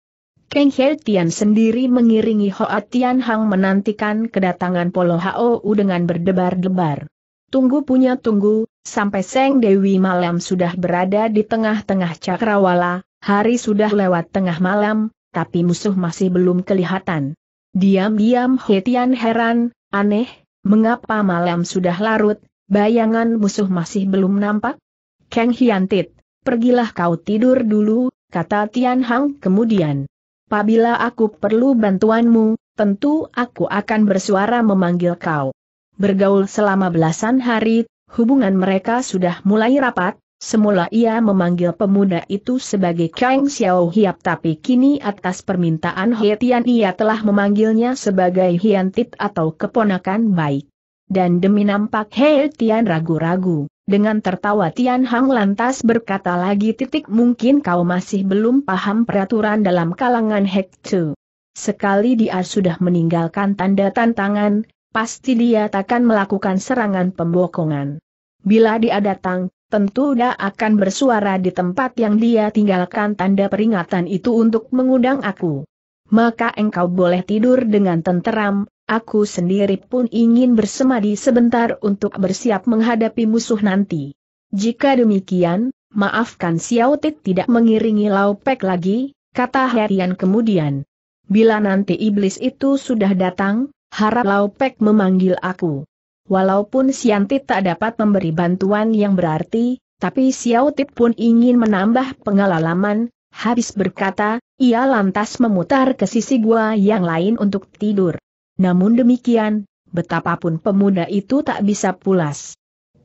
Keng He Tian sendiri mengiringi Hoa Tian Hang menantikan kedatangan Polo Hao dengan berdebar-debar. Tunggu punya tunggu, sampai Seng Dewi malam sudah berada di tengah-tengah cakrawala, Hari sudah lewat tengah malam, tapi musuh masih belum kelihatan. Diam-diam Hetian heran, aneh, mengapa malam sudah larut, bayangan musuh masih belum nampak? Kang Hiantit, pergilah kau tidur dulu, kata Tian Hang kemudian. Pabila aku perlu bantuanmu, tentu aku akan bersuara memanggil kau. Bergaul selama belasan hari, hubungan mereka sudah mulai rapat, Semula ia memanggil pemuda itu sebagai Kang Xiao Hiap tapi kini atas permintaan He Tian ia telah memanggilnya sebagai Hian Tit atau keponakan baik. Dan demi nampak He Tian ragu-ragu, dengan tertawa Tian Hang lantas berkata lagi titik mungkin kau masih belum paham peraturan dalam kalangan He Chu. Sekali dia sudah meninggalkan tanda tantangan, pasti dia takkan melakukan serangan pembokongan. Bila dia datang, tentu dia akan bersuara di tempat yang dia tinggalkan tanda peringatan itu untuk mengundang aku. Maka engkau boleh tidur dengan tenteram, aku sendiri pun ingin bersemadi sebentar untuk bersiap menghadapi musuh nanti. Jika demikian, maafkan Xiao Tit tidak mengiringi Lau Pek lagi, kata Herian kemudian. Bila nanti iblis itu sudah datang, harap Lau Pek memanggil aku. Walaupun Sianti tak dapat memberi bantuan yang berarti, tapi Xiao Tip pun ingin menambah pengalaman, habis berkata, ia lantas memutar ke sisi gua yang lain untuk tidur. Namun demikian, betapapun pemuda itu tak bisa pulas.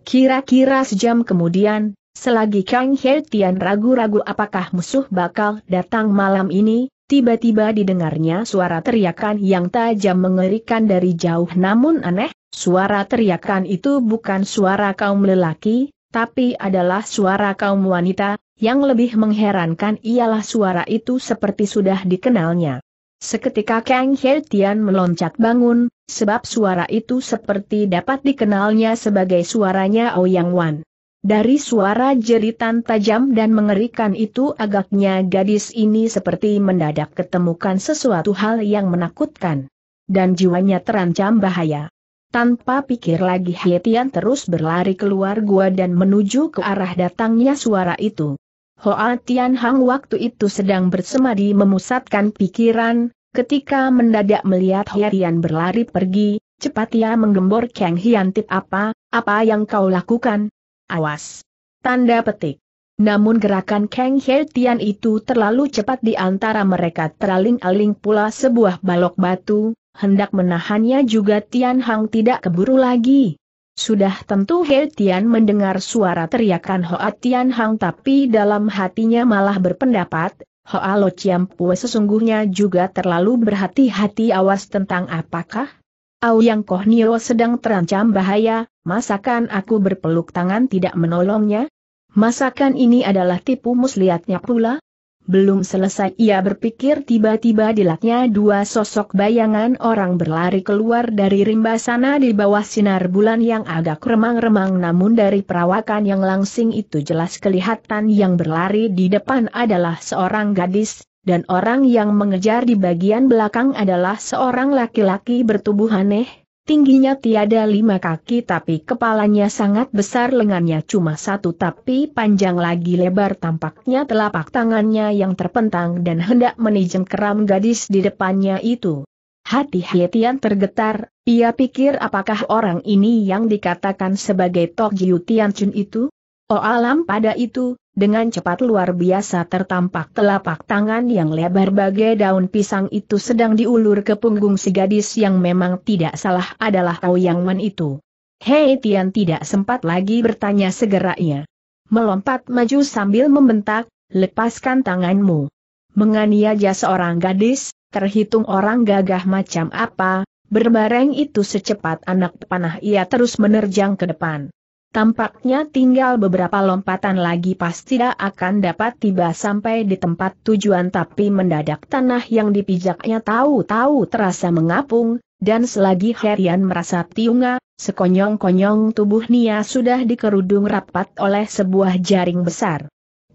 Kira-kira sejam kemudian, selagi Kang He Tian ragu-ragu apakah musuh bakal datang malam ini, Tiba-tiba didengarnya suara teriakan yang tajam mengerikan dari jauh namun aneh, suara teriakan itu bukan suara kaum lelaki, tapi adalah suara kaum wanita, yang lebih mengherankan ialah suara itu seperti sudah dikenalnya. Seketika Kang He Tian meloncat bangun, sebab suara itu seperti dapat dikenalnya sebagai suaranya Ouyang oh Wan. Dari suara jeritan tajam dan mengerikan itu agaknya gadis ini seperti mendadak ketemukan sesuatu hal yang menakutkan. Dan jiwanya terancam bahaya. Tanpa pikir lagi Hetian terus berlari keluar gua dan menuju ke arah datangnya suara itu. Hoa Tian Hang waktu itu sedang bersemadi memusatkan pikiran, ketika mendadak melihat Hietian berlari pergi, cepat ia menggembor Kang Hian apa, apa yang kau lakukan? awas. Tanda petik. Namun gerakan Kang He Tian itu terlalu cepat di antara mereka teraling-aling pula sebuah balok batu, hendak menahannya juga Tian Hang tidak keburu lagi. Sudah tentu He Tian mendengar suara teriakan Hoa Tian Hang tapi dalam hatinya malah berpendapat, Hoa Lo Chiam Pue sesungguhnya juga terlalu berhati-hati awas tentang apakah Auyang Nio sedang terancam bahaya, masakan aku berpeluk tangan tidak menolongnya? Masakan ini adalah tipu muslihatnya pula? Belum selesai ia berpikir tiba-tiba dilatnya dua sosok bayangan orang berlari keluar dari rimba sana di bawah sinar bulan yang agak remang-remang namun dari perawakan yang langsing itu jelas kelihatan yang berlari di depan adalah seorang gadis, dan orang yang mengejar di bagian belakang adalah seorang laki-laki bertubuh aneh, tingginya tiada lima kaki tapi kepalanya sangat besar lengannya cuma satu tapi panjang lagi lebar tampaknya telapak tangannya yang terpentang dan hendak menijem keram gadis di depannya itu. hati Hietian tergetar, ia pikir apakah orang ini yang dikatakan sebagai Tok Jiu Tian Chun itu? Oh alam pada itu, dengan cepat luar biasa tertampak telapak tangan yang lebar bagai daun pisang itu sedang diulur ke punggung si gadis yang memang tidak salah adalah Tao Yang Wen itu. Hei Tian tidak sempat lagi bertanya segera ia Melompat maju sambil membentak, lepaskan tanganmu. Menganiaya seorang gadis, terhitung orang gagah macam apa, berbareng itu secepat anak panah ia terus menerjang ke depan. Tampaknya tinggal beberapa lompatan lagi pasti tidak akan dapat tiba sampai di tempat tujuan tapi mendadak tanah yang dipijaknya tahu-tahu terasa mengapung, dan selagi Herian merasa tiunga, sekonyong-konyong tubuh Nia sudah dikerudung rapat oleh sebuah jaring besar.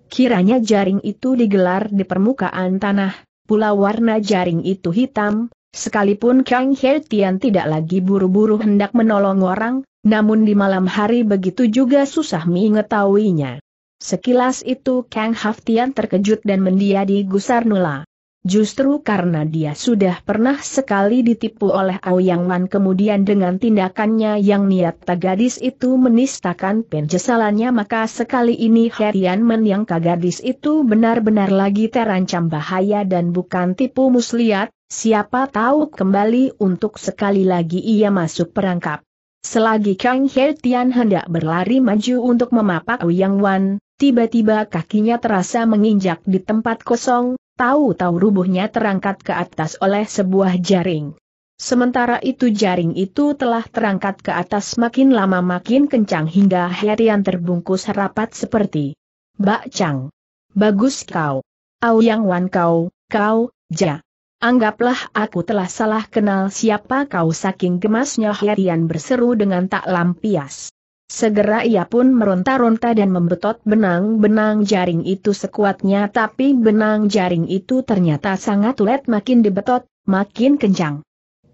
Kiranya jaring itu digelar di permukaan tanah, pula warna jaring itu hitam, Sekalipun Kang He Tian tidak lagi buru-buru hendak menolong orang, namun di malam hari begitu juga susah mengetahuinya. Sekilas itu Kang Haftian terkejut dan mendiadi Gusar Nula. Justru karena dia sudah pernah sekali ditipu oleh Aoyang Wan kemudian dengan tindakannya yang niat gadis itu menistakan penjesalannya maka sekali ini Herian menyangka gadis itu benar-benar lagi terancam bahaya dan bukan tipu muslihat, siapa tahu kembali untuk sekali lagi ia masuk perangkap. Selagi Kang Tian hendak berlari maju untuk memapak Aoyang Wan, tiba-tiba kakinya terasa menginjak di tempat kosong, Tahu-tahu rubuhnya terangkat ke atas oleh sebuah jaring. Sementara itu jaring itu telah terangkat ke atas makin lama makin kencang hingga Herian terbungkus rapat seperti Bak Chang. Bagus kau. Au Yang Wan kau, kau, ja. Anggaplah aku telah salah kenal siapa kau saking gemasnya Herian berseru dengan tak lampias. Segera ia pun meronta-ronta dan membetot benang-benang jaring itu sekuatnya tapi benang jaring itu ternyata sangat ulet makin dibetot, makin kencang.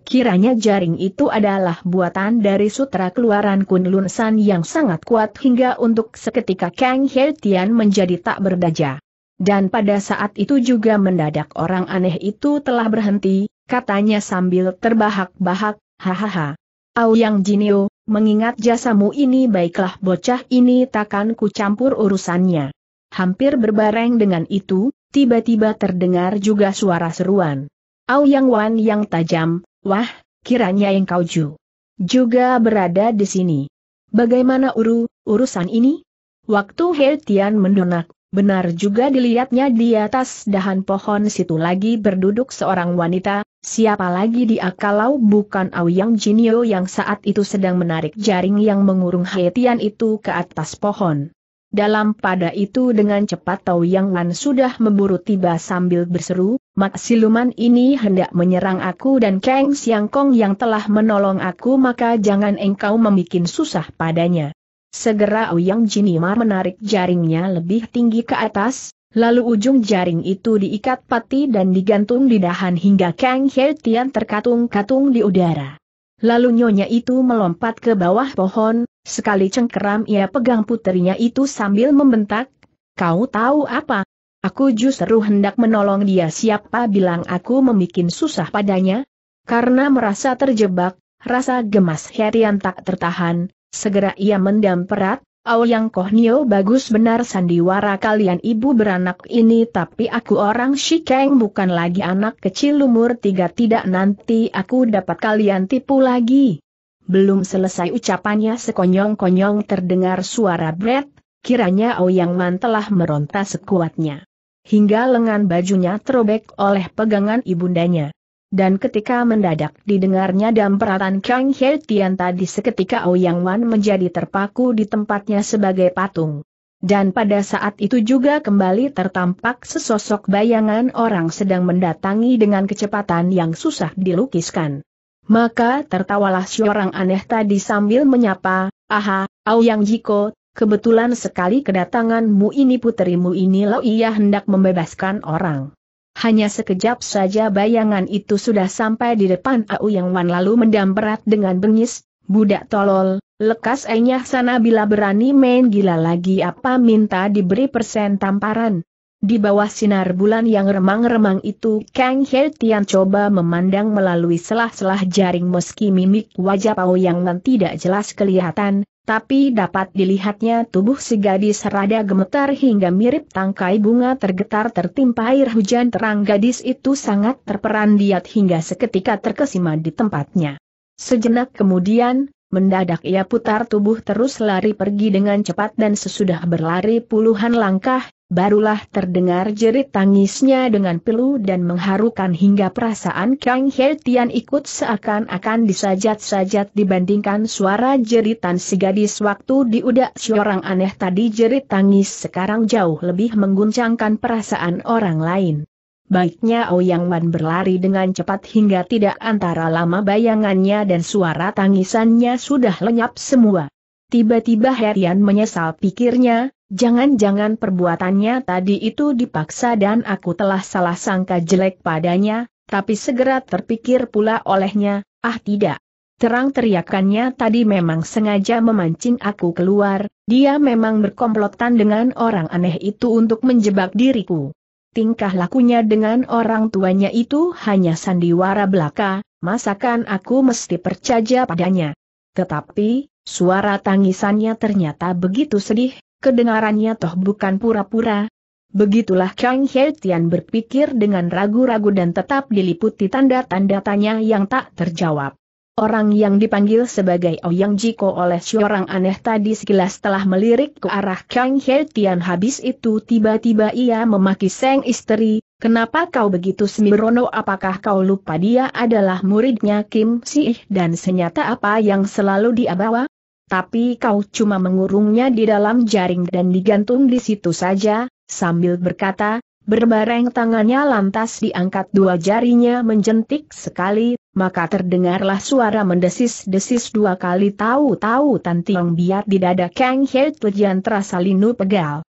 Kiranya jaring itu adalah buatan dari sutra keluaran Kunlun San yang sangat kuat hingga untuk seketika Kang He Tian menjadi tak berdaya. Dan pada saat itu juga mendadak orang aneh itu telah berhenti, katanya sambil terbahak-bahak, hahaha. Au Yang Jinio, mengingat jasamu ini baiklah bocah ini takkan ku campur urusannya. Hampir berbareng dengan itu, tiba-tiba terdengar juga suara seruan. Au Yang Wan yang tajam, wah, kiranya yang kau ju. Juga berada di sini. Bagaimana uru, urusan ini? Waktu Hei Tian mendonak, Benar juga dilihatnya di atas dahan pohon situ lagi berduduk seorang wanita, siapa lagi dia kalau bukan Aoyang Jinio yang saat itu sedang menarik jaring yang mengurung Haitian itu ke atas pohon. Dalam pada itu dengan cepat Tau Yang Wan sudah memburu tiba sambil berseru, Mak siluman ini hendak menyerang aku dan Kang Siang Kong yang telah menolong aku maka jangan engkau membuat susah padanya. Segera Ouyang Jinimar menarik jaringnya lebih tinggi ke atas, lalu ujung jaring itu diikat pati dan digantung di dahan hingga Kang He terkatung-katung di udara. Lalu nyonya itu melompat ke bawah pohon, sekali cengkeram ia pegang puterinya itu sambil membentak, kau tahu apa? Aku justru hendak menolong dia siapa bilang aku memikin susah padanya? Karena merasa terjebak, rasa gemas Herian tak tertahan, Segera ia mendam perat, Aoyang Kohnio bagus benar sandiwara kalian ibu beranak ini tapi aku orang Shikeng bukan lagi anak kecil umur tiga tidak nanti aku dapat kalian tipu lagi. Belum selesai ucapannya sekonyong-konyong terdengar suara Brett, kiranya Aoyang Man telah meronta sekuatnya. Hingga lengan bajunya terobek oleh pegangan ibundanya. Dan ketika mendadak didengarnya damperatan Kang He Tian tadi seketika Ouyang Wan menjadi terpaku di tempatnya sebagai patung. Dan pada saat itu juga kembali tertampak sesosok bayangan orang sedang mendatangi dengan kecepatan yang susah dilukiskan. Maka tertawalah seorang aneh tadi sambil menyapa, Aha, Yang Jiko, kebetulan sekali kedatanganmu ini puterimu ini lo ia hendak membebaskan orang. Hanya sekejap saja bayangan itu sudah sampai di depan Au Yang Wan lalu mendamperat dengan bengis, budak tolol, lekas enyah sana bila berani main gila lagi apa minta diberi persen tamparan. Di bawah sinar bulan yang remang-remang itu Kang He Tian coba memandang melalui selah-selah jaring meski mimik wajah Au Yang Wan tidak jelas kelihatan, tapi dapat dilihatnya tubuh si gadis rada gemetar hingga mirip tangkai bunga tergetar tertimpa air hujan terang gadis itu sangat diat hingga seketika terkesima di tempatnya. Sejenak kemudian, mendadak ia putar tubuh terus lari pergi dengan cepat dan sesudah berlari puluhan langkah, Barulah terdengar jerit tangisnya dengan pilu dan mengharukan hingga perasaan Kang He ikut seakan-akan disajat-sajat dibandingkan suara jeritan si gadis waktu diudak seorang aneh tadi jerit tangis sekarang jauh lebih mengguncangkan perasaan orang lain. Baiknya Ouyang Wan berlari dengan cepat hingga tidak antara lama bayangannya dan suara tangisannya sudah lenyap semua. Tiba-tiba Herian menyesal pikirnya, Jangan-jangan perbuatannya tadi itu dipaksa dan aku telah salah sangka jelek padanya, tapi segera terpikir pula olehnya, ah tidak. Terang teriakannya tadi memang sengaja memancing aku keluar, dia memang berkomplotan dengan orang aneh itu untuk menjebak diriku. Tingkah lakunya dengan orang tuanya itu hanya sandiwara belaka, masakan aku mesti percaya padanya. Tetapi, suara tangisannya ternyata begitu sedih, kedengarannya toh bukan pura-pura. Begitulah Kang He Tian berpikir dengan ragu-ragu dan tetap diliputi tanda-tanda tanya yang tak terjawab. Orang yang dipanggil sebagai Ouyang oh Jiko oleh seorang aneh tadi sekilas telah melirik ke arah Kang He Tian habis itu tiba-tiba ia memaki Seng istri, kenapa kau begitu sembrono apakah kau lupa dia adalah muridnya Kim Si dan senyata apa yang selalu dia bawa? tapi kau cuma mengurungnya di dalam jaring dan digantung di situ saja, sambil berkata, berbareng tangannya lantas diangkat dua jarinya menjentik sekali, maka terdengarlah suara mendesis-desis dua kali tahu-tahu Tanti yang biar di dada Kang Hei Tujian terasa linu pegal.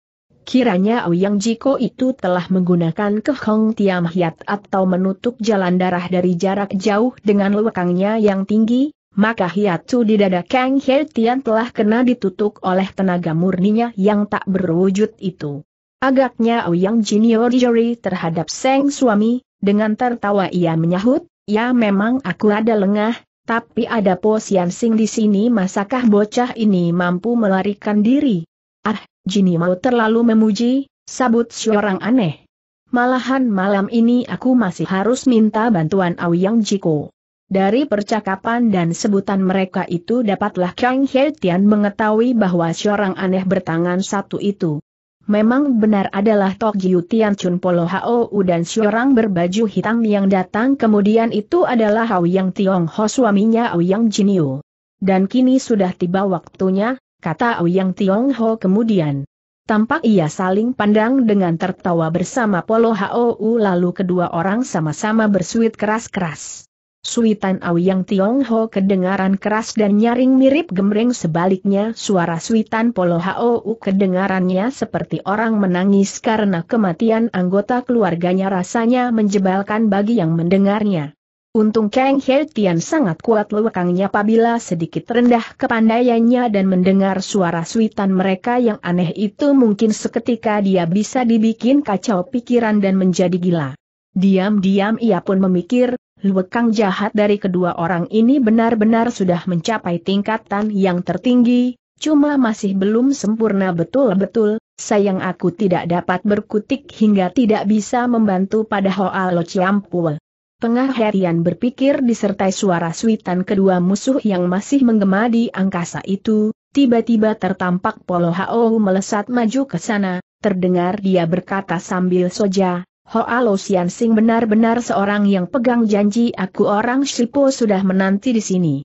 Kiranya Ouyang Jiko itu telah menggunakan kehong tiam hiat atau menutup jalan darah dari jarak jauh dengan lewakangnya yang tinggi, maka hiatu di dada Kang He Tian telah kena ditutup oleh tenaga murninya yang tak berwujud itu. Agaknya Ouyang Junior Jori terhadap Seng suami, dengan tertawa ia menyahut, ya memang aku ada lengah, tapi ada Po Sian Sing di sini masakah bocah ini mampu melarikan diri? Ah, Jini mau terlalu memuji, sabut seorang aneh. Malahan malam ini aku masih harus minta bantuan Auyang Jiko. Dari percakapan dan sebutan mereka itu dapatlah Kang He Tian mengetahui bahwa seorang aneh bertangan satu itu. Memang benar adalah Tok Jiu Tian Chun Polo Hao dan seorang berbaju hitam yang datang kemudian itu adalah Hao Yang Tiong Ho suaminya Hao Yang Jinio. Dan kini sudah tiba waktunya, kata Hao Yang Tiong Ho kemudian. Tampak ia saling pandang dengan tertawa bersama Polo Hao lalu kedua orang sama-sama bersuit keras-keras. Suitan Tiong Ho kedengaran keras dan nyaring mirip gemreng sebaliknya suara Suitan Polo Hou kedengarannya seperti orang menangis karena kematian anggota keluarganya rasanya menjebalkan bagi yang mendengarnya. Untung Kang He Tian sangat kuat lewakangnya apabila sedikit rendah kepandaiannya dan mendengar suara Suitan mereka yang aneh itu mungkin seketika dia bisa dibikin kacau pikiran dan menjadi gila. Diam-diam ia pun memikir, Luekang jahat dari kedua orang ini benar-benar sudah mencapai tingkatan yang tertinggi, cuma masih belum sempurna betul-betul, sayang aku tidak dapat berkutik hingga tidak bisa membantu pada Hoa Lo Chiampul. Tengah harian berpikir disertai suara suitan kedua musuh yang masih menggema di angkasa itu, tiba-tiba tertampak Polo Hao melesat maju ke sana, terdengar dia berkata sambil soja, Hoa Lo Sian Sing benar-benar seorang yang pegang janji aku orang Shipo sudah menanti di sini.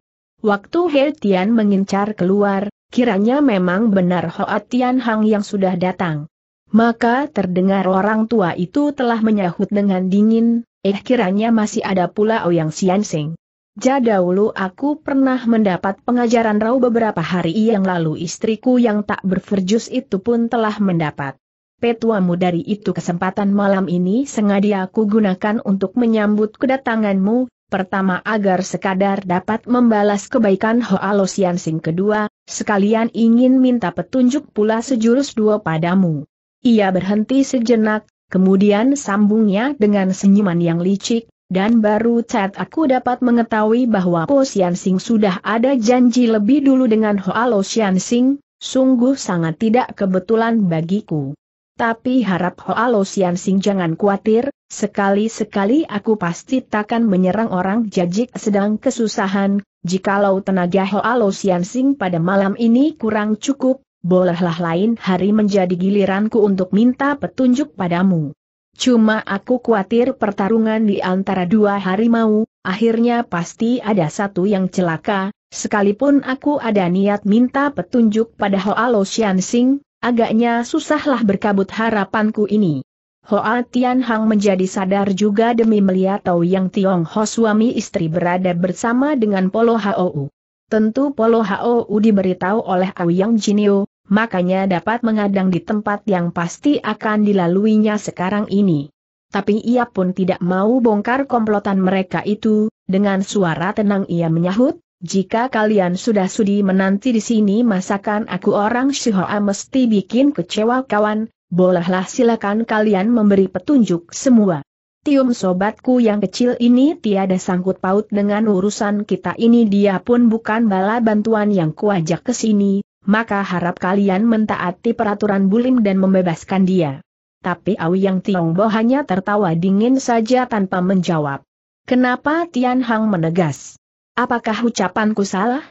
Waktu He Tian mengincar keluar, kiranya memang benar Hoa Tian Hang yang sudah datang. Maka terdengar orang tua itu telah menyahut dengan dingin, eh kiranya masih ada pula Yang Sian Sing. Jadaulu aku pernah mendapat pengajaran Rau beberapa hari yang lalu istriku yang tak berferjus itu pun telah mendapat petuamu dari itu kesempatan malam ini sengaja aku gunakan untuk menyambut kedatanganmu, pertama agar sekadar dapat membalas kebaikan Hoa Sing kedua, sekalian ingin minta petunjuk pula sejurus dua padamu. Ia berhenti sejenak, kemudian sambungnya dengan senyuman yang licik, dan baru saat aku dapat mengetahui bahwa Po Sing sudah ada janji lebih dulu dengan Hoa Sing, sungguh sangat tidak kebetulan bagiku. Tapi harap Hoa Lo Sian Sing jangan khawatir, sekali-sekali aku pasti takkan menyerang orang jajik sedang kesusahan, jikalau tenaga Hoa Lo Sian Sing pada malam ini kurang cukup, bolehlah lain hari menjadi giliranku untuk minta petunjuk padamu. Cuma aku khawatir pertarungan di antara dua harimau, akhirnya pasti ada satu yang celaka, sekalipun aku ada niat minta petunjuk pada Hoa Lo Sian Sing, Agaknya susahlah berkabut harapanku ini. Hoa Tianhang menjadi sadar juga demi melihat Tau Yang Ho suami istri berada bersama dengan Polo Hou. Tentu Polo Hou diberitahu oleh Auyang Jinio, makanya dapat mengadang di tempat yang pasti akan dilaluinya sekarang ini. Tapi ia pun tidak mau bongkar komplotan mereka itu, dengan suara tenang ia menyahut, jika kalian sudah sudi menanti di sini masakan aku orang Shihoa mesti bikin kecewa kawan, bolehlah silakan kalian memberi petunjuk semua. Tium sobatku yang kecil ini tiada sangkut paut dengan urusan kita ini dia pun bukan bala bantuan yang kuajak ke sini, maka harap kalian mentaati peraturan bulim dan membebaskan dia. Tapi awi Yang Tiongbo hanya tertawa dingin saja tanpa menjawab. Kenapa Tian Hang menegas? Apakah ucapanku salah?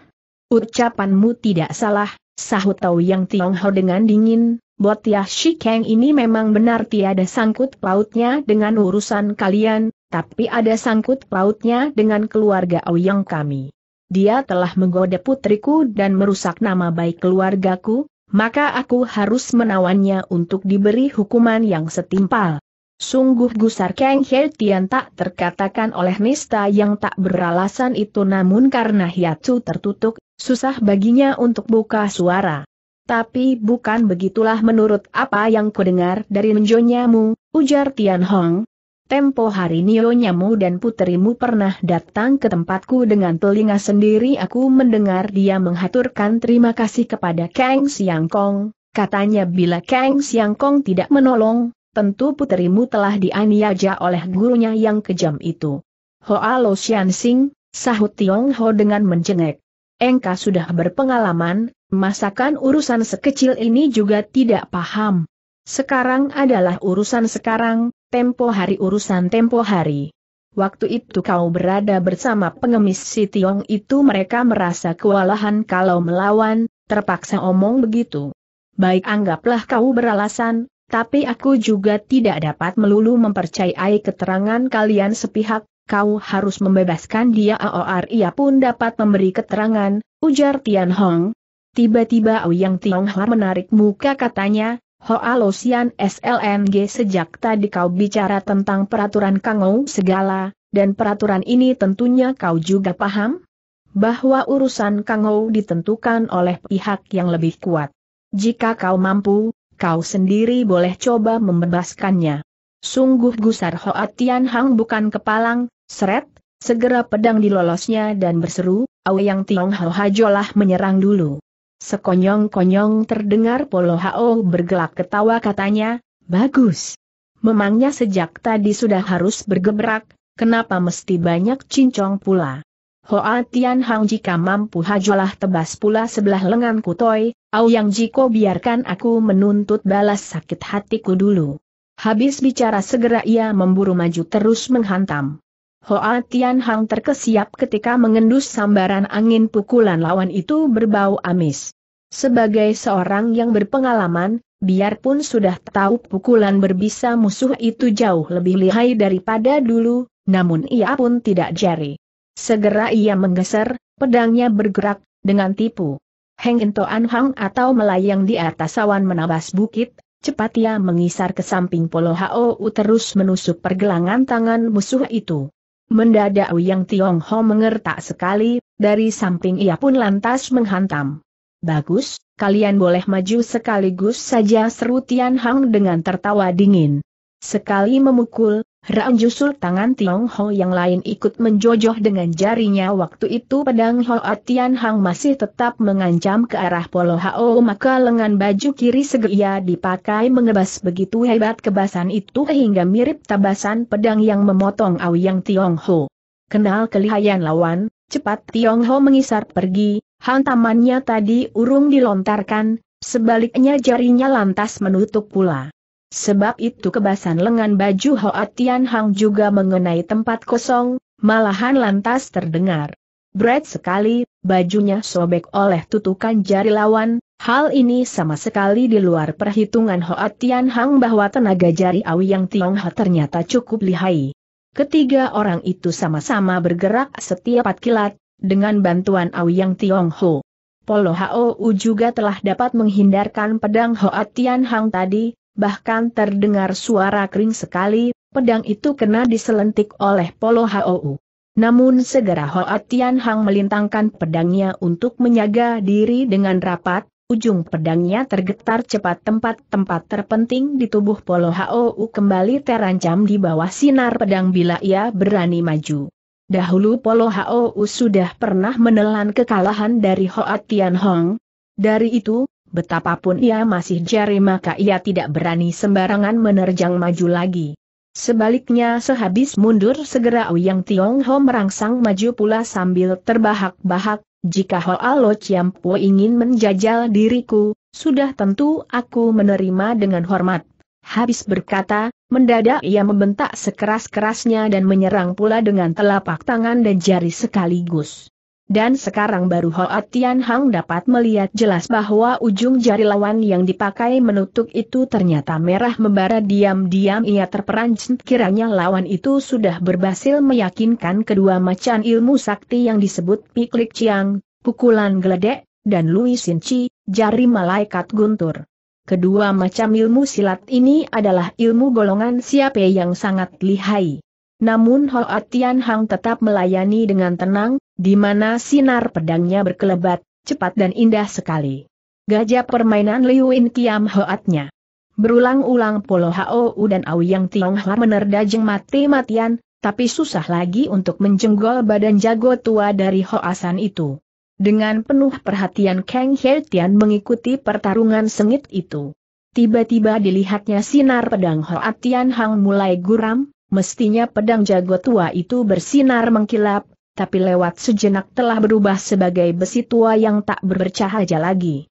Ucapanmu tidak salah, sahut Tau Yang Tiongho dengan dingin, Buat Botiah Shikeng ini memang benar tiada sangkut pautnya dengan urusan kalian, tapi ada sangkut pautnya dengan keluarga Aoyang kami. Dia telah menggoda putriku dan merusak nama baik keluargaku, maka aku harus menawannya untuk diberi hukuman yang setimpal. Sungguh gusar Kang He Tian tak terkatakan oleh nista yang tak beralasan itu namun karena hiacu tertutup, susah baginya untuk buka suara. Tapi bukan begitulah menurut apa yang kudengar dari menjonyamu, ujar Tian Hong. Tempo hari nionyamu dan puterimu pernah datang ke tempatku dengan telinga sendiri aku mendengar dia menghaturkan terima kasih kepada Kang Siang Kong, katanya bila Kang Siang Kong tidak menolong, tentu puterimu telah dianiaya oleh gurunya yang kejam itu. Hoa Lo Xian Sing, sahut Tiong Ho dengan mencengek. Engka sudah berpengalaman, masakan urusan sekecil ini juga tidak paham. Sekarang adalah urusan sekarang, tempo hari urusan tempo hari. Waktu itu kau berada bersama pengemis si Tiong itu mereka merasa kewalahan kalau melawan, terpaksa omong begitu. Baik anggaplah kau beralasan, tapi aku juga tidak dapat melulu mempercayai keterangan kalian sepihak, kau harus membebaskan dia AOR ia pun dapat memberi keterangan, ujar Tian Hong. Tiba-tiba Ouyang Tianghua menarik muka katanya, Hoa Losian SLMG sejak tadi kau bicara tentang peraturan Kangou segala, dan peraturan ini tentunya kau juga paham? Bahwa urusan Kangou ditentukan oleh pihak yang lebih kuat. Jika kau mampu, kau sendiri boleh coba membebaskannya. Sungguh gusar Hoa Tian Hang bukan kepalang, seret, segera pedang dilolosnya dan berseru, Yang Tiong Hao Hajolah menyerang dulu. Sekonyong-konyong terdengar Polo Hao bergelak ketawa katanya, bagus. Memangnya sejak tadi sudah harus bergebrak, kenapa mesti banyak cincong pula? Hoa Tian Hang jika mampu hajolah tebas pula sebelah lengan kutoi, Auyang Jiko biarkan aku menuntut balas sakit hatiku dulu. Habis bicara segera ia memburu maju terus menghantam. Hoa Tian Hang terkesiap ketika mengendus sambaran angin pukulan lawan itu berbau amis. Sebagai seorang yang berpengalaman, biarpun sudah tahu pukulan berbisa musuh itu jauh lebih lihai daripada dulu, namun ia pun tidak jari. Segera ia menggeser, pedangnya bergerak, dengan tipu Heng Intoan Hang atau melayang di atas awan menabas bukit, cepat ia mengisar ke samping Polo Hao terus menusuk pergelangan tangan musuh itu. Mendadak Uyang Tiong Ho mengertak sekali, dari samping ia pun lantas menghantam. Bagus, kalian boleh maju sekaligus saja seru Tian Hang dengan tertawa dingin. Sekali memukul, Ram Jusul tangan Tiong Ho yang lain ikut menjojoh dengan jarinya waktu itu pedang Ho Atian Hang masih tetap mengancam ke arah Polo Ho. maka lengan baju kiri segera dipakai mengebas begitu hebat kebasan itu hingga mirip tabasan pedang yang memotong Aoyang Tiong Ho. Kenal kelihayan lawan, cepat Tiong Ho mengisar pergi, hantamannya tadi urung dilontarkan, sebaliknya jarinya lantas menutup pula. Sebab itu kebasan lengan baju Hoa Tian Hang juga mengenai tempat kosong, malahan lantas terdengar. Berat sekali, bajunya sobek oleh tutukan jari lawan, hal ini sama sekali di luar perhitungan Hoa Tian Hang bahwa tenaga jari awi yang Ha ternyata cukup lihai. Ketiga orang itu sama-sama bergerak setiap kilat, dengan bantuan Awi Yang Tiongho. Polo Hao juga telah dapat menghindarkan pedang Hoa Tian Hang tadi, bahkan terdengar suara kering sekali, pedang itu kena diselentik oleh Polo Hou. Namun segera Hoa Tian Hang melintangkan pedangnya untuk menyaga diri dengan rapat, ujung pedangnya tergetar cepat tempat-tempat terpenting di tubuh Polo Hou kembali terancam di bawah sinar pedang bila ia berani maju. Dahulu Polo Hou sudah pernah menelan kekalahan dari Hoa Tian Hong. Dari itu, Betapapun ia masih jari maka ia tidak berani sembarangan menerjang maju lagi. Sebaliknya sehabis mundur segera Uyang Tiong Ho merangsang maju pula sambil terbahak-bahak, jika Ho Alo Chiam Po ingin menjajal diriku, sudah tentu aku menerima dengan hormat. Habis berkata, mendadak ia membentak sekeras-kerasnya dan menyerang pula dengan telapak tangan dan jari sekaligus. Dan sekarang baru Hoa Tian Hang dapat melihat jelas bahwa ujung jari lawan yang dipakai menutup itu ternyata merah membara diam-diam ia terperanjat kiranya lawan itu sudah berhasil meyakinkan kedua macan ilmu sakti yang disebut piklik ciang, pukulan geledek, dan Lui Sin Chi, jari malaikat guntur. Kedua macam ilmu silat ini adalah ilmu golongan siapa yang sangat lihai. Namun Hoa Tian Hang tetap melayani dengan tenang, di mana sinar pedangnya berkelebat, cepat dan indah sekali. Gajah permainan Liuin Kiam Hoatnya. Berulang-ulang Polo U dan Aoyang Tionghoa menerda jeng mati-matian, tapi susah lagi untuk menjenggol badan jago tua dari Hoasan itu. Dengan penuh perhatian Kang Hertian mengikuti pertarungan sengit itu. Tiba-tiba dilihatnya sinar pedang Hoatian Hang mulai guram, mestinya pedang jago tua itu bersinar mengkilap, tapi lewat sejenak telah berubah sebagai besi tua yang tak bercahaya lagi.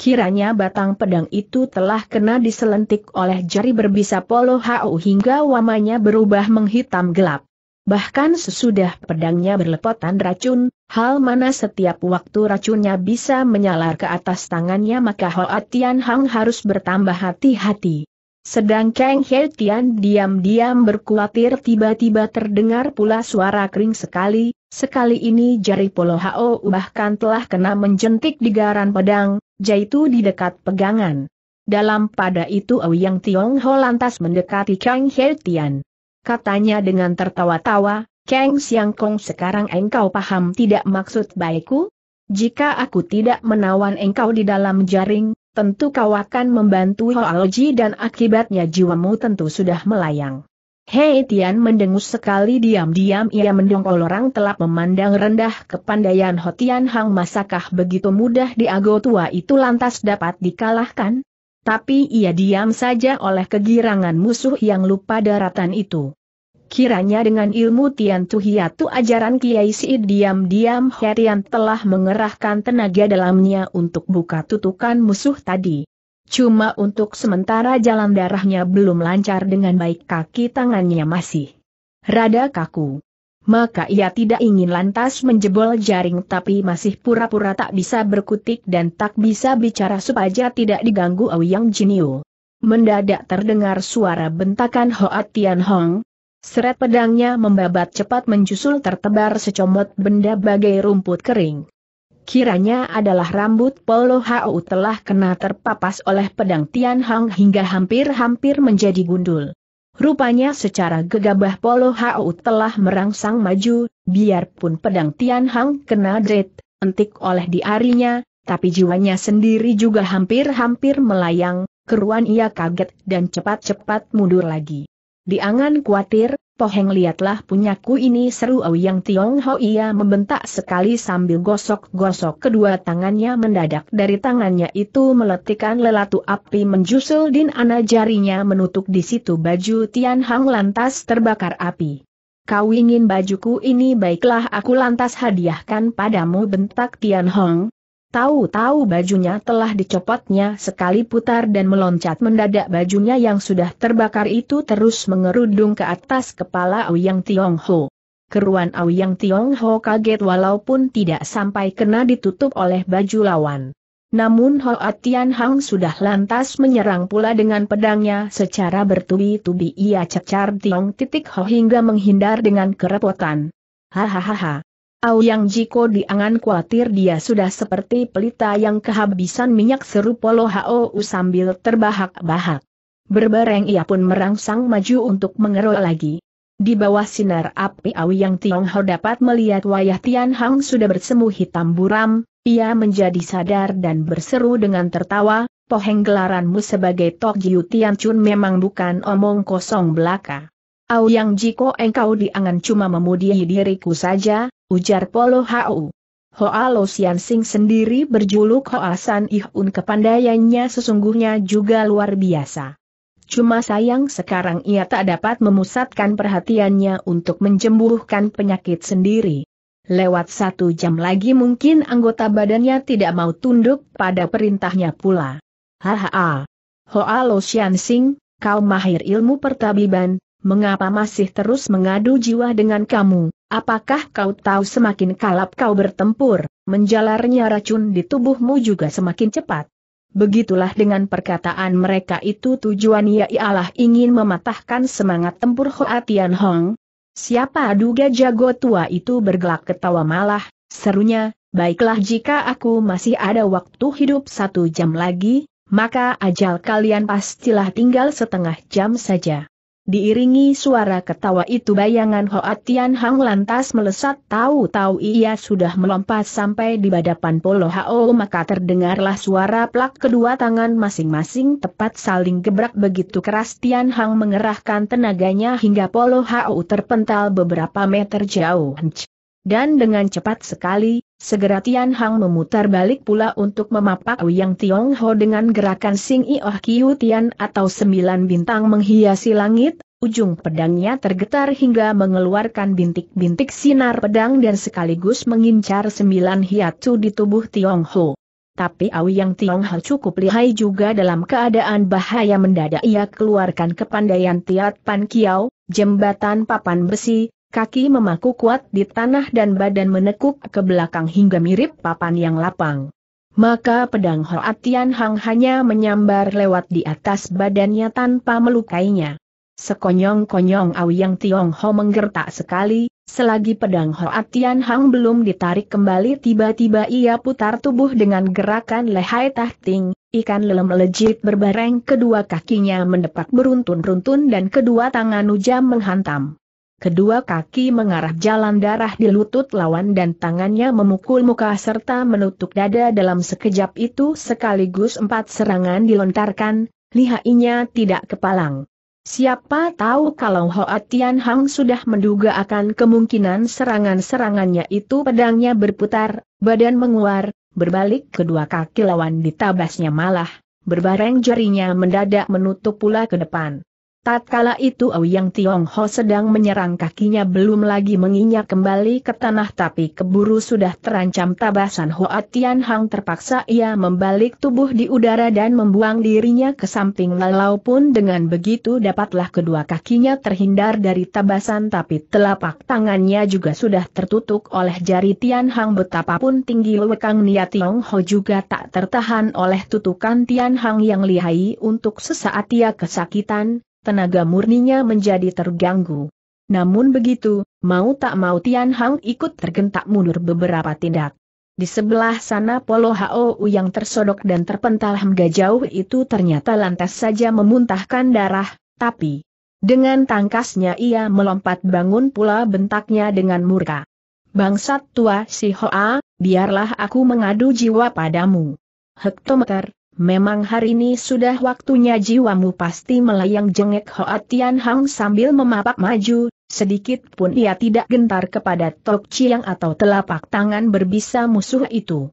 Kiranya batang pedang itu telah kena diselentik oleh jari berbisa polo hau hingga wamanya berubah menghitam gelap. Bahkan sesudah pedangnya berlepotan racun, hal mana setiap waktu racunnya bisa menyalar ke atas tangannya maka Hoa Tian Hang harus bertambah hati-hati. Sedang Kang He Tian diam-diam berkuatir tiba-tiba terdengar pula suara kering sekali, sekali ini jari Polo Hao bahkan telah kena menjentik di garan pedang, yaitu di dekat pegangan. Dalam pada itu Yang Tiong Ho lantas mendekati Kang He Tian. Katanya dengan tertawa-tawa, Kang Siang Kong sekarang engkau paham tidak maksud baikku? Jika aku tidak menawan engkau di dalam jaring, tentu kau akan membantu Hoaoji dan akibatnya jiwamu tentu sudah melayang. Hei Tian mendengus sekali diam-diam ia mendongkol orang telah memandang rendah kepandaian Hotian Hang masakah begitu mudah di ago tua itu lantas dapat dikalahkan? Tapi ia diam saja oleh kegirangan musuh yang lupa daratan itu. Kiranya dengan ilmu Tian Tuhiatu ajaran Kiai Si diam-diam Herian telah mengerahkan tenaga dalamnya untuk buka tutukan musuh tadi. Cuma untuk sementara jalan darahnya belum lancar dengan baik kaki tangannya masih rada kaku. Maka ia tidak ingin lantas menjebol jaring tapi masih pura-pura tak bisa berkutik dan tak bisa bicara supaya tidak diganggu Auyang Jinio. Mendadak terdengar suara bentakan Hoat Tian Hong, Seret pedangnya membabat cepat menjusul tertebar secomot benda bagai rumput kering. Kiranya adalah rambut Polo Hau telah kena terpapas oleh pedang Tian Hang hingga hampir-hampir menjadi gundul. Rupanya secara gegabah Polo Hau telah merangsang maju, biarpun pedang Tian Hang kena dret, entik oleh diarinya, tapi jiwanya sendiri juga hampir-hampir melayang, keruan ia kaget dan cepat-cepat mundur lagi. Diangan khawatir, poheng lihatlah punyaku ini seru Yang ho ia membentak sekali sambil gosok-gosok kedua tangannya mendadak dari tangannya itu meletikkan lelatu api menjusul din ana jarinya menutup di situ baju Tian Hang lantas terbakar api. Kau ingin bajuku ini baiklah aku lantas hadiahkan padamu bentak Tian Hong, Tahu-tahu bajunya telah dicopotnya sekali putar dan meloncat mendadak bajunya yang sudah terbakar itu terus mengerudung ke atas kepala Auyang Ho. Keruan Auyang Ho kaget walaupun tidak sampai kena ditutup oleh baju lawan. Namun Ho Atian Hang sudah lantas menyerang pula dengan pedangnya secara bertubi-tubi ia cecar Tiong titik Ho hingga menghindar dengan kerepotan. Hahaha. Auyang Jiko diangan khawatir dia sudah seperti pelita yang kehabisan minyak seru Polo Hou sambil terbahak-bahak. Berbareng ia pun merangsang maju untuk mengerol lagi. Di bawah sinar api Auyang Tiongho dapat melihat wayah Tian Hang sudah bersemu hitam buram, ia menjadi sadar dan berseru dengan tertawa, poheng gelaranmu sebagai Tok Jiu Tian Chun memang bukan omong kosong belaka. Auyang Jiko engkau diangan cuma memudihi diriku saja, ujar Polo Hau. Hoa Lo Sian Sing sendiri berjuluk Hoa San Ihun kepandaiannya sesungguhnya juga luar biasa. Cuma sayang sekarang ia tak dapat memusatkan perhatiannya untuk menjembuhkan penyakit sendiri. Lewat satu jam lagi mungkin anggota badannya tidak mau tunduk pada perintahnya pula. Hahaha. Hoa Lo Sian Sing, kau mahir ilmu pertabiban, mengapa masih terus mengadu jiwa dengan kamu? Apakah kau tahu semakin kalap kau bertempur, menjalarnya racun di tubuhmu juga semakin cepat? Begitulah dengan perkataan mereka itu tujuannya ialah ingin mematahkan semangat tempur Hoa Tian Hong. Siapa duga jago tua itu bergelak ketawa malah, serunya, baiklah jika aku masih ada waktu hidup satu jam lagi, maka ajal kalian pastilah tinggal setengah jam saja. Diiringi suara ketawa itu bayangan Hoa Tian Hang lantas melesat tahu-tahu ia sudah melompat sampai di badapan Polo Hao maka terdengarlah suara plak kedua tangan masing-masing tepat saling gebrak begitu keras Tian Hang mengerahkan tenaganya hingga Polo Hao terpental beberapa meter jauh. Dan dengan cepat sekali, Segera Tian Hang memutar balik pula untuk memapak Wiyang Ho dengan gerakan Sing Ioh Kiu Tian atau sembilan bintang menghiasi langit, ujung pedangnya tergetar hingga mengeluarkan bintik-bintik sinar pedang dan sekaligus mengincar sembilan hiatu di tubuh Ho. Tapi Awiyang Ho cukup lihai juga dalam keadaan bahaya mendadak ia keluarkan kepandaian Tiat Pan Kiao, jembatan papan besi, Kaki memaku kuat di tanah dan badan menekuk ke belakang hingga mirip papan yang lapang. Maka pedang Hoa Hang hanya menyambar lewat di atas badannya tanpa melukainya. Sekonyong-konyong Yang Ho menggertak sekali, selagi pedang Hoa Hang belum ditarik kembali tiba-tiba ia putar tubuh dengan gerakan lehai tahting, ikan lelem lejit berbareng kedua kakinya mendepak beruntun beruntun dan kedua tangan ujam menghantam kedua kaki mengarah jalan darah di lutut lawan dan tangannya memukul muka serta menutup dada dalam sekejap itu sekaligus empat serangan dilontarkan, lihainya tidak kepalang. Siapa tahu kalau Hoa Tian Hang sudah menduga akan kemungkinan serangan-serangannya itu pedangnya berputar, badan menguar, berbalik kedua kaki lawan ditabasnya malah, berbareng jarinya mendadak menutup pula ke depan. Tatkala itu Ouyang Ho sedang menyerang kakinya belum lagi menginjak kembali ke tanah tapi keburu sudah terancam tabasan Hoa Tian Hang terpaksa ia membalik tubuh di udara dan membuang dirinya ke samping walaupun dengan begitu dapatlah kedua kakinya terhindar dari tabasan tapi telapak tangannya juga sudah tertutup oleh jari Tian Hang betapapun tinggi niat Nia Ho juga tak tertahan oleh tutukan Tian Hang yang lihai untuk sesaat ia kesakitan tenaga murninya menjadi terganggu. Namun begitu, mau tak mau Tian Hang ikut tergentak mundur beberapa tindak. Di sebelah sana Polo Hou yang tersodok dan terpental hingga jauh itu ternyata lantas saja memuntahkan darah, tapi dengan tangkasnya ia melompat bangun pula bentaknya dengan murka. Bangsat tua si Hoa, biarlah aku mengadu jiwa padamu. Hektometer, Memang hari ini sudah waktunya jiwamu pasti melayang jengek Hoat Tian Hang sambil memapak maju, sedikit pun ia tidak gentar kepada Tok Chiang atau telapak tangan berbisa musuh itu.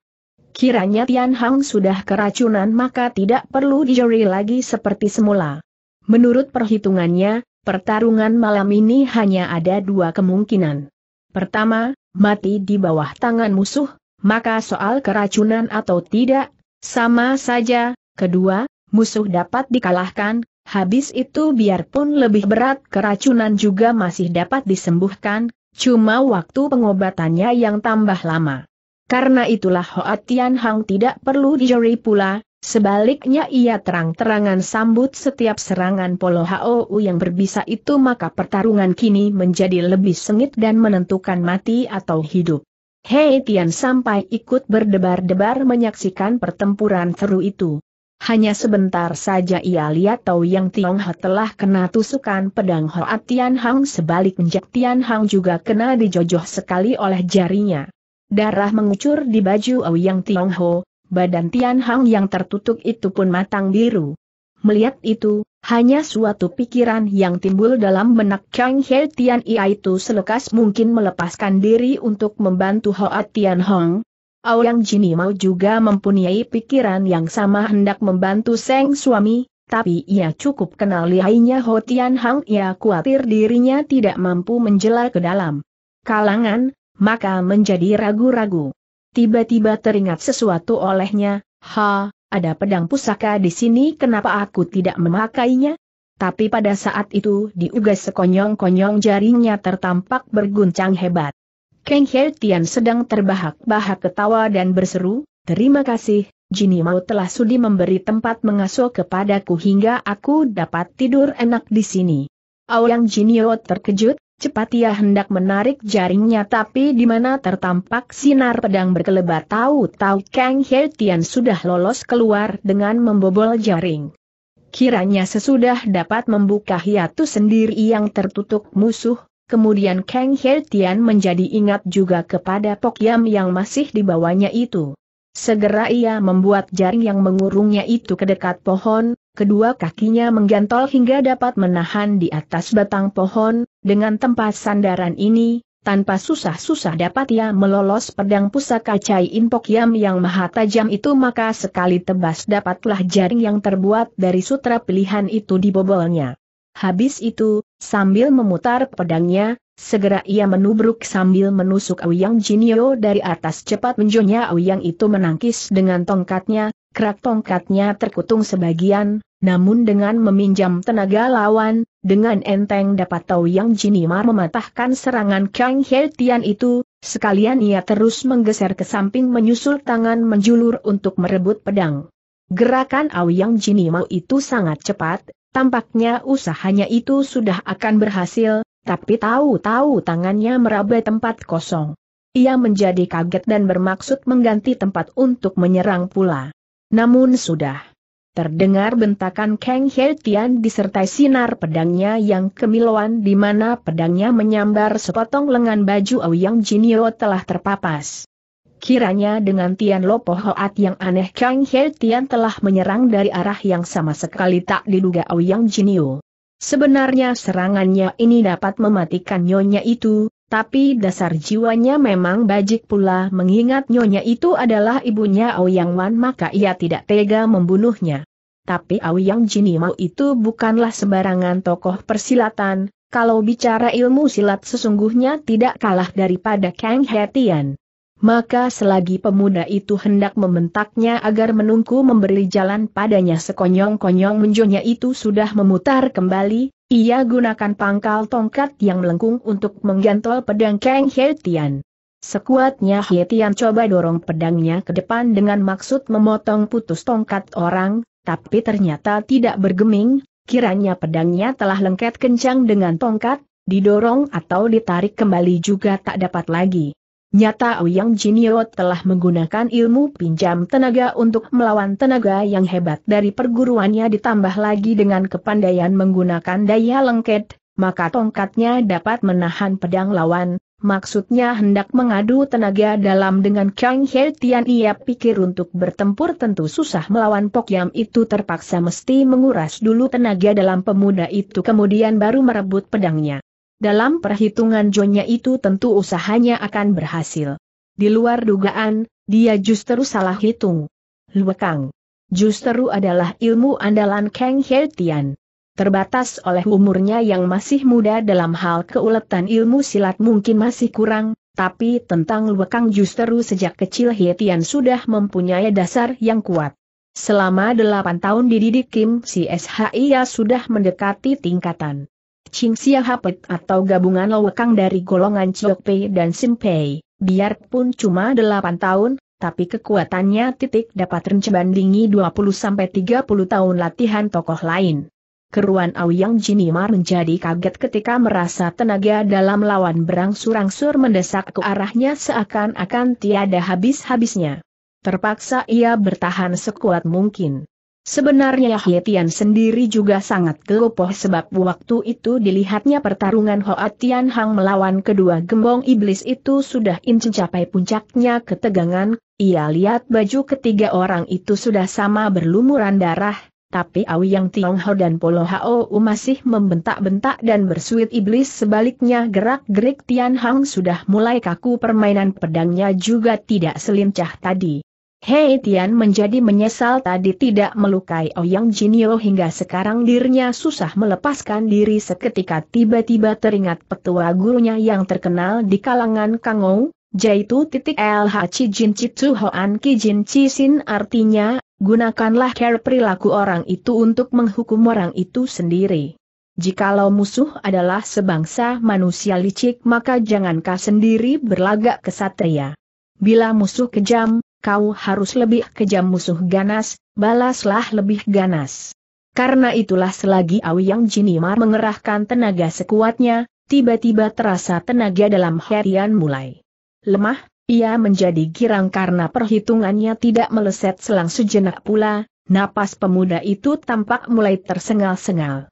Kiranya Tian Hang sudah keracunan maka tidak perlu dijeri lagi seperti semula. Menurut perhitungannya, pertarungan malam ini hanya ada dua kemungkinan. Pertama, mati di bawah tangan musuh, maka soal keracunan atau tidak sama saja, kedua, musuh dapat dikalahkan, habis itu biarpun lebih berat keracunan juga masih dapat disembuhkan, cuma waktu pengobatannya yang tambah lama. Karena itulah Hoa Tian Hang tidak perlu dijeri pula, sebaliknya ia terang-terangan sambut setiap serangan Polo Hou yang berbisa itu maka pertarungan kini menjadi lebih sengit dan menentukan mati atau hidup. Hei Tian sampai ikut berdebar-debar menyaksikan pertempuran seru itu. Hanya sebentar saja ia lihat Tau yang Tiong Ho telah kena tusukan pedang Hoat Tian Hang sebaliknya Tian Hang juga kena dijojoh sekali oleh jarinya. Darah mengucur di baju Awi yang Tiong Ho, badan Tian Hang yang tertutup itu pun matang biru. Melihat itu, hanya suatu pikiran yang timbul dalam benak Chang He Tian Ia itu selekas mungkin melepaskan diri untuk membantu Hoa Tian Hong. Aoyang Jini mau juga mempunyai pikiran yang sama hendak membantu Seng suami, tapi ia cukup kenal lihainya Ho Tian Hong ia khawatir dirinya tidak mampu menjela ke dalam kalangan, maka menjadi ragu-ragu. Tiba-tiba teringat sesuatu olehnya, ha, ada pedang pusaka di sini kenapa aku tidak memakainya? Tapi pada saat itu diugas sekonyong-konyong jaringnya tertampak berguncang hebat. Kang He Tian sedang terbahak-bahak ketawa dan berseru, terima kasih, Jini Mao telah sudi memberi tempat mengasuh kepadaku hingga aku dapat tidur enak di sini. Jinny Jinio terkejut, Cepat ia hendak menarik jaringnya tapi di mana tertampak sinar pedang berkelebat tahu-tahu Kang Hertian sudah lolos keluar dengan membobol jaring. Kiranya sesudah dapat membuka hiatus sendiri yang tertutup musuh, kemudian Kang Hertian menjadi ingat juga kepada Pokyam yang masih dibawanya itu. Segera ia membuat jaring yang mengurungnya itu ke dekat pohon, kedua kakinya menggantol hingga dapat menahan di atas batang pohon, dengan tempat sandaran ini, tanpa susah-susah dapat ia melolos pedang pusaka Cai Impok Yam yang maha tajam itu maka sekali tebas dapatlah jaring yang terbuat dari sutra pilihan itu dibobolnya. Habis itu, sambil memutar pedangnya, Segera ia menubruk sambil menusuk Auyang Jinio dari atas cepat menjonya Auyang itu menangkis dengan tongkatnya, Kerak tongkatnya terkutung sebagian, namun dengan meminjam tenaga lawan, dengan enteng dapat tahu Yang Jinimar mematahkan serangan Kang Heltian Tian itu, sekalian ia terus menggeser ke samping menyusul tangan menjulur untuk merebut pedang. Gerakan yang Jinimar itu sangat cepat, tampaknya usahanya itu sudah akan berhasil, tapi tahu-tahu tangannya meraba tempat kosong. Ia menjadi kaget dan bermaksud mengganti tempat untuk menyerang pula. Namun sudah. Terdengar bentakan Kang He Tian disertai sinar pedangnya yang kemiluan di mana pedangnya menyambar sepotong lengan baju Auyang Jinio telah terpapas. Kiranya dengan Tian Lopo Hoat yang aneh Kang He Tian telah menyerang dari arah yang sama sekali tak diduga Auyang Jinio. Sebenarnya serangannya ini dapat mematikan nyonya itu, tapi dasar jiwanya memang bajik pula mengingat nyonya itu adalah ibunya Aoyang Wan maka ia tidak tega membunuhnya. Tapi Aoyang Jinimau itu bukanlah sembarangan tokoh persilatan, kalau bicara ilmu silat sesungguhnya tidak kalah daripada Kang Hetian. Maka selagi pemuda itu hendak membentaknya agar menunggu memberi jalan padanya sekonyong-konyong menjonya itu sudah memutar kembali, ia gunakan pangkal tongkat yang melengkung untuk menggantol pedang Kang He Sekuatnya He coba dorong pedangnya ke depan dengan maksud memotong putus tongkat orang, tapi ternyata tidak bergeming, kiranya pedangnya telah lengket kencang dengan tongkat, didorong atau ditarik kembali juga tak dapat lagi. Nyata Ouyang Jinio telah menggunakan ilmu pinjam tenaga untuk melawan tenaga yang hebat dari perguruannya ditambah lagi dengan kepandaian menggunakan daya lengket, maka tongkatnya dapat menahan pedang lawan, maksudnya hendak mengadu tenaga dalam dengan Kang He Tian ia pikir untuk bertempur tentu susah melawan Pok Yam itu terpaksa mesti menguras dulu tenaga dalam pemuda itu kemudian baru merebut pedangnya. Dalam perhitungan Jonya itu tentu usahanya akan berhasil. Di luar dugaan, dia justru salah hitung. Luekang. Justru adalah ilmu andalan Kang Hertian. Terbatas oleh umurnya yang masih muda dalam hal keuletan ilmu silat mungkin masih kurang, tapi tentang Luekang justru sejak kecil Heltian sudah mempunyai dasar yang kuat. Selama delapan tahun dididik Kim si SHIA sudah mendekati tingkatan Ching Sia Hapet atau gabungan lowekang dari golongan Chok Pei dan Sim Pei, biarpun cuma 8 tahun, tapi kekuatannya titik dapat rencebandingi 20-30 tahun latihan tokoh lain. Keruan Auyang Jinimar menjadi kaget ketika merasa tenaga dalam lawan berangsur-angsur mendesak ke arahnya seakan-akan tiada habis-habisnya. Terpaksa ia bertahan sekuat mungkin. Sebenarnya Hetian sendiri juga sangat gelopoh sebab waktu itu dilihatnya pertarungan Hoa Tian Hang melawan kedua gembong iblis itu sudah mencapai puncaknya ketegangan, ia lihat baju ketiga orang itu sudah sama berlumuran darah, tapi Awi Yang Ho dan Polo Hao masih membentak-bentak dan bersuit iblis sebaliknya gerak-gerik Tian Hang sudah mulai kaku permainan pedangnya juga tidak selincah tadi. Hei Tian menjadi menyesal tadi tidak melukai Oyang Jinio hingga sekarang dirinya susah melepaskan diri seketika tiba-tiba teringat petua gurunya yang terkenal di kalangan Kangou, yaitu titik LH Jin Cicu Hoan Ki Jin Cisin artinya, gunakanlah care perilaku orang itu untuk menghukum orang itu sendiri. Jikalau musuh adalah sebangsa manusia licik maka jangankah sendiri berlagak kesatria. Bila musuh kejam, kau harus lebih kejam musuh ganas, balaslah lebih ganas. Karena itulah selagi Awiang Jinimar mengerahkan tenaga sekuatnya, tiba-tiba terasa tenaga dalam harian mulai lemah, ia menjadi girang karena perhitungannya tidak meleset selang sejenak pula, napas pemuda itu tampak mulai tersengal-sengal.